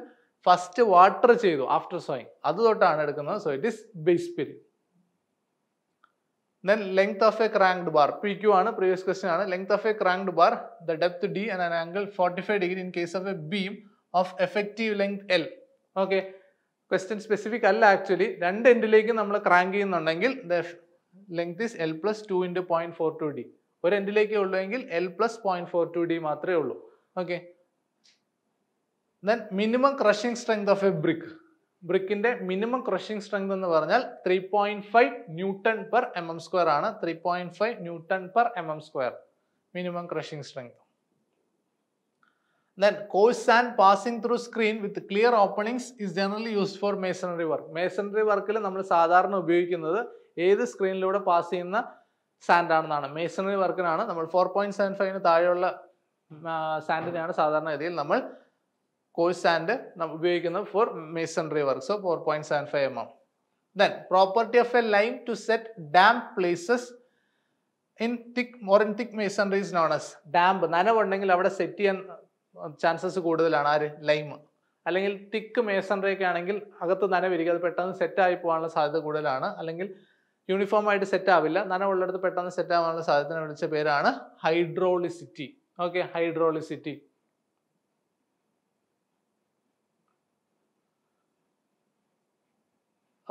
S1: ഫസ്റ്റ് വാട്ടർ ചെയ്തു ആഫ്റ്റർ സോയിങ് അത് തൊട്ടാണ് എടുക്കുന്നത് so it is base period then length of a cranked bar P Q ആണ് പ്രീവിയസ് ക്വസ്റ്റ്യൻ ആണ് length of a cranked bar the depth D and an angle forty five degree in case of a beam of effective length L okay question specific അല്ല ആക്ച്വലി രണ്ട് എൻഡിലേക്കും നമ്മൾ ക്രാങ്ക് ചെയ്യുന്നുണ്ടെങ്കിൽ the length is L plus two into point four two D ഒരു എൻഡിലേക്ക് ഉള്ളൂ എങ്കിൽ L plus point four two D മാത്രമേ ഉള്ളൂ okay then minimum crushing strength of a brick ബ്രിക്കിന്റെ മിനിമം ക്രഷിംഗ് സ്ട്രെങ്ത് എന്ന് പറഞ്ഞാൽ three point five newton per M M square ആണ് three point five newton per M M square minimum crushing strength then coarse and passing through screen with clear openings is generally use for masonry work masonry വർക്കിൽ നമ്മൾ സാധാരണ ഉപയോഗിക്കുന്നത് ഏത് സ്ക്രീനിലൂടെ പാസ് ചെയ്യുന്ന സാൻഡ് ആണെന്നാണ് മേസണറി വർക്കിനാണ് നമ്മൾ ഫോർ പോയിന്റ് സെവൻ ഫൈവിന് താഴെയുള്ള സാൻഡിനെയാണ് സാധാരണഗതിയിൽ നമ്മൾ കോഴ്സ് സാൻഡ് ഉപയോഗിക്കുന്നത് for masonry works four point seven five M M then property of a lime to set damp places in thick more in thick masonries known as നനവുണ്ടെങ്കിൽ അവിടെ സെറ്റ് ചെയ്യാൻ ചാൻസസ് കൂടുതലാണ് ആര് ലൈം അല്ലെങ്കിൽ തിക്ക് മേസണറി ഒക്കെ ആണെങ്കിൽ അകത്ത് നനവിരിക്കും അത് പെട്ടെന്ന് സെറ്റായി പോകാനുള്ള സാധ്യത കൂടുതലാണ് അല്ലെങ്കിൽ യൂണിഫോം ആയിട്ട് സെറ്റ് ആവില്ല നനവുള്ളിടത്ത് പെട്ടെന്ന് സെറ്റ് ആവാനുള്ള സാധ്യത വിളിച്ച പേരാണ് hydraulicity okay hydraulicity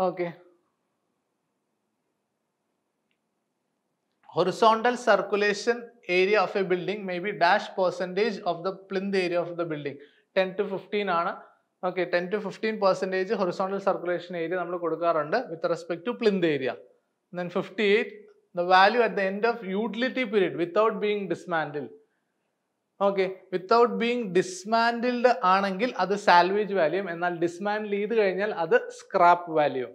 S1: okay horizontal circulation area of a building may be dash percentage of the plinth area of the building ten to fifteen ആണ് okay ten to fifteen percentage horizontal circulation area നമ്മൾ കൊടുക്കാറുണ്ട് with respect to plinth area And then 58, the value at the end of utility period without being dismantled. Okay without being dismantled ആണെങ്കിൽ അത് സാൽവേജ് വാല്യൂ എന്നാൽ ഡിസ്മാൻഡിൽ ചെയ്ത് കഴിഞ്ഞാൽ അത് സ്ക്രാപ്പ് വാല്യൂ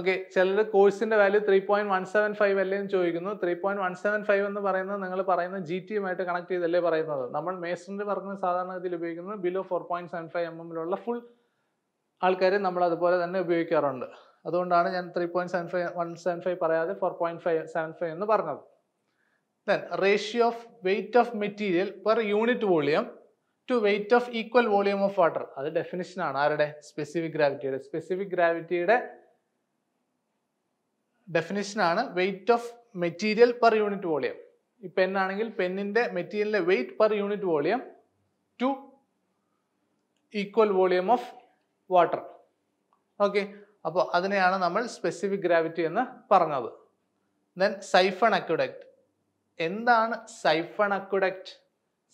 S1: ഓക്കെ ചിലർ കോഴ്സിന്റെ value three point one seven five അല്ലേ എന്ന് ചോദിക്കുന്നു three point one seven five എന്ന് പറയുന്നത് നിങ്ങൾ പറയുന്ന ജി ടിയുമായിട്ട് കണക്ട് ചെയ്തല്ലേ പറയുന്നത് നമ്മൾ മേസറിന്റെ വർക്കിന് സാധാരണഗതിയിൽ ഉപയോഗിക്കുന്നത് below four point seven five M എമ്മിലുള്ള ഫുൾ ആൾക്കാർ നമ്മൾ അതുപോലെ തന്നെ ഉപയോഗിക്കാറുണ്ട് അതുകൊണ്ടാണ് ഞാൻ three point seven five one seven five പറയാതെ four point five seven five എന്ന് പറഞ്ഞത് then ratio of weight of material per unit volume to weight of equal volume of water അത് ഡെഫിനിഷൻ ആണ് ആരുടെ സ്പെസിഫിക് ഗ്രാവിറ്റിയുടെ സ്പെസിഫിക് ഗ്രാവിറ്റിയുടെ ഡെഫിനിഷൻ ആണ് weight of material per unit volume ഈ പെന്നാണെങ്കിൽ പെന്നിൻ്റെ മെറ്റീരിയലിൻ്റെ weight per unit volume to equal volume of water okay അപ്പോൾ അതിനെയാണ് നമ്മൾ സ്പെസിഫിക് ഗ്രാവിറ്റി എന്ന് പറഞ്ഞത് ദെൻ സൈഫൺ അക്യുഡക്റ്റ് എന്താണ് siphon aqueduct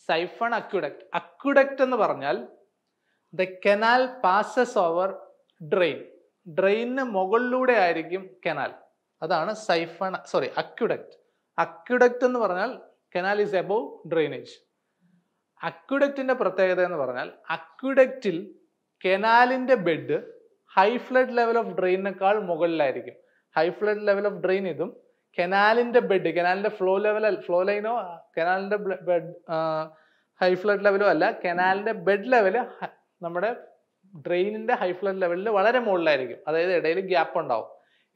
S1: siphon aqueduct aqueduct എന്ന് പറഞ്ഞാൽ the canal passes over drain ഡ്രെയിനിന് മുകളിലൂടെ ആയിരിക്കും കനാൽ അതാണ് സൈഫൺ സോറി അക്യുഡക്റ്റ് അക്യുഡക്റ്റ് എന്ന് പറഞ്ഞാൽ കനാൽ ഈസ് എബോവ് ഡ്രെയിനേജ് അക്യുഡക്റ്റിൻ്റെ പ്രത്യേകത എന്ന് പറഞ്ഞാൽ അക്യുഡക്റ്റിൽ കെനാലിൻ്റെ bed high flood level of ഡ്രെയിനേക്കാൾ മുകളിലായിരിക്കും high flood level of drain ഇതും കെനാലിൻ്റെ ബെഡ് കെനാലിൻ്റെ ഫ്ലോ ലെവൽ ഫ്ലോ ലൈനോ കെനാലിൻ്റെ ബെഡ് ഹൈ ഫ്ലഡ് ലെവലോ അല്ല കെനാലിൻ്റെ ബെഡ് ലെവൽ നമ്മുടെ ഡ്രെയിനിൻ്റെ ഹൈ ഫ്ലഡ് ലെവലിൽ വളരെ മുകളിലായിരിക്കും അതായത് ഇടയിൽ ഗ്യാപ്പ് ഉണ്ടാവും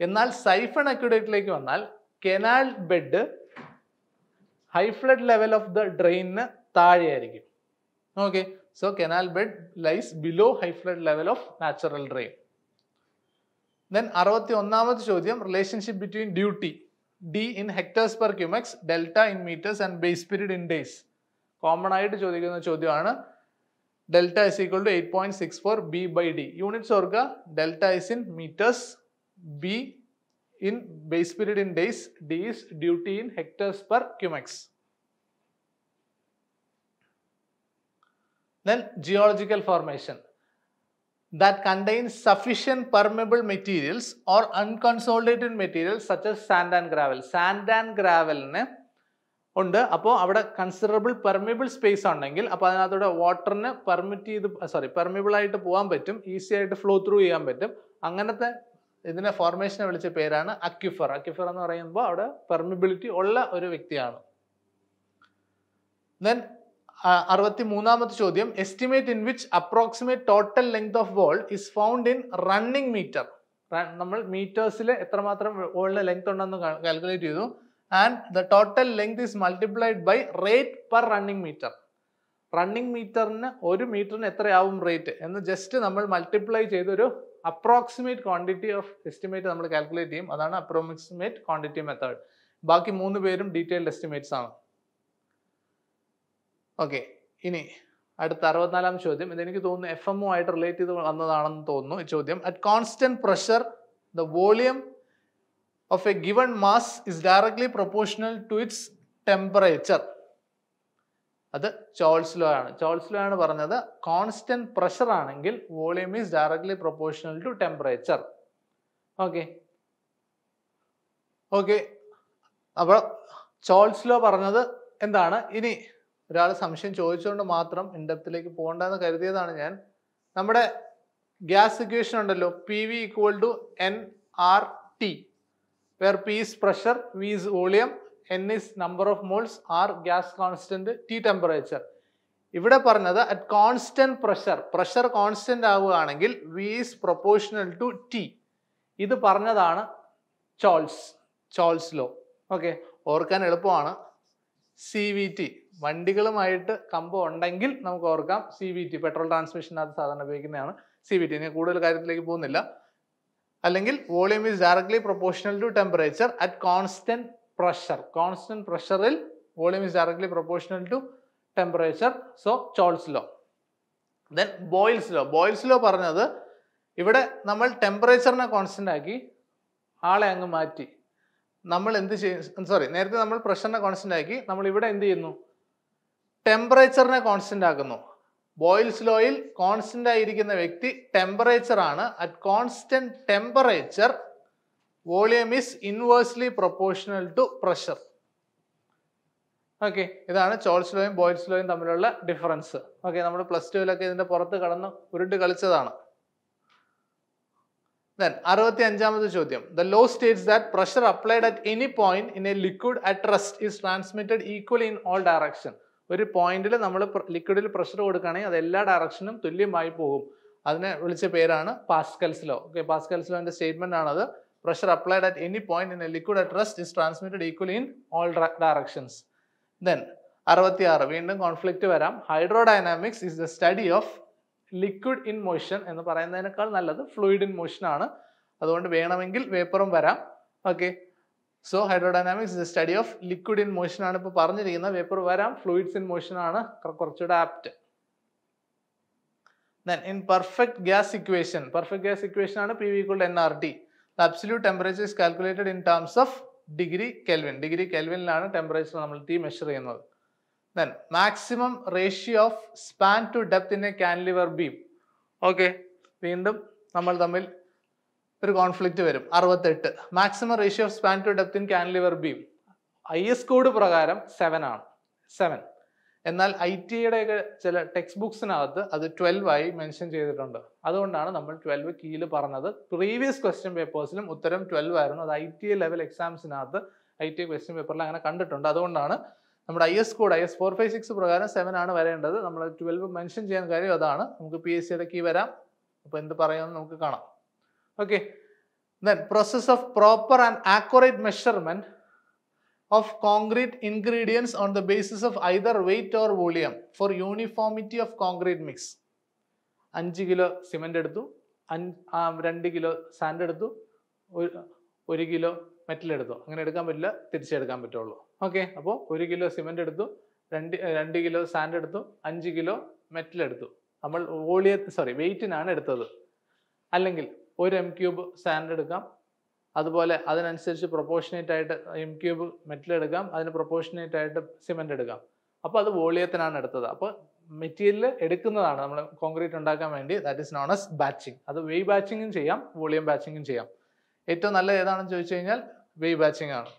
S1: എന്നാൽ സൈഫൺ അക്യുഡേറ്റിലേക്ക് വന്നാൽ canal bed high flood level of the ഡ്രെയിനിന് താഴെയായിരിക്കും okay So canal bed lies below high flood level of natural drain. Then 61ാമത്തെ ചോദ്യം relationship between duty D in hectares per cumecs delta in metres and base period in days common ആയിട്ട് ചോദിക്കുന്ന ചോദ്യമാണ് delta is equal to eight point six four B by D units ഓർക്കുക delta is in metres B in base period in days D is duty in hectares per cumecs then geological formation that contains sufficient permeable materials or unconsolidated materials such as sand and gravel. Sand and ഗ്രാവലിന് ഉണ്ട് അപ്പോൾ അവിടെ കൺസിഡറബിൾ പെർമിബിൾ സ്പേസ് ഉണ്ടെങ്കിൽ അപ്പോൾ അതിനകത്തൂടെ വാട്ടറിന് പെർമിറ്റ് ചെയ്ത് സോറി പെർമിബിൾ ആയിട്ട് പോകാൻ പറ്റും ഈസി ആയിട്ട് ഫ്ലോ ത്രൂ ചെയ്യാൻ പറ്റും അങ്ങനത്തെ ഇതിനെ ഫോർമേഷനെ വിളിച്ച പേരാണ് അക്യുഫർ അക്യുഫർ എന്ന് പറയുമ്പോൾ അവിടെ പെർമിബിലിറ്റി ഉള്ള ഒരു വ്യക്തിയാണ് ദെൻ അറുപത്തി മൂന്നാമത്തെ ചോദ്യം estimate in which approximate total length of wall is found in running metre നമ്മൾ മീറ്റേഴ്സിൽ എത്രമാത്രം വോളിന്റെ ലെങ്ത് ഉണ്ടെന്ന് കാൽക്കുലേറ്റ് ചെയ്തു and the total length is multiplied by rate per running metre running മീറ്ററിന് ഒരു മീറ്ററിന് എത്രയാവും റേറ്റ് എന്ന് ജസ്റ്റ് നമ്മൾ മൾട്ടിപ്ലൈ ചെയ്തൊരു അപ്രോക്സിമേറ്റ് ക്വാണ്ടിറ്റി ഓഫ് എസ്റ്റിമേറ്റ് നമ്മൾ കാൽക്കുലേറ്റ് ചെയ്യും അതാണ് അപ്രോക്സിമേറ്റ് ക്വാണ്ടിറ്റി മെത്തേഡ് ബാക്കി മൂന്ന് പേരും ഡീറ്റെയിൽഡ് എസ്റ്റിമേറ്റ്സ് ആണ് ഓക്കെ ഇനി അടുത്ത അറുപത്തിനാലാം ചോദ്യം ഇതെനിക്ക് തോന്നുന്നു എഫ് എം ആയിട്ട് റിലേറ്റ് ചെയ്ത് വന്നതാണെന്ന് തോന്നുന്നു ഈ ചോദ്യം at constant pressure the volume of a given mass is directly proportional to its temperature അത് ചോൾസ് ലോ ആണ് ചോൾസ് ലോ ആണ് പറഞ്ഞത് കോൺസ്റ്റന്റ് പ്രഷർ ആണെങ്കിൽ volume is directly proportional to temperature okay okay അപ്പോൾ ചോൾസ് ലോ പറഞ്ഞത് എന്താണ് ഇനി ഒരാൾ സംശയം ചോദിച്ചുകൊണ്ട് മാത്രം ഇൻഡെപ്തിലേക്ക് പോകണ്ടെന്ന് കരുതിയതാണ് ഞാൻ നമ്മുടെ ഗ്യാസ് ഇക്വേഷൻ ഉണ്ടല്ലോ P V equal to N R T where P is pressure V is volume N is number of moles R gas constant T temperature ഇവിടെ പറഞ്ഞത് at constant pressure pressure constant ആവുകയാണെങ്കിൽ V is proportional to T ഇത് പറഞ്ഞതാണ് ചോൾസ് ചോൾസ് ലോ ഓക്കെ ഓർക്കാൻ എളുപ്പമാണ് സി വി ടി വണ്ടികളുമായിട്ട് കമ്പം ഉണ്ടെങ്കിൽ നമുക്ക് ഓർക്കാം സി വി ടി പെട്രോൾ ട്രാൻസ്മിഷനകത്ത് സാധാരണ ഉപയോഗിക്കുന്നതാണ് സി വി ടി ഇനി കൂടുതൽ കാര്യത്തിലേക്ക് പോകുന്നില്ല അല്ലെങ്കിൽ volume is directly proportional to temperature at constant pressure constant പ്രഷറിൽ volume is directly proportional to temperature so Charles law then Boyle's law Boyle's law പറഞ്ഞത് ഇവിടെ നമ്മൾ ടെമ്പറേച്ചറിനെ കോൺസ്റ്റന്റ് ആക്കി ആളെ അങ്ങ് മാറ്റി നമ്മൾ എന്ത് ചെയ്യും സോറി നേരത്തെ നമ്മൾ പ്രഷറിനെ കോൺസ്റ്റന്റ് ആക്കി നമ്മൾ ഇവിടെ എന്ത് ചെയ്യുന്നു ടെമ്പറേച്ചറിനെ കോൺസ്റ്റന്റ് ആക്കുന്നു ബോയിൽസ് ലോയിൽ കോൺസ്റ്റന്റ് ആയിരിക്കുന്ന വ്യക്തി ടെമ്പറേച്ചർ ആണ് at constant temperature volume is inversely proportional to pressure okay ഇതാണ് ചോൾസ് ലോയും ബോയിൽസ് ലോയും തമ്മിലുള്ള ഡിഫറൻസ് ഓക്കെ നമ്മൾ പ്ലസ് ടുവിലൊക്കെ ഇതിന്റെ പുറത്ത് കടന്ന് ഉരുണ്ട് കളിച്ചതാണ് ദെൻ അറുപത്തി അഞ്ചാമത് ചോദ്യം the law states that pressure applied at any point in a liquid at rest is transmitted equally in all direction ഒരു പോയിന്റിൽ നമ്മൾ ലിക്വിഡിൽ പ്രഷർ കൊടുക്കുകയാണെങ്കിൽ അത് എല്ലാ ഡയറക്ഷനും തുല്യമായി പോകും അതിനെ വിളിച്ച പേരാണ് പാസ്കൽസിലോ ഓക്കെ പാസ്കൽസ്ലോന്റെ സ്റ്റേറ്റ്മെന്റ് ആണത് pressure applied at any point in a liquid at rest is transmitted equally in all directions then അറുപത്തിയാറ് വീണ്ടും കോൺഫ്ലിക്റ്റ് വരാം hydrodynamics is the study of liquid in motion എന്ന് പറയുന്നതിനേക്കാൾ നല്ലത് ഫ്ലൂയിഡ് ഇൻ മോഷൻ ആണ് അതുകൊണ്ട് വേണമെങ്കിൽ വേപ്പറും വരാം okay so hydrodynamics is a study of liquid in motion ആണ് ഇപ്പോൾ പറഞ്ഞിരിക്കുന്നത് വേപ്പർ വരാം ഫ്ലൂയിഡ്സ് ഇൻ മോഷൻ ആണ് കുറച്ചുകൂടെ apt then in perfect gas equation perfect gas equation ആണ് P V equal N R D the absolute temperature is calculated in terms of degree Kelvin degree കെൽവിനിലാണ് ടെമ്പറേച്ചർ നമ്മൾ ടി മെഷർ ചെയ്യുന്നത് then maximum ratio of span to depth in a cantilever beam okay വീണ്ടും നമ്മൾ തമ്മിൽ ഒരു കോൺഫ്ലിക്റ്റ് വരും അറുപത്തെട്ട് maximum ratio of span to depth in lever beam I S code പ്രകാരം സെവൻ ആണ് സെവൻ എന്നാൽ ഐ ടി ഐയുടെയൊക്കെ ചില ടെക്സ്റ്റ് ബുക്സിനകത്ത് അത് ട്വൽവ് ആയി മെൻഷൻ ചെയ്തിട്ടുണ്ട് അതുകൊണ്ടാണ് നമ്മൾ ട്വൽവ് കീയിൽ പറഞ്ഞത് പ്രീവിയസ് ക്വസ്റ്റ്യൻ പേപ്പേഴ്സിലും ഉത്തരം ട്വൽവ് ആയിരുന്നു അത് ഐ ടി ഐ ലെവൽ എക്സാംസിനകത്ത് ഐ ടി ഐ ക്വസ്റ്റ്യൻ പേപ്പറിൽ അങ്ങനെ കണ്ടിട്ടുണ്ട് അതുകൊണ്ടാണ് നമ്മുടെ I S code I S four five six പ്രകാരം സെവൻ ആണ് വരേണ്ടത് നമ്മൾ ട്വൽവ് മെൻഷൻ ചെയ്യാൻ കാര്യം അതാണ് നമുക്ക് പി എസ് സിയുടെ കീ വരാം അപ്പോൾ എന്ത് പറയുമെന്ന് നമുക്ക് കാണാം Okay. Then process of proper and accurate measurement of concrete ingredients on the basis of either weight or volume for uniformity of concrete mix അഞ്ച് കിലോ സിമെൻ്റ് എടുത്തു അഞ്ച് രണ്ട് കിലോ സാൻഡ് എടുത്തു ഒരു കിലോ മെറ്റൽ എടുത്തു അങ്ങനെ എടുക്കാൻ പറ്റില്ല തിരിച്ചെടുക്കാൻ പറ്റുള്ളൂ ഓക്കെ അപ്പോൾ ഒരു കിലോ സിമെൻ്റ് എടുത്തു രണ്ട് രണ്ട് കിലോ സാൻഡ് എടുത്തു അഞ്ച് കിലോ മെറ്റൽ എടുത്തു നമ്മൾ വോളിയ സോറി വെയിറ്റിനാണ് എടുത്തത് അല്ലെങ്കിൽ ഒരു എം ക്യൂബ് സാൻഡ് എടുക്കാം അതുപോലെ അതിനനുസരിച്ച് പ്രൊപ്പോർഷനേറ്റ് ആയിട്ട് എം ക്യൂബ് മെറ്റൽ എടുക്കാം അതിന് പ്രൊപ്പോർഷനേറ്റ് ആയിട്ട് സിമെൻ്റ് എടുക്കാം അപ്പോൾ അത് വോളിയത്തിനാണ് എടുത്തത് അപ്പോൾ മെറ്റീരിയൽ എടുക്കുന്നതാണ് നമ്മൾ കോൺക്രീറ്റ് ഉണ്ടാക്കാൻ വേണ്ടി that is non known batching അത് വെയ് ബാച്ചിങ്ങും ചെയ്യാം വോളിയം ബാച്ചിങ്ങും ചെയ്യാം ഏറ്റവും നല്ല ഏതാണെന്ന് ചോദിച്ചു കഴിഞ്ഞാൽ വെയ് ബാച്ചിങ് ആണ്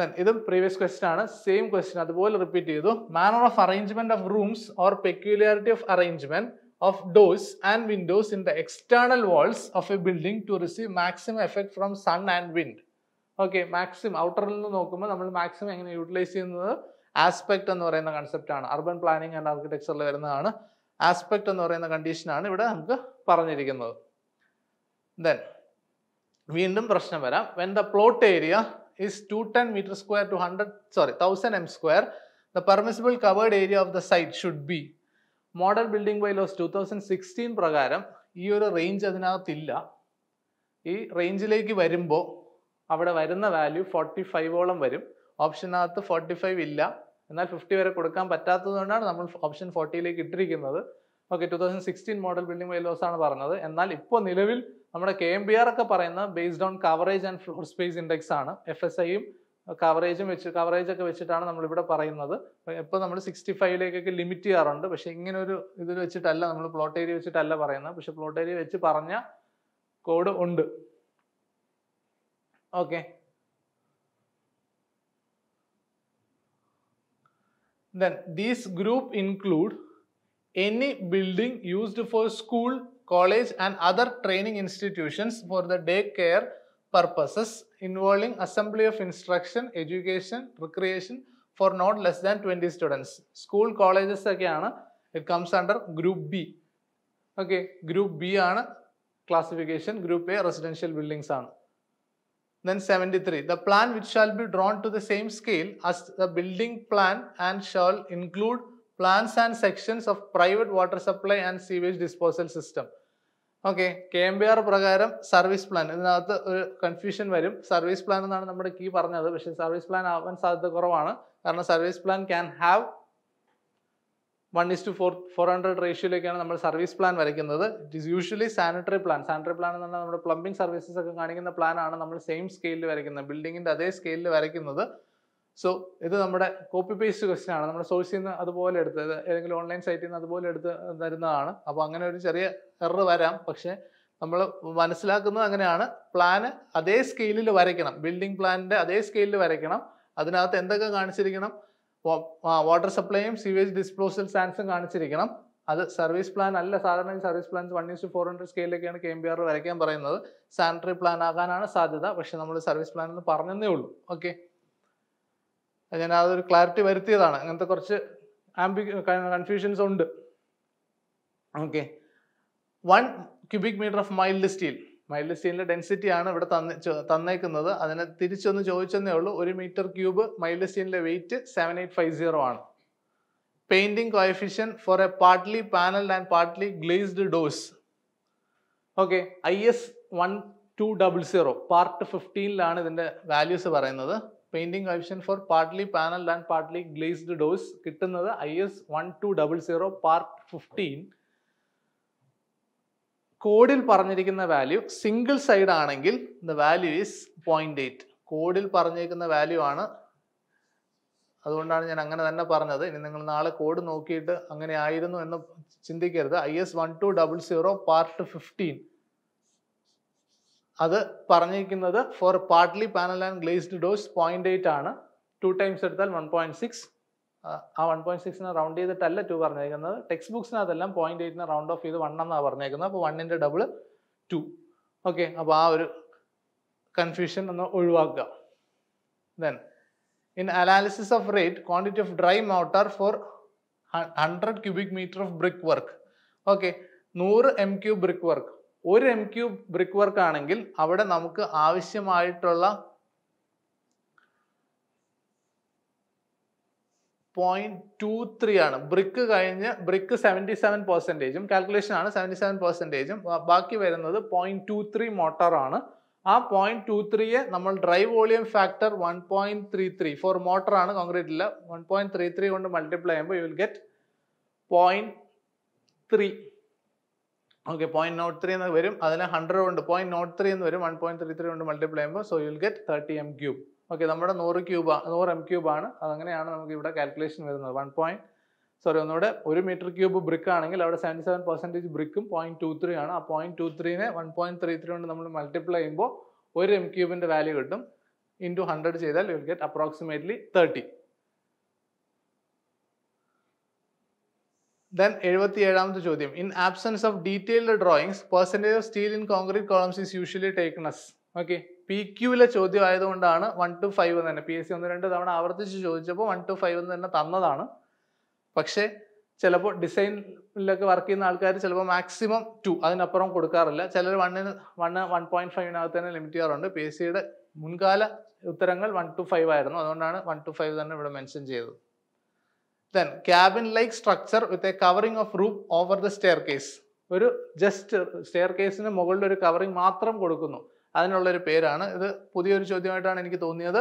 S1: ദെൻ ഇതും പ്രീവിയസ് ക്വസ്റ്റൻ ആണ് സെയിം ക്വസ്റ്റൻ അതുപോലെ റിപ്പീറ്റ് ചെയ്തു manner of arrangement of rooms or peculiarity of arrangement of doors and windows in the external walls of a building to receive maximum effect from sun and wind. Okay maximum ഔട്ടറിൽ നിന്ന് നോക്കുമ്പോൾ നമ്മൾ മാക്സിമം എങ്ങനെ യൂട്ടിലൈസ് ചെയ്യുന്നത് ആസ്പെക്ട് എന്ന് പറയുന്ന കൺസെപ്റ്റാണ് അർബൻ പ്ലാനിങ് ആൻഡ് ആർക്കിടെക്ചറിൽ വരുന്നതാണ് ആസ്പെക്ട് എന്ന് പറയുന്ന കണ്ടീഷനാണ് ഇവിടെ നമുക്ക് പറഞ്ഞിരിക്കുന്നത് ദെൻ വീണ്ടും പ്രശ്നം വരാം when the plot area is two ten metre square two hundred sorry thousand M square the permissible covered area of the site should be model building bylaws two thousand sixteen പ്രകാരം ഈ ഒരു റേഞ്ച് അതിനകത്തില്ല ഈ റേഞ്ചിലേക്ക് വരുമ്പോൾ അവിടെ വരുന്ന വാല്യൂ ഫോർട്ടി ഫൈവോളം വരും ഓപ്ഷനകത്ത് ഫോർട്ടി ഫൈവ് ഇല്ല എന്നാൽ ഫിഫ്റ്റി വരെ കൊടുക്കാൻ പറ്റാത്തതുകൊണ്ടാണ് നമ്മൾ ഓപ്ഷൻ ഫോർട്ടിയിലേക്ക് ഇട്ടിരിക്കുന്നത് okay two thousand sixteen model building laws ആണ് പറഞ്ഞത് എന്നാൽ ഇപ്പോൾ നിലവിൽ നമ്മുടെ കെ എം ബി ആർ ഒക്കെ പറയുന്ന based on coverage and floor space index ആണ് എഫ് എസ് ഐയും കവറേജും വെച്ച് കവറേജ് ഒക്കെ വെച്ചിട്ടാണ് നമ്മളിവിടെ പറയുന്നത് ഇപ്പോൾ നമ്മൾ സിക്സ്റ്റി ഫൈവിലേക്കൊക്കെ ലിമിറ്റ് ചെയ്യാറുണ്ട് പക്ഷേ ഇങ്ങനെ ഒരു ഇതിൽ വെച്ചിട്ടല്ല നമ്മൾ പ്ലോട്ട് ഏരിയ വെച്ചിട്ടല്ല പറയുന്നത് പക്ഷെ പ്ലോട്ട് ഏരിയ വെച്ച് പറഞ്ഞ കോഡ് ഉണ്ട് okay then these group include any building used for school college and other training institutions for the day care purposes involving assembly of instruction, education, recreation for not less than 20 students. School colleges It comes under Group B. Okay, Group B is ആണ് classification. Group A residential buildings ആണ് then 73 the plan which shall be drawn to the same scale as the building plan and shall include plans and sections of private water supply and sewage disposal system okay K M B R പ്രകാരം സർവീസ് പ്ലാൻ ഇതിനകത്ത് ഒരു കൺഫ്യൂഷൻ വരും സർവീസ് പ്ലാൻ എന്നാണ് നമ്മുടെ കീ പറഞ്ഞത് പക്ഷേ സർവീസ് പ്ലാൻ ആവാൻ സാധ്യത കുറവാണ് കാരണം service plan can have one is to four four hundred റേഷ്യോയിലേക്കാണ് നമ്മൾ സർവീസ് പ്ലാൻ വരയ്ക്കുന്നത് it is usually sanitary plan sanitary plan എന്ന് പറഞ്ഞാൽ നമ്മുടെ പ്ലംബിംഗ് സർവീസസ് ഒക്കെ കാണിക്കുന്ന പ്ലാനാണ് നമ്മൾ സെയിം സ്കെയിലിൽ വരയ്ക്കുന്നത് ബിൽഡിങ്ങിൻ്റെ അതേ സ്കെയിലിൽ വരയ്ക്കുന്നത് സോ ഇത് നമ്മുടെ കോപ്പി പേസ്റ്റ് ക്വസ്റ്റ്യൻ ആണ് നമ്മുടെ സോഴ്സിൽ നിന്ന് അതുപോലെ എടുത്ത് ഏതെങ്കിലും ഓൺലൈൻ സൈറ്റിൽ നിന്ന് അതുപോലെ എടുത്ത് തരുന്നതാണ് അപ്പോൾ അങ്ങനെ ഒരു ചെറിയ എറർ വരാം പക്ഷേ നമ്മൾ മനസ്സിലാക്കുന്നത് അങ്ങനെയാണ് പ്ലാന് അതേ സ്കെയിലിൽ വരയ്ക്കണം ബിൽഡിംഗ് പ്ലാനിൻ്റെ അതേ സ്കെയിലിൽ വരയ്ക്കണം അതിനകത്ത് എന്തൊക്കെ കാണിച്ചിരിക്കണം വാട്ടർ സപ്ലൈയും സിവേജ് ഡിസ്പോസൽ സാൻസും കാണിച്ചിരിക്കണം അത് സർവീസ് പ്ലാൻ അല്ല സാധാരണ service plan one is four hundred സ്കെയിലൊക്കെയാണ് കെ എം ബി ആർ വരയ്ക്കാൻ പറയുന്നത് സാനിറ്ററി പ്ലാൻ ആകാനാണ് സാധ്യത പക്ഷെ നമ്മൾ സർവീസ് പ്ലാൻ എന്ന് പറഞ്ഞതേ ഉള്ളൂ ഓക്കെ ഞാൻ അതൊരു ക്ലാരിറ്റി വരുത്തിയതാണ് അങ്ങനത്തെ കുറച്ച് ആംബി കൺഫ്യൂഷൻസ് ഉണ്ട് okay one cubic metre of mild steel mild സ്റ്റീലിൻ്റെ ആണ് ഇവിടെ തന്നേക്കുന്നത് അതിനെ തിരിച്ചൊന്ന് ചോദിച്ചെന്നേ ഉള്ളൂ ഒരു മീറ്റർ ക്യൂബ് മൈൽഡ് സ്റ്റീലിൻ്റെ weight seven eight five zero ആണ് painting coefficient for a partly panelled and partly glazed doors okay I S one two double zero part ഫിഫ്റ്റീനിലാണ് ഇതിൻ്റെ വാല്യൂസ് പറയുന്നത് painting option for partly panel and partly glazed doors കിട്ടുന്നത് I S one two double zero part fifteen കോഡിൽ പറഞ്ഞിരിക്കുന്ന വാല്യൂ സിംഗിൾ സൈഡ് ആണെങ്കിൽ the value is point eight കോഡിൽ പറഞ്ഞിരിക്കുന്ന വാല്യൂ ആണ് അതുകൊണ്ടാണ് ഞാൻ അങ്ങനെ തന്നെ പറഞ്ഞത് ഇനി നിങ്ങൾ നാളെ കോഡ് നോക്കിയിട്ട് അങ്ങനെ ആയിരുന്നു എന്ന് ചിന്തിക്കരുത് I S one two double zero part fifteen അത് പറഞ്ഞിരിക്കുന്നത് for partly panel and glazed doors point eight ആണ് ടു ടൈംസ് എടുത്താൽ വൺ പോയിന്റ് സിക്സ് ആ വൺ പോയിന്റ് സിക്സിനെ റൗണ്ട് ചെയ്തിട്ടല്ല ടു പറഞ്ഞേക്കുന്നത് ടെക്സ്റ്റ് ബുക്സിനകത്തെല്ലാം പോയിന്റ് എയ്റ്റിന് റൗണ്ട് ഓഫ് ചെയ്ത് വൺ എന്നാണ് പറഞ്ഞേക്കുന്നത് അപ്പോൾ വണ്ണിൻ്റെ ഡബിൾ ടു ഓക്കെ അപ്പോൾ ആ ഒരു കൺഫ്യൂഷൻ ഒന്ന് ഒഴിവാക്കുക then in analysis of rate quantity of dry mortar for hundred cubic metre of brick work okay നൂറ് എം ക്യൂ ബ്രിക്ക് വർക്ക് ഒരു എം ക്യൂ ബ്രിക്ക് വർക്ക് ആണെങ്കിൽ അവിടെ നമുക്ക് ആവശ്യമായിട്ടുള്ള പോയിന്റ് ടു ത്രീ ആണ് ബ്രിക്ക് കഴിഞ്ഞ് ബ്രിക്ക് സെവൻറ്റി സെവൻ പെർസെൻറ്റേജും കാൽക്കുലേഷൻ ആണ് സെവൻറ്റി സെവൻ പെർസെൻറ്റേജും ബാക്കി വരുന്നത് പോയിന്റ് ടു ത്രീ മോട്ടറാണ് ആ പോയിന്റ് ടു ത്രീയെ നമ്മൾ dry volume factor one point three three for മോട്ടറാണ് കോൺക്രീറ്റ് ഇല്ല വൺ പോയിന്റ് ത്രീ ത്രീ കൊണ്ട് മൾട്ടിപ്ലൈ ചെയ്യുമ്പോൾ you will get point three okay point nought three എന്ന് വരും അതിന് ഹൺഡ്രഡ് കൊണ്ട് പോയിന്റ് നോട്ട് ത്രീ എന്ന് വരും വൺ പോയിന്റ് ത്രീ ത്രീ കൊണ്ട് മൾട്ടിപ്ലൈ ചെയ്യുമ്പോൾ so you'll get thirty M cube okay നമ്മുടെ നൂറ് ക്യൂബ് നൂറ് എം ക്യൂബ് ആണ് അതങ്ങനെയാണ് നമുക്ക് ഇവിടെ കാൽക്കുലേഷൻ വരുന്നത് വൺ പോയിന്റ് സോറി ഒന്നുകൂടെ ഒരു മീറ്റർ ക്യൂബ് ബ്രിക്ക് ആണെങ്കിൽ അവിടെ സെവൻറ്റി സെവൻ പെർസെൻറ്റേജ് ബ്രിക്കും പോയിന്റ് ടു ത്രീ ആണ് ആ പോയിന്റ് ടു ത്രീനെ വൺ പോയിന്റ് ത്രീ ത്രീ കൊണ്ട് നമ്മൾ മൾട്ടിപ്ലൈ ചെയ്യുമ്പോൾ ഒരു എം ക്യൂബിൻ്റെ വാല്യൂ കിട്ടും ടു ഹൺഡ്രഡ് ചെയ്താൽ you'll get approximately thirty then എഴുപത്തി ഏഴാമത്തെ ചോദ്യം in absence of detailed drawings percentage of steel in concrete columns is usually taken as okay P ക്യൂവിലെ ചോദ്യം ആയതുകൊണ്ടാണ് വൺ ടു ഫൈവ് എന്ന് തന്നെ പി എസ് സി ഒന്ന് രണ്ട് തവണ ആവർത്തിച്ച് ചോദിച്ചപ്പോൾ വൺ ടു ഫൈവ് എന്ന് തന്നെ തന്നതാണ് പക്ഷേ ചിലപ്പോൾ ഡിസൈനിലൊക്കെ വർക്ക് ചെയ്യുന്ന ആൾക്കാർ ചിലപ്പോൾ മാക്സിമം ടു അതിനപ്പുറം കൊടുക്കാറില്ല ചിലർ വണ്ണിന് വണ്ണ് വൺ പോയിന്റ് ഫൈവിനകത്ത് തന്നെ ലിമിറ്റ് ചെയ്യാറുണ്ട് പി എസ് സിയുടെ മുൻകാല ഉത്തരങ്ങൾ വൺ ടു ഫൈവ് ആയിരുന്നു അതുകൊണ്ടാണ് വൺ ടു ഫൈവ് തന്നെ ഇവിടെ മെൻഷൻ ചെയ്തത് then cabin like structure with a covering of room over the staircase ഒരു ജസ്റ്റ് സ്റ്റെയർ കേസിന് മുകളിൽ ഒരു കവറിംഗ് മാത്രം കൊടുക്കുന്നു അതിനുള്ളൊരു പേരാണ് ഇത് പുതിയൊരു ചോദ്യമായിട്ടാണ് എനിക്ക് തോന്നിയത്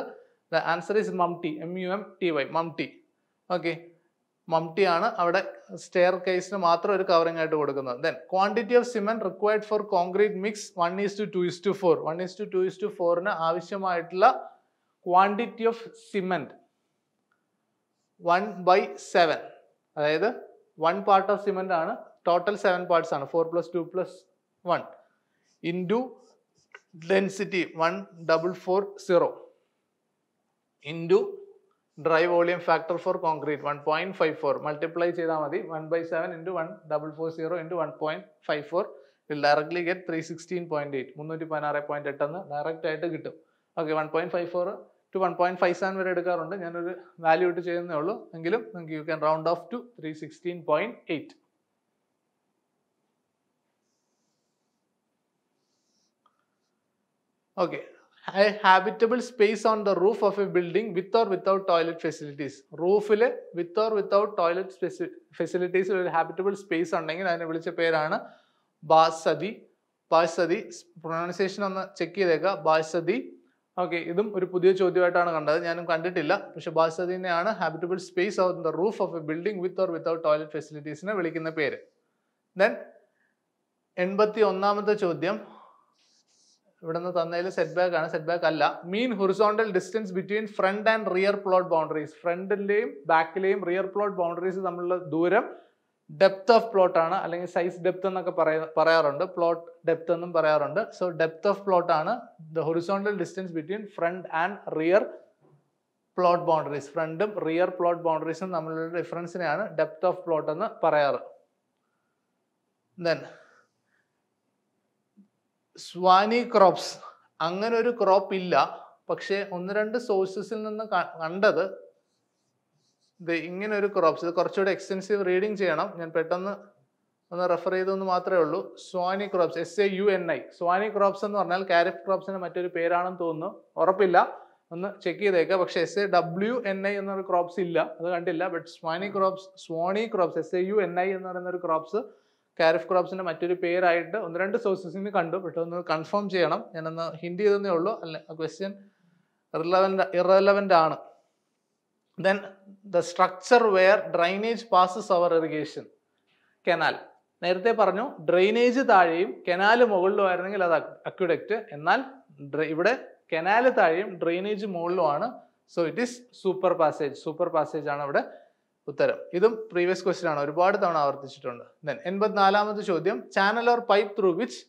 S1: the answer is mumty M U M T Y mumty okay ആണ് അവിടെ സ്റ്റെയർ കേസിന് മാത്രം ഒരു കവറിംഗ് ആയിട്ട് കൊടുക്കുന്നത് then quantity of cement required for concrete mix one is to two is to four one is to two is to ഫോറിന് ആവശ്യമായിട്ടുള്ള quantity of cement one by seven അതായത് വൺ പാർട്ട് ഓഫ് സിമെന്റ് ആണ് ടോട്ടൽ സെവൻ പാർട്സ് ആണ് four plus two plus one into density one double four zero into dry volume factor for concrete one point five four multiply ചെയ്താൽ മതി one by seven into one double four zero into one point five four will directly get three sixteen point eight മുന്നൂറ്റി പതിനാറ് പോയിൻറ്റ് എട്ടെന്ന് ഡയറക്റ്റ് ആയിട്ട് കിട്ടും okay one point five four to one point five seven വരെ എടുക്കാറുണ്ട് ഞാനൊരു വാല്യൂ ഇട്ട് ചെയ്യുന്നേ ഉള്ളൂ എങ്കിലും നിങ്ങൾക്ക് you can round off to three sixteen point eight okay I habitable space on the roof of a building with or without toilet facilities റൂഫിൽ with or without toilet facilities ഒരു ഹാബിറ്റബിൾ സ്പേസ് ഉണ്ടെങ്കിൽ അതിനെ വിളിച്ച പേരാണ് ബാസതി ബാസതി പ്രൊണൗൺസിയേഷൻ ഒന്ന് ചെക്ക് ചെയ്തേക്കുക ബാസതി ഓക്കെ ഇതും ഒരു പുതിയ ചോദ്യമായിട്ടാണ് കണ്ടത് ഞാനും കണ്ടിട്ടില്ല പക്ഷെ ബാസദിനെയാണ് habitable space of the roof of a building with or without toilet ഫെസിലിറ്റീസിനെ വിളിക്കുന്ന പേര് ദെൻ എൺപത്തി ഒന്നാമത്തെ ചോദ്യം ഇവിടെ നിന്ന് തന്നതിൽ സെറ്റ് ബാക്ക് ആണ് സെറ്റ് ബാക്ക് അല്ല mean horizontal distance between front and rear plot boundaries ഫ്രണ്ടിൻ്റെയും ബാക്കിലെയും റിയർ പ്ലോട്ട് ബൗണ്ടറീസ് തമ്മിലുള്ള ദൂരം ഡെപ്ത് ഓഫ് പ്ലോട്ട് ആണ് അല്ലെങ്കിൽ സൈസ് ഡെപ്ത് എന്നൊക്കെ പറയാറുണ്ട് പ്ലോട്ട് ഡെപ്ത് എന്നും പറയാറുണ്ട് സോ ഡെപ്ത് ഓഫ് പ്ലോട്ട് ആണ് the horizontal distance between front and rear plot boundaries ഫ്രണ്ടും റിയർ പ്ലോട്ട് ബൗണ്ടറീസും തമ്മിലുള്ള ഡിഫറൻസിനെയാണ് ഡെപ്ത് ഓഫ് പ്ലോട്ട് എന്ന് പറയാറ് ദെൻ സ്വാനി ക്രോപ്സ് അങ്ങനെ ഒരു ക്രോപ്പ് ഇല്ല പക്ഷേ ഒന്ന് രണ്ട് സോഴ്സസിൽ നിന്ന് കണ്ടത് ഇങ്ങനെ ഒരു ക്രോപ്സ് ഇത് കുറച്ചുകൂടി എക്സ്റ്റെൻസീവ് റീഡിങ് ചെയ്യണം ഞാൻ പെട്ടെന്ന് ഒന്ന് റെഫർ ചെയ്തെന്ന് മാത്രമേ ഉള്ളൂ sauni crops S A U N I sauni crops എന്ന് പറഞ്ഞാൽ കാരിഫ് ക്രോപ്സിന് മറ്റൊരു പേരാണെന്ന് തോന്നുന്നു ഉറപ്പില്ല ഒന്ന് ചെക്ക് ചെയ്തേക്കുക പക്ഷെ S A W N I എന്നൊരു ക്രോപ്സ് ഇല്ല അത് കണ്ടില്ല but sauni crops sauni crops S A U N I എന്ന് പറയുന്ന ഒരു ക്രോപ്സ് കാരിഫ് ക്രോപ്സിന്റെ മറ്റൊരു പേരായിട്ട് ഒന്ന് രണ്ട് സോഴ്സസിൽ നിന്ന് കണ്ടു പക്ഷെ ഒന്ന് കൺഫേം ചെയ്യണം ഞാനൊന്ന് ഹിൻഡ് ചെയ്തതേ ഉള്ളൂ ആ ക്വസ്റ്റ്യൻ റിലവൻ്റ് ഇറലവൻ്റ് ആണ് then the structure where drainage passes our irrigation canal നേരത്തെ പറഞ്ഞു ഡ്രെയിനേജ് താഴെയും കനാൽ മുകളിലും ആയിരുന്നെങ്കിൽ അത് അക്യുഡക്റ്റ് എന്നാൽ ഇവിടെ കനാൽ താഴെയും ഡ്രെയിനേജ് മുകളിലുമാണ് so it is super passage super passage ആണ് ഇവിടെ ഉത്തരം ഇതും പ്രീവിയസ് ക്വസ്റ്റ്യൻ ആണ് ഒരുപാട് തവണ ആവർത്തിച്ചിട്ടുണ്ട് ദെൻ എൺപത്തിനാലാമത്തെ ചോദ്യം channel or pipe through which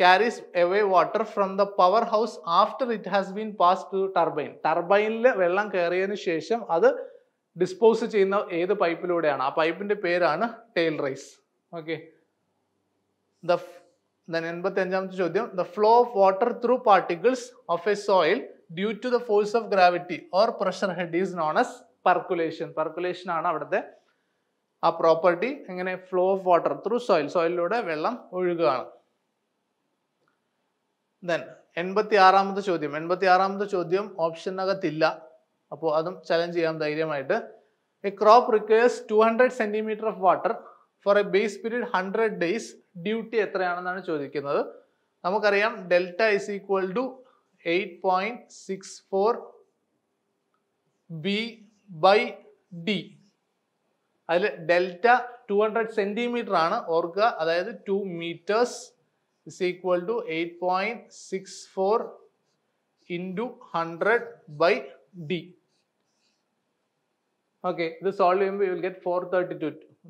S1: carries away water from the power house after it has been pass to turbine ടർബൈനിൽ വെള്ളം കയറിയതിന് ശേഷം അത് ഡിസ്പോസ് ചെയ്യുന്ന ഏത് പൈപ്പിലൂടെയാണ് ആ പൈപ്പിന്റെ പേരാണ് ടെയിൽ റൈസ് ഓക്കെ ദ എൺപത്തി അഞ്ചാമത്തെ ചോദ്യം the flow of water through particles of a soil due to the force of gravity or pressure head is non as percolation percolation ആണ് അവിടുത്തെ ആ പ്രോപ്പർട്ടി എങ്ങനെ flow of water through soil സോയിലിലൂടെ വെള്ളം ഒഴുകുകയാണ് ദെൻ എൺപത്തി ആറാമത്തെ ചോദ്യം എൺപത്തി ആറാമത്തെ ചോദ്യം ഓപ്ഷനകത്തില്ല അപ്പോൾ അതും ചലഞ്ച് ചെയ്യാം ധൈര്യമായിട്ട് a crop requires two hundred centimeter of water for a base period hundred days duty എത്രയാണെന്നാണ് ചോദിക്കുന്നത് നമുക്കറിയാം delta is equal to eight point six four B by D അതിൽ ഡെൽറ്റ ടു ഹൺഡ്രഡ് സെൻറ്റിമീറ്റർ ആണ് ഓർക്കുക അതായത് two meters is equal to 8.64 into 100 by D. Okay ഇത് സോൾവ് ചെയ്യുമ്പോൾ you will get four thirty two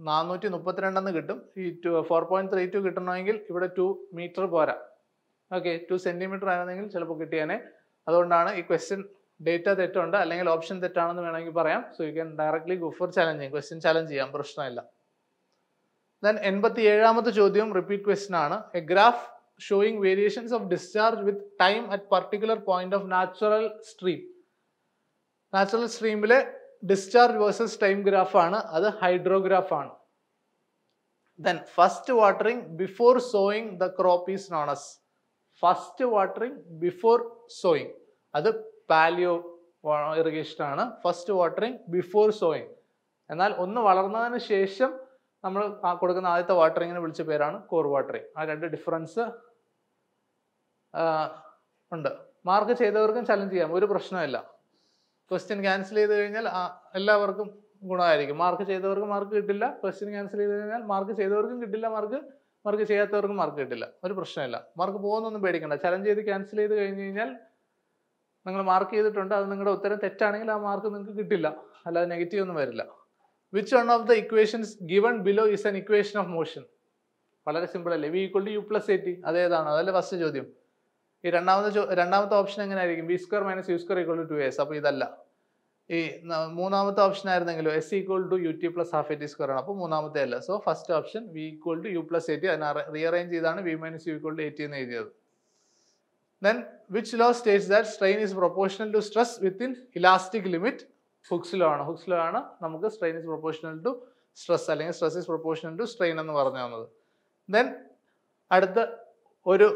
S1: നാനൂറ്റി മുപ്പത്തിരണ്ടെന്ന് കിട്ടും ഈ two four point three to കിട്ടണമെങ്കിൽ ഇവിടെ ടു മീറ്റർ പോരാ ഓക്കെ ടു സെന്റിമീറ്റർ ആയിരുന്നെങ്കിൽ ചിലപ്പോൾ കിട്ടിയേനെ അതുകൊണ്ടാണ് ഈ ക്വസ്റ്റ്യൻ ഡേറ്റ തെറ്റുണ്ട് അല്ലെങ്കിൽ ഓപ്ഷൻ തെറ്റാണെന്ന് വേണമെങ്കിൽ പറയാം so you can directly go for challenging question challenge ചെയ്യാം പ്രശ്നമില്ല ദെൻ എൺപത്തി ഏഴാമത്തെ ചോദ്യം റിപ്പീറ്റ് ക്വസ്റ്റൻ ആണ് a graph showing variations of discharge with time at particular point of natural stream natural സ്ട്രീമിലെ ഡിസ്ചാർജ് വേഴ്സസ് ടൈം ഗ്രാഫ് ആണ് അത് ഹൈഡ്രോഗ്രാഫ് ആണ് then first watering before sowing the crop is known as first watering before sowing അത് പാലിയോ ഇറിഗേഷൻ ആണ് ഫസ്റ്റ് വാട്ടറിംഗ് ബിഫോർ സോയിങ് എന്നാൽ ഒന്ന് വളർന്നതിന് ശേഷം നമ്മൾ കൊടുക്കുന്ന ആദ്യത്തെ വാട്ടറിങ്ങിന് വിളിച്ച പേരാണ് കോർ വാട്ടറിങ് ആ രണ്ട് ഡിഫറൻസ് ഉണ്ട് മാർക്ക് ചെയ്തവർക്കും ചലഞ്ച് ചെയ്യാം ഒരു പ്രശ്നമില്ല ക്വസ്റ്റ്യൻ ക്യാൻസൽ ചെയ്ത് കഴിഞ്ഞാൽ എല്ലാവർക്കും ഗുണമായിരിക്കും മാർക്ക് ചെയ്തവർക്ക് മാർക്ക് കിട്ടില്ല ക്വസ്റ്റ്യൻ ക്യാൻസൽ ചെയ്ത് കഴിഞ്ഞാൽ മാർക്ക് ചെയ്തവർക്കും കിട്ടില്ല മാർക്ക് മാർക്ക് ചെയ്യാത്തവർക്കും മാർക്ക് കിട്ടില്ല ഒരു പ്രശ്നമില്ല മാർക്ക് പോകുന്നൊന്നും പേടിക്കണ്ട ചലഞ്ച് ചെയ്ത് ക്യാൻസൽ ചെയ്ത് കഴിഞ്ഞ് കഴിഞ്ഞാൽ നിങ്ങൾ മാർക്ക് ചെയ്തിട്ടുണ്ട് അത് നിങ്ങളുടെ ഉത്തരം തെറ്റാണെങ്കിൽ ആ മാർക്ക് നിങ്ങൾക്ക് കിട്ടില്ല അല്ലാതെ നെഗറ്റീവ് ഒന്നും വരില്ല which one of the equations given below is an equation of motion വളരെ സിമ്പിൾ അല്ലേ V equal to U plus A T അതേതാണ് അതല്ലേ ഫസ്റ്റ് ചോദ്യം ഈ രണ്ടാമത്തെ രണ്ടാമത്തെ ഓപ്ഷൻ എങ്ങനെ ആയിരിക്കും V square minus U square equal to two S അപ്പോൾ ഇതല്ല ഈ മൂന്നാമത്തെ ഓപ്ഷൻ ആയിരുന്നെങ്കിലും S equal to U T plus half A T square ആണ് അപ്പോൾ മൂന്നാമത്തെ അല്ല so first option V equal to U plus A T അതിനെ റീഅറേഞ്ച് ചെയ്താണ് V minus U equal to A T എന്ന് എഴുതിയത് then which law states that strain is proportional to stress within elastic limit ഹുക്സിലാണ് ഹുക്സിലാണ് നമുക്ക് strain is proportional to stress അല്ലെങ്കിൽ stress is proportional to strain എന്ന് പറഞ്ഞു തന്നത് ദെൻ അടുത്ത ഒരു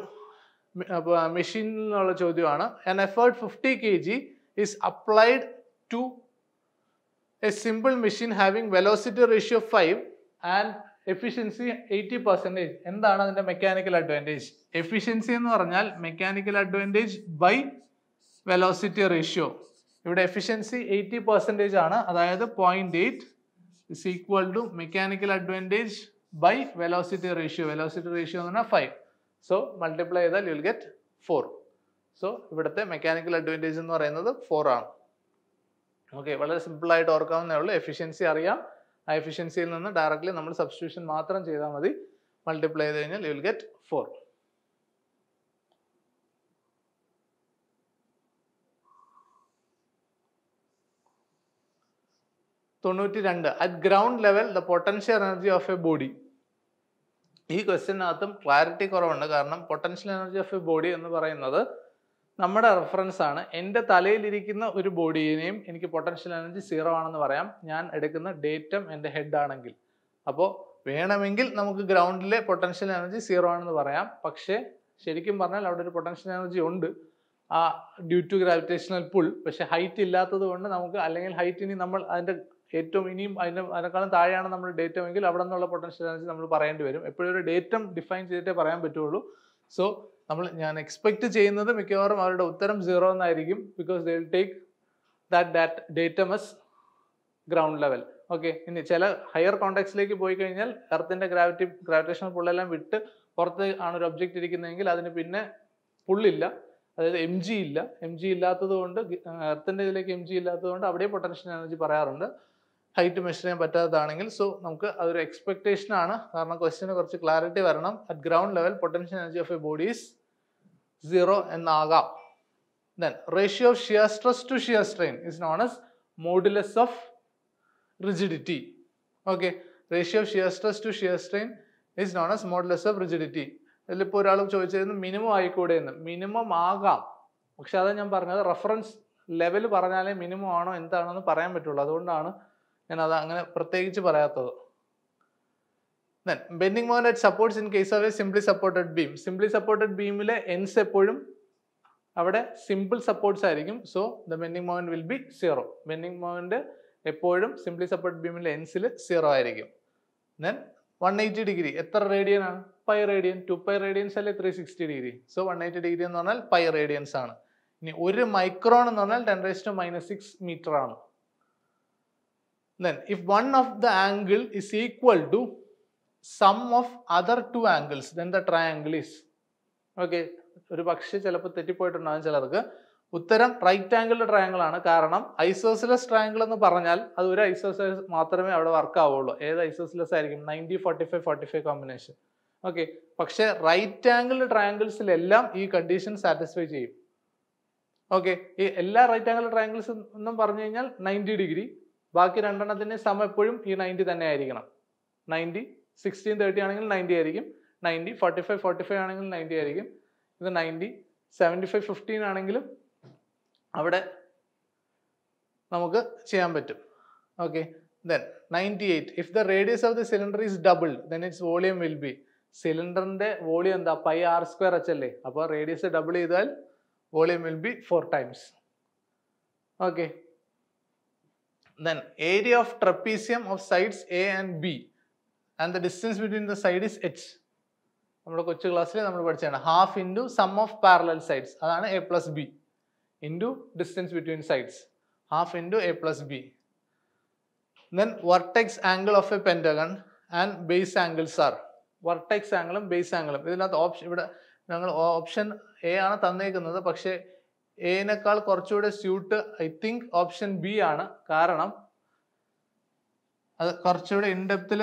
S1: മെഷീനിൽ നിന്നുള്ള ചോദ്യമാണ് an effort fifty K G is applied to a simple machine having velocity ratio five and efficiency eighty percentage എന്താണ് അതിൻ്റെ മെക്കാനിക്കൽ അഡ്വാൻറ്റേജ് എഫിഷ്യൻസി എന്ന് പറഞ്ഞാൽ mechanical advantage by velocity ratio ഇവിടെ എഫിഷ്യൻസി എയ്റ്റി പെർസെൻറ്റേജ് ആണ് അതായത് point eight is equal to mechanical advantage by velocity ratio velocity ratio എന്ന് പറഞ്ഞാൽ ഫൈവ് സോ മൾട്ടിപ്ലൈ ചെയ്താൽ യുൽ ഗെറ്റ് ഫോർ സോ ഇവിടുത്തെ മെക്കാനിക്കൽ അഡ്വാൻറ്റേജ് എന്ന് പറയുന്നത് ഫോർ ആണ് ഓക്കെ വളരെ സിമ്പിളായിട്ട് ഓർക്കാവുന്നേ ഉള്ളൂ എഫിഷ്യൻസി അറിയാം ആ എഫിഷ്യൻസിയിൽ നിന്ന് ഡയറക്റ്റ്ലി നമ്മൾ സബ്സ്റ്റിറ്റ്യൂഷൻ മാത്രം ചെയ്താൽ മതി മൾട്ടിപ്ലൈ ചെയ്ത് കഴിഞ്ഞാൽ യുൽ ഗെറ്റ് ഫോർ തൊണ്ണൂറ്റി രണ്ട് at ground level the potential energy of a body ഈ ക്വസ്റ്റ്യനകത്തും ക്ലാരിറ്റി കുറവുണ്ട് കാരണം potential energy of a body എന്ന് പറയുന്നത് നമ്മുടെ റെഫറൻസ് ആണ് എൻ്റെ തലയിലിരിക്കുന്ന ഒരു ബോഡിയെയും എനിക്ക് പൊട്ടൻഷ്യൽ എനർജി സീറോ ആണെന്ന് പറയാം ഞാൻ എടുക്കുന്ന ഡേറ്റം എൻ്റെ ഹെഡ് ആണെങ്കിൽ അപ്പോൾ വേണമെങ്കിൽ നമുക്ക് ഗ്രൗണ്ടിലെ പൊട്ടൻഷ്യൽ എനർജി സീറോ ആണെന്ന് പറയാം പക്ഷേ ശരിക്കും പറഞ്ഞാൽ അവിടെ ഒരു പൊട്ടൻഷ്യൽ എനർജി ഉണ്ട് ആ ഡ്യൂ ടു ഗ്രാവിറ്റേഷണൽ പുൾ പക്ഷെ ഹൈറ്റ് ഇല്ലാത്തത് കൊണ്ട് നമുക്ക് അല്ലെങ്കിൽ ഹൈറ്റ് ഇനി നമ്മൾ അതിൻ്റെ ഏറ്റവും ഇനിയും അതിന് അതിനേക്കാളും താഴെയാണ് നമ്മൾ ഡേറ്റം എങ്കിൽ അവിടെ നിന്നുള്ള പൊട്ടൻഷ്യൽ എനർജി നമ്മൾ പറയേണ്ടി വരും എപ്പോഴും ഒരു ഡേറ്റം ഡിഫൈൻ ചെയ്തിട്ടേ പറയാൻ പറ്റുള്ളൂ സോ നമ്മൾ ഞാൻ എക്സ്പെക്ട് ചെയ്യുന്നത് മിക്കവാറും അവരുടെ ഉത്തരം സീറോ എന്നായിരിക്കും because they will take that that datum as ground level okay ഇനി ചില ഹയർ കോണ്ടാക്ട്സിലേക്ക് പോയി കഴിഞ്ഞാൽ എർത്തിൻ്റെ ഗ്രാവിറ്റി ഗ്രാവിറ്റേഷൻ പുള്ളെല്ലാം വിട്ട് പുറത്ത് ആണ് ഒരു ഒബ്ജക്റ്റ് ഇരിക്കുന്നതെങ്കിൽ അതിന് പിന്നെ പുള്ളില്ല അതായത് എം ജി ഇല്ല എം ജി ഇല്ലാത്തത് കൊണ്ട് എർത്തിൻ്റെ ഇതിലേക്ക് എം ജി ഇല്ലാത്തത് കൊണ്ട് അവിടെ പൊട്ടൻഷ്യൽ എനർജി പറയാറുണ്ട് ഹൈറ്റ് മെഷർ ചെയ്യാൻ പറ്റാത്തതാണെങ്കിൽ സോ നമുക്ക് അതൊരു എക്സ്പെക്ടേഷൻ ആണ് കാരണം ക്വസ്റ്റിന് കുറച്ച് ക്ലാരിറ്റി വരണം at ground level potential energy of a body is zero എന്നാകാം then ratio of shear stress to shear strain is known as modulus of rigidity okay ratio of shear stress to shear strain is known as modulus of rigidity ഇതിലിപ്പോൾ ഒരാൾ ചോദിച്ചിരുന്നു മിനിമം ആയിക്കൂടെ എന്ന് മിനിമം ആകാം പക്ഷെ അതാണ് ഞാൻ പറഞ്ഞത് റെഫറൻസ് ലെവൽ പറഞ്ഞാലേ മിനിമം ആണോ എന്താണോ എന്ന് പറയാൻ പറ്റുള്ളൂ അതുകൊണ്ടാണ് ഞാൻ അത് അങ്ങനെ പ്രത്യേകിച്ച് പറയാത്തത് then bending at supports in case of a simply supported beam simply supported ബീമിലെ എൻസ് എപ്പോഴും അവിടെ സിമ്പിൾ സപ്പോർട്ട്സ് ആയിരിക്കും so the bending moment will be zero bending moment എപ്പോഴും സിംപ്ലി സപ്പോർട്ട് ബീമിലെ എൻസിൽ സീറോ ആയിരിക്കും ദെൻ വൺ എയ്റ്റി ഡിഗ്രി എത്ര റേഡിയൻ ആണ് pi radian two pi radians അല്ലെ three sixty degree so one eighty degree എന്ന് പറഞ്ഞാൽ പൈ റേഡിയൻസ് ആണ് ഇനി ഒരു മൈക്രോൺ എന്ന് പറഞ്ഞാൽ ten raise to minus six meter ആണ് Then if one of the angle is equal to sum of other two angles, then the triangle is. Okay, ഒരു പക്ഷേ ചിലപ്പോൾ തെറ്റിപ്പോയിട്ടുണ്ടാകും ചിലർക്ക് ഉത്തരം റൈറ്റ് ആംഗിളിൻ്റെ ട്രയാങ്കിൾ ആണ് കാരണം ഐസോസിലസ് ട്രയാങ്കിൾ എന്ന് പറഞ്ഞാൽ അത് ഒരു ഐസോസിലസ് മാത്രമേ അവിടെ വർക്ക് ആവുള്ളൂ ഏത് ഐസോസിലസ് ആയിരിക്കും ninety forty five forty five combination okay പക്ഷേ റൈറ്റ് ആംഗിൾഡ് ട്രയാങ്കിൾസിലെല്ലാം ഈ കണ്ടീഷൻ സാറ്റിസ്ഫൈ ചെയ്യും ഓക്കെ ഈ എല്ലാ റൈറ്റ് ആംഗിൾ ട്രയാങ്കിൾസ് എന്നും പറഞ്ഞു കഴിഞ്ഞാൽ നയൻറ്റി ഡിഗ്രി ബാക്കി രണ്ടെണ്ണത്തിൻ്റെ സമ എപ്പോഴും ഈ നയൻറ്റി തന്നെ ആയിരിക്കണം നയൻറ്റി സിക്സ്റ്റീൻ തേർട്ടി ആണെങ്കിൽ നയൻറ്റി ആയിരിക്കും ninety forty five forty five ആണെങ്കിൽ നയൻറ്റി ആയിരിക്കും ഇത് നയൻറ്റി സെവൻറ്റി ഫൈവ് ഫിഫ്റ്റീൻ ആണെങ്കിലും അവിടെ നമുക്ക് ചെയ്യാൻ പറ്റും okay then ninety eight if the radius of the cylinder is double then its volume will be സിലിണ്ടറിൻ്റെ വോളിയം എന്താ പൈ ആർ സ്ക്വയർ അച്ചല്ലേ അപ്പോൾ റേഡിയസ് ഡബിൾ ചെയ്താൽ volume will be four times okay Then area of trapezium of sides A and B and the distance between the side is h. നമ്മുടെ കൊച്ചു ക്ലാസ്സിൽ നമ്മൾ പഠിച്ചതാണ് half into sum of parallel sides അതാണ് A plus B into distance between sides half into A plus B then vertex angle of a pentagon and base angles are vertex ആംഗിളും ബേസ് ആംഗിളും ഇതിനകത്ത് ഓപ്ഷൻ ഇവിടെ ഞങ്ങൾ ഓപ്ഷൻ എ ആണ് തന്നേക്കുന്നത് പക്ഷേ എനേക്കാൾ കുറച്ചുകൂടെ suit I think option B ആണ് കാരണം അത് കുറച്ചുകൂടെ ഇൻഡെപ്തിൽ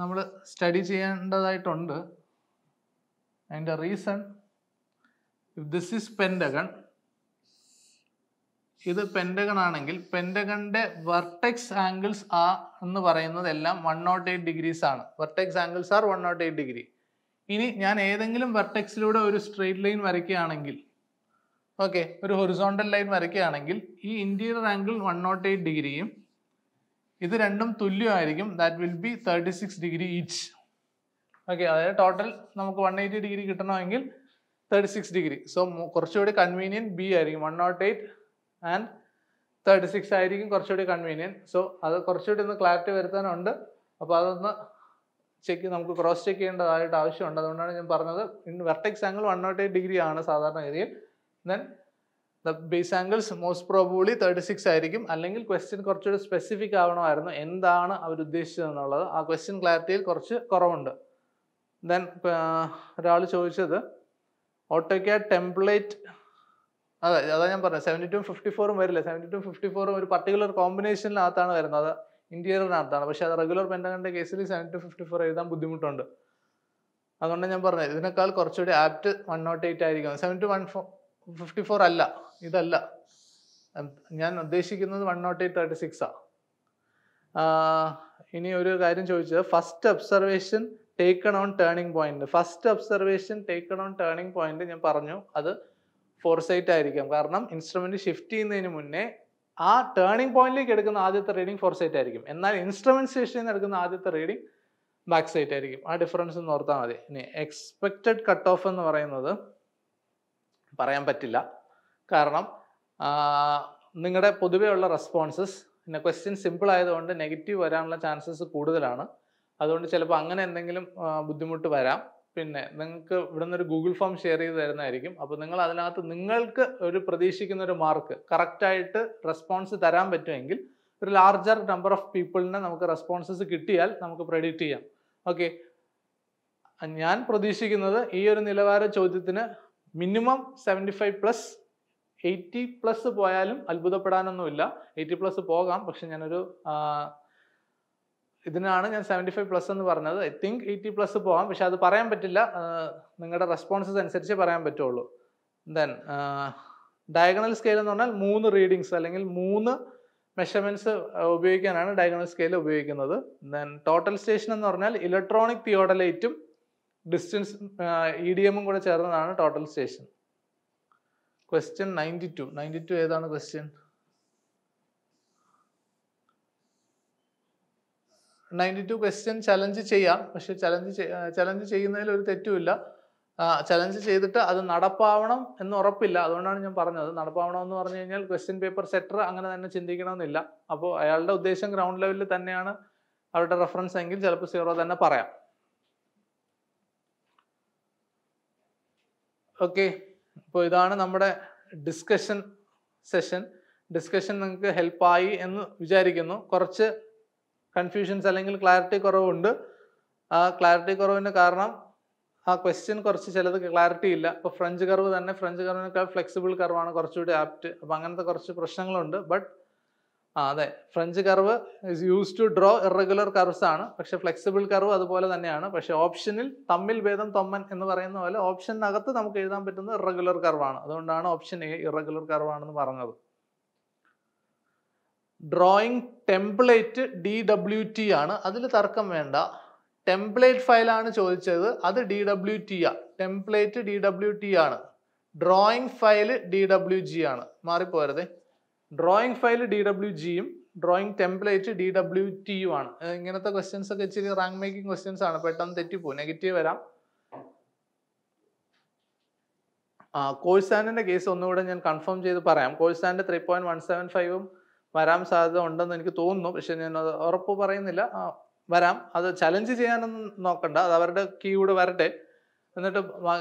S1: നമ്മൾ സ്റ്റഡി ചെയ്യേണ്ടതായിട്ടുണ്ട് അതിൻ്റെ reason if this is pentagon ഇത് പെൻഡഗൺ ആണെങ്കിൽ പെൻഡഗണിൻ്റെ വെർട്ടെക്സ് ആംഗിൾസ് ആ എന്ന് പറയുന്നത് എല്ലാം one nought oh eight degrees ആണ് vertex angles are one nought eight degree ഇനി ഞാൻ ഏതെങ്കിലും വെർട്ടെക്സിലൂടെ ഒരു സ്ട്രെയിറ്റ് ലൈൻ വരയ്ക്കുകയാണെങ്കിൽ ഓക്കെ ഒരു ഹൊറിസോണ്ടൽ ലൈൻ വരയ്ക്കുകയാണെങ്കിൽ ഈ interior angle one nought eight ഡിഗ്രിയും ഇത് രണ്ടും തുല്യമായിരിക്കും that will be thirty six degree each okay അതായത് ടോട്ടൽ നമുക്ക് വൺ എയ്റ്റി ഡിഗ്രി കിട്ടണമെങ്കിൽ തേർട്ടി സിക്സ് ഡിഗ്രി സോ കുറച്ചുകൂടി കൺവീനിയൻ ബി ആയിരിക്കും one nought eight and thirty six ആയിരിക്കും കുറച്ചുകൂടി കൺവീനിയൻ സോ അത് കുറച്ചുകൂടി ഒന്ന് ക്ലാരിറ്റി വരുത്താനുണ്ട് അപ്പോൾ അതൊന്ന് ചെക്ക് നമുക്ക് ക്രോസ് ചെക്ക് ചെയ്യേണ്ടതായിട്ട് ആവശ്യമുണ്ട് അതുകൊണ്ടാണ് ഞാൻ പറഞ്ഞത് in vertex angle one nought eight degree ആണ് സാധാരണഗതിയിൽ then the base angles most probably thirty six ആയിരിക്കും അല്ലെങ്കിൽ ക്വസ്റ്റ്യൻ കുറച്ചുകൂടി സ്പെസിഫിക് ആവണമായിരുന്നു എന്താണ് അവർ ഉദ്ദേശിച്ചത് എന്നുള്ളത് ആ ക്വസ്റ്റ്യൻ ക്ലാരിറ്റിയിൽ കുറച്ച് കുറവുണ്ട് ദെൻ ഒരാൾ ചോദിച്ചത് ഓട്ടോക്യാ ടെംപ്ലേറ്റ് അതെ അതാ ഞാൻ പറഞ്ഞത് സെവൻറ്റി ടു ഫിഫ്റ്റി ഫോറും വരില്ല സെവൻറ്റി ടു ഫിഫ്റ്റി ഫോറും ഒരു പർട്ടിക്കുലർ കോമ്പിനേഷനിലകത്താണ് വരുന്നത് ഇൻറ്റീരിയറിനകത്താണ് പക്ഷേ അത് റെഗുലർ പെൻഡകൻ്റെ കേസിൽ സെവൻറ്റി ടു ഫിഫ്റ്റി ഫോർ എഴുതാൻ ബുദ്ധിമുട്ടുണ്ട് അതുകൊണ്ട് ഞാൻ പറഞ്ഞത് ഇതിനേക്കാൾ കുറച്ചുകൂടി ആപ്റ്റ് വൺ നോട്ട് എയ്റ്റ് ആയിരിക്കും seven two one four fifty four അല്ല ഇതല്ല ഞാൻ ഉദ്ദേശിക്കുന്നത് വൺ നോട്ട് എയ്റ്റ് തേർട്ടി സിക്സാണ് ഇനി ഒരു കാര്യം ചോദിച്ചത് first observation taken on turning point first observation taken on turning point ഞാൻ പറഞ്ഞു അത് സൈറ്റ് ആയിരിക്കാം കാരണം ഇൻസ്ട്രുമെന്റ് ഷിഫ്റ്റ് ചെയ്യുന്നതിന് മുന്നേ ആ ടേണിംഗ് പോയിന്റിലേക്ക് എടുക്കുന്ന ആദ്യത്തെ റീഡിംഗ് സൈറ്റ് ആയിരിക്കും എന്നാൽ ഇൻസ്ട്രുമെന്റ് സ്റ്റേഷനിൽ നിന്ന് എടുക്കുന്ന ആദ്യത്തെ റീഡിംഗ് ബാക്ക് സൈറ്റ് ആയിരിക്കും ആ ഡിഫറൻസ് ഓർത്താൽ മതി ഇനി എക്സ്പെക്റ്റഡ് കട്ട് ഓഫ് എന്ന് പറയുന്നത് പറയാൻ പറ്റില്ല കാരണം നിങ്ങളുടെ പൊതുവെയുള്ള റെസ്പോൺസസ് പിന്നെ ക്വസ്റ്റ്യൻ സിമ്പിൾ ആയതുകൊണ്ട് നെഗറ്റീവ് വരാനുള്ള ചാൻസസ് കൂടുതലാണ് അതുകൊണ്ട് ചിലപ്പോൾ അങ്ങനെ എന്തെങ്കിലും ബുദ്ധിമുട്ട് വരാം പിന്നെ നിങ്ങൾക്ക് ഇവിടെ നിന്നൊരു ഗൂഗിൾ ഫോം ഷെയർ ചെയ്ത് തരുന്നതായിരിക്കും അപ്പോൾ നിങ്ങൾ അതിനകത്ത് നിങ്ങൾക്ക് ഒരു പ്രതീക്ഷിക്കുന്ന ഒരു മാർക്ക് കറക്റ്റായിട്ട് റെസ്പോൺസ് തരാൻ പറ്റുമെങ്കിൽ ഒരു ലാർജർ നമ്പർ ഓഫ് പീപ്പിളിനെ നമുക്ക് റെസ്പോൺസസ് കിട്ടിയാൽ നമുക്ക് പ്രെഡിക്റ്റ് ചെയ്യാം ഓക്കെ ഞാൻ പ്രതീക്ഷിക്കുന്നത് ഈ ഒരു നിലവാര ചോദ്യത്തിന് minimum seventy five plus eighty plus പോയാലും അത്ഭുതപ്പെടാനൊന്നുമില്ല എയ്റ്റി പ്ലസ് പോകാം പക്ഷെ ഞാനൊരു ഇതിനാണ് ഞാൻ സെവൻറ്റി ഫൈവ് പ്ലസ് എന്ന് പറഞ്ഞത് ഐ തിങ്ക് എയ്റ്റി പ്ലസ് പോകാം പക്ഷെ അത് പറയാൻ പറ്റില്ല നിങ്ങളുടെ റെസ്പോൺസസ് അനുസരിച്ച് പറയാൻ പറ്റുള്ളൂ ദെൻ ഡയഗണൽ സ്കെയിൽ എന്ന് പറഞ്ഞാൽ മൂന്ന് റീഡിങ്സ് അല്ലെങ്കിൽ മൂന്ന് മെഷർമെൻറ്റ്സ് ഉപയോഗിക്കാനാണ് ഡയഗണൽ സ്കെയിൽ ഉപയോഗിക്കുന്നത് ദെൻ ടോട്ടൽ സ്റ്റേഷൻ എന്ന് പറഞ്ഞാൽ ഇലക്ട്രോണിക് തിയോഡലൈറ്റും ഡിസ്റ്റൻസ് ഇ ഡി എമ്മും കൂടെ ചേർന്നതാണ് total station question ninety two ninety two ഏതാണ് question ninety two question challenge ചെയ്യാം പക്ഷെ ചലഞ്ച് ചലഞ്ച് ചെയ്യുന്നതിൽ ഒരു തെറ്റുമില്ല ചലഞ്ച് ചെയ്തിട്ട് അത് നടപ്പാവണം എന്ന് ഉറപ്പില്ല അതുകൊണ്ടാണ് ഞാൻ പറഞ്ഞത് നടപ്പാവണം എന്ന് പറഞ്ഞു കഴിഞ്ഞാൽ ക്വസ്റ്റ്യൻ പേപ്പർ സെറ്റർ അങ്ങനെ തന്നെ ചിന്തിക്കണമെന്നില്ല അപ്പോൾ അയാളുടെ ഉദ്ദേശം ഗ്രൗണ്ട് ലെവലിൽ തന്നെയാണ് അവരുടെ റെഫറൻസ് എങ്കിൽ ചിലപ്പോൾ സീറോ തന്നെ പറയാം ഓക്കെ അപ്പോൾ ഇതാണ് നമ്മുടെ ഡിസ്കഷൻ സെഷൻ ഡിസ്കഷൻ നിങ്ങൾക്ക് ഹെൽപ്പായി എന്ന് വിചാരിക്കുന്നു കുറച്ച് കൺഫ്യൂഷൻസ് അല്ലെങ്കിൽ ക്ലാരിറ്റി കുറവുണ്ട് ആ ക്ലാരിറ്റി കുറവിന് കാരണം ആ ക്വസ്റ്റ്യൻ കുറച്ച് ചിലത് ക്ലാരിറ്റി ഇല്ല അപ്പോൾ ഫ്രഞ്ച് കർവ് തന്നെ ഫ്രഞ്ച് കർവിനേക്കാൾ ഫ്ലെക്സിബിൾ കർവാണ് കുറച്ചുകൂടി ആപ്റ്റ് അപ്പോൾ അങ്ങനത്തെ കുറച്ച് പ്രശ്നങ്ങളുണ്ട് ബട്ട് ആ അതെ French curve use to draw irregular curves ആണ് പക്ഷെ ഫ്ലെക്സിബിൾ കർവ് അതുപോലെ തന്നെയാണ് പക്ഷെ ഓപ്ഷനിൽ തമ്മിൽ ഭേദം തൊമ്മൻ എന്ന് പറയുന്ന പോലെ ഓപ്ഷനകത്ത് നമുക്ക് എഴുതാൻ പറ്റുന്ന ഇറഗുലർ കർവാണ് അതുകൊണ്ടാണ് ഓപ്ഷൻ എ ഇറഗുലർ കർവാണെന്ന് പറഞ്ഞത് drawing template D W T ആണ് അതിൽ തർക്കം വേണ്ട ടെംപ്ലേറ്റ് ഫയലാണ് ചോദിച്ചത് അത് ഡി ഡബ്ല്യു ടി ആ ടെംപ്ലേറ്റ് ഡി ഡബ്ല്യു ടി ആണ് drawing file D W G ആണ് മാറിപ്പോരുതേ ഡ്രോയിങ് ഫയൽ ഡി ഡബ്ല്യു ജിയും ഡ്രോയിങ് ടെംപ്ലേറ്റ് ഡി ഡബ്ല്യു ടിയും ആണ് ഇങ്ങനത്തെ ക്വസ്റ്റ്യൻസ് ഒക്കെ ഇച്ചിരി റാങ്ക് മേക്കിംഗ് ക്വസ്റ്റ്യൻസ് ആണ് പെട്ടെന്ന് തെറ്റിപ്പോ നെഗറ്റീവ് വരാം ആ ആൻഡിൻ്റെ കേസ് ഒന്നുകൂടെ ഞാൻ കൺഫേം ചെയ്ത് പറയാം course three point one seven ഫൈവും വരാൻ സാധ്യത ഉണ്ടെന്ന് എനിക്ക് തോന്നുന്നു പക്ഷെ ഞാൻ ഉറപ്പ് പറയുന്നില്ല വരാം അത് ചലഞ്ച് ചെയ്യാനൊന്നും നോക്കണ്ട അത് അവരുടെ കീ കൂടെ വരട്ടെ എന്നിട്ട്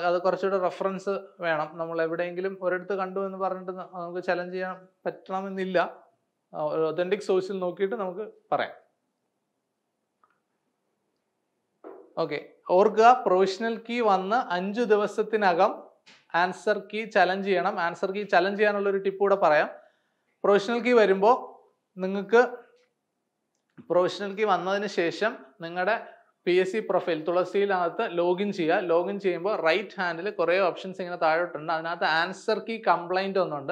S1: അത് കുറച്ചുകൂടെ റെഫറൻസ് വേണം നമ്മൾ എവിടെയെങ്കിലും ഒരിടത്ത് കണ്ടു എന്ന് പറഞ്ഞിട്ട് നമുക്ക് ചലഞ്ച് ചെയ്യാൻ പറ്റണമെന്നില്ല ഒതൻറ്റിക് സോഴ്സിൽ നോക്കിയിട്ട് നമുക്ക് പറയാം ഓക്കെ ഓർക്കുക പ്രൊവിഷണൽ കീ വന്ന് അഞ്ചു ദിവസത്തിനകം ആൻസർ കീ ചലഞ്ച് ചെയ്യണം ആൻസർ കീ ചലഞ്ച് ചെയ്യാനുള്ള ഒരു ടിപ്പ് കൂടെ പറയാം പ്രൊവിഷണൽ കീ വരുമ്പോൾ നിങ്ങൾക്ക് പ്രൊവിഷണൽ കീ വന്നതിന് ശേഷം നിങ്ങളുടെ പി എസ് സി പ്രൊഫൈൽ തുളസിയിലകത്ത് ലോഗിൻ ചെയ്യുക ലോഗിൻ ചെയ്യുമ്പോൾ റൈറ്റ് ഹാൻഡിൽ കുറേ ഓപ്ഷൻസ് ഇങ്ങനെ താഴോട്ടുണ്ട് അതിനകത്ത് ആൻസർ കീ കംപ്ലൈൻറ്റ് ഒന്നുണ്ട്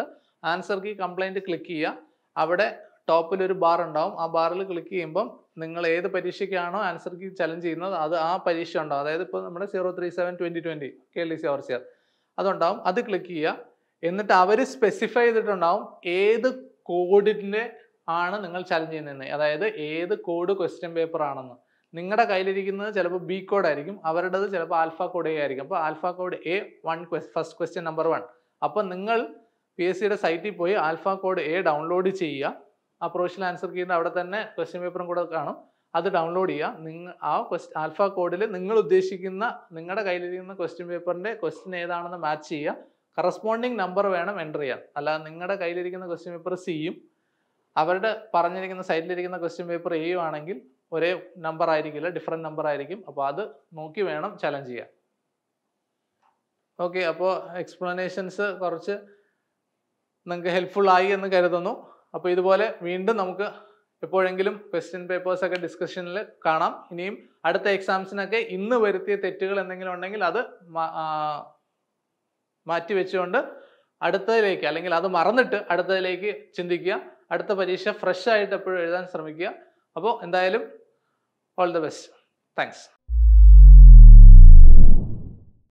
S1: ആൻസർ കീ കംപ്ലൈൻറ്റ് ക്ലിക്ക് ചെയ്യുക അവിടെ ടോപ്പിൽ ഒരു ബാർ ഉണ്ടാവും ആ ബാറിൽ ക്ലിക്ക് ചെയ്യുമ്പം നിങ്ങൾ ഏത് പരീക്ഷയ്ക്കാണോ ആൻസർ കീ ചലഞ്ച് ചെയ്യുന്നത് അത് ആ പരീക്ഷ ഉണ്ടാവും അതായത് ഇപ്പോൾ നമ്മുടെ zero three seven twenty twenty K L C or അതുണ്ടാവും അത് ക്ലിക്ക് ചെയ്യുക എന്നിട്ട് അവർ സ്പെസിഫൈ ചെയ്തിട്ടുണ്ടാവും ഏത് കോഡിൻ്റെ ആണ് നിങ്ങൾ ചലഞ്ച് ചെയ്യുന്നത് അതായത് ഏത് കോഡ് ക്വസ്റ്റ്യൻ പേപ്പർ ആണെന്ന് നിങ്ങളുടെ കയ്യിലിരിക്കുന്നത് ചിലപ്പോൾ ബി കോഡ് ആയിരിക്കും അവരുടേത് ചിലപ്പോൾ ആൽഫ കോഡ് എ ആയിരിക്കും അപ്പോൾ alpha code A one first question number one അപ്പോൾ നിങ്ങൾ പി എസ് സിയുടെ സൈറ്റിൽ പോയി ആൽഫ കോഡ് എ ഡൗൺലോഡ് ചെയ്യുക ആ പ്രൊവിഷണൽ ആൻസർ ചെയ്യുന്ന അവിടെ തന്നെ ക്വസ്റ്റ്യൻ പേപ്പറും കൂടെ കാണും അത് ഡൗൺലോഡ് ചെയ്യുക നിങ്ങൾ ആ ക്വസ്റ്റ് ആൽഫ കോഡിൽ നിങ്ങൾ ഉദ്ദേശിക്കുന്ന നിങ്ങളുടെ കയ്യിലിരിക്കുന്ന ക്വസ്റ്റ്യൻ പേപ്പറിൻ്റെ ക്വസ്റ്റ്യൻ ഏതാണെന്ന് മാച്ച് ചെയ്യുക കറസ്പോണ്ടിങ് നമ്പർ വേണം എൻ്റർ ചെയ്യാൻ അല്ലാതെ നിങ്ങളുടെ കയ്യിലിരിക്കുന്ന ക്വസ്റ്റ്യൻ പേപ്പർ സിയും അവരുടെ പറഞ്ഞിരിക്കുന്ന സൈറ്റിലിരിക്കുന്ന ക്വസ്റ്റ്യൻ പേപ്പർ എയും ആണെങ്കിൽ ഒരേ നമ്പർ ആയിരിക്കില്ല ഡിഫറെൻറ്റ് നമ്പർ ആയിരിക്കും അപ്പോൾ അത് നോക്കി വേണം ചലഞ്ച് ചെയ്യാൻ ഓക്കെ അപ്പോൾ എക്സ്പ്ലനേഷൻസ് കുറച്ച് നിങ്ങൾക്ക് ഹെൽപ്ഫുൾ ആയി എന്ന് കരുതുന്നു അപ്പോൾ ഇതുപോലെ വീണ്ടും നമുക്ക് എപ്പോഴെങ്കിലും ക്വസ്റ്റ്യൻ പേപ്പേഴ്സൊക്കെ ഡിസ്കഷനിൽ കാണാം ഇനിയും അടുത്ത എക്സാംസിനൊക്കെ ഇന്ന് വരുത്തിയ തെറ്റുകൾ എന്തെങ്കിലും ഉണ്ടെങ്കിൽ അത് മാറ്റി വെച്ചുകൊണ്ട് അടുത്തതിലേക്ക് അല്ലെങ്കിൽ അത് മറന്നിട്ട് അടുത്തതിലേക്ക് ചിന്തിക്കുക അടുത്ത പരീക്ഷ ഫ്രഷ് ആയിട്ട് എപ്പോഴും എഴുതാൻ ശ്രമിക്കുക അപ്പോൾ എന്തായാലും All the best. Thanks.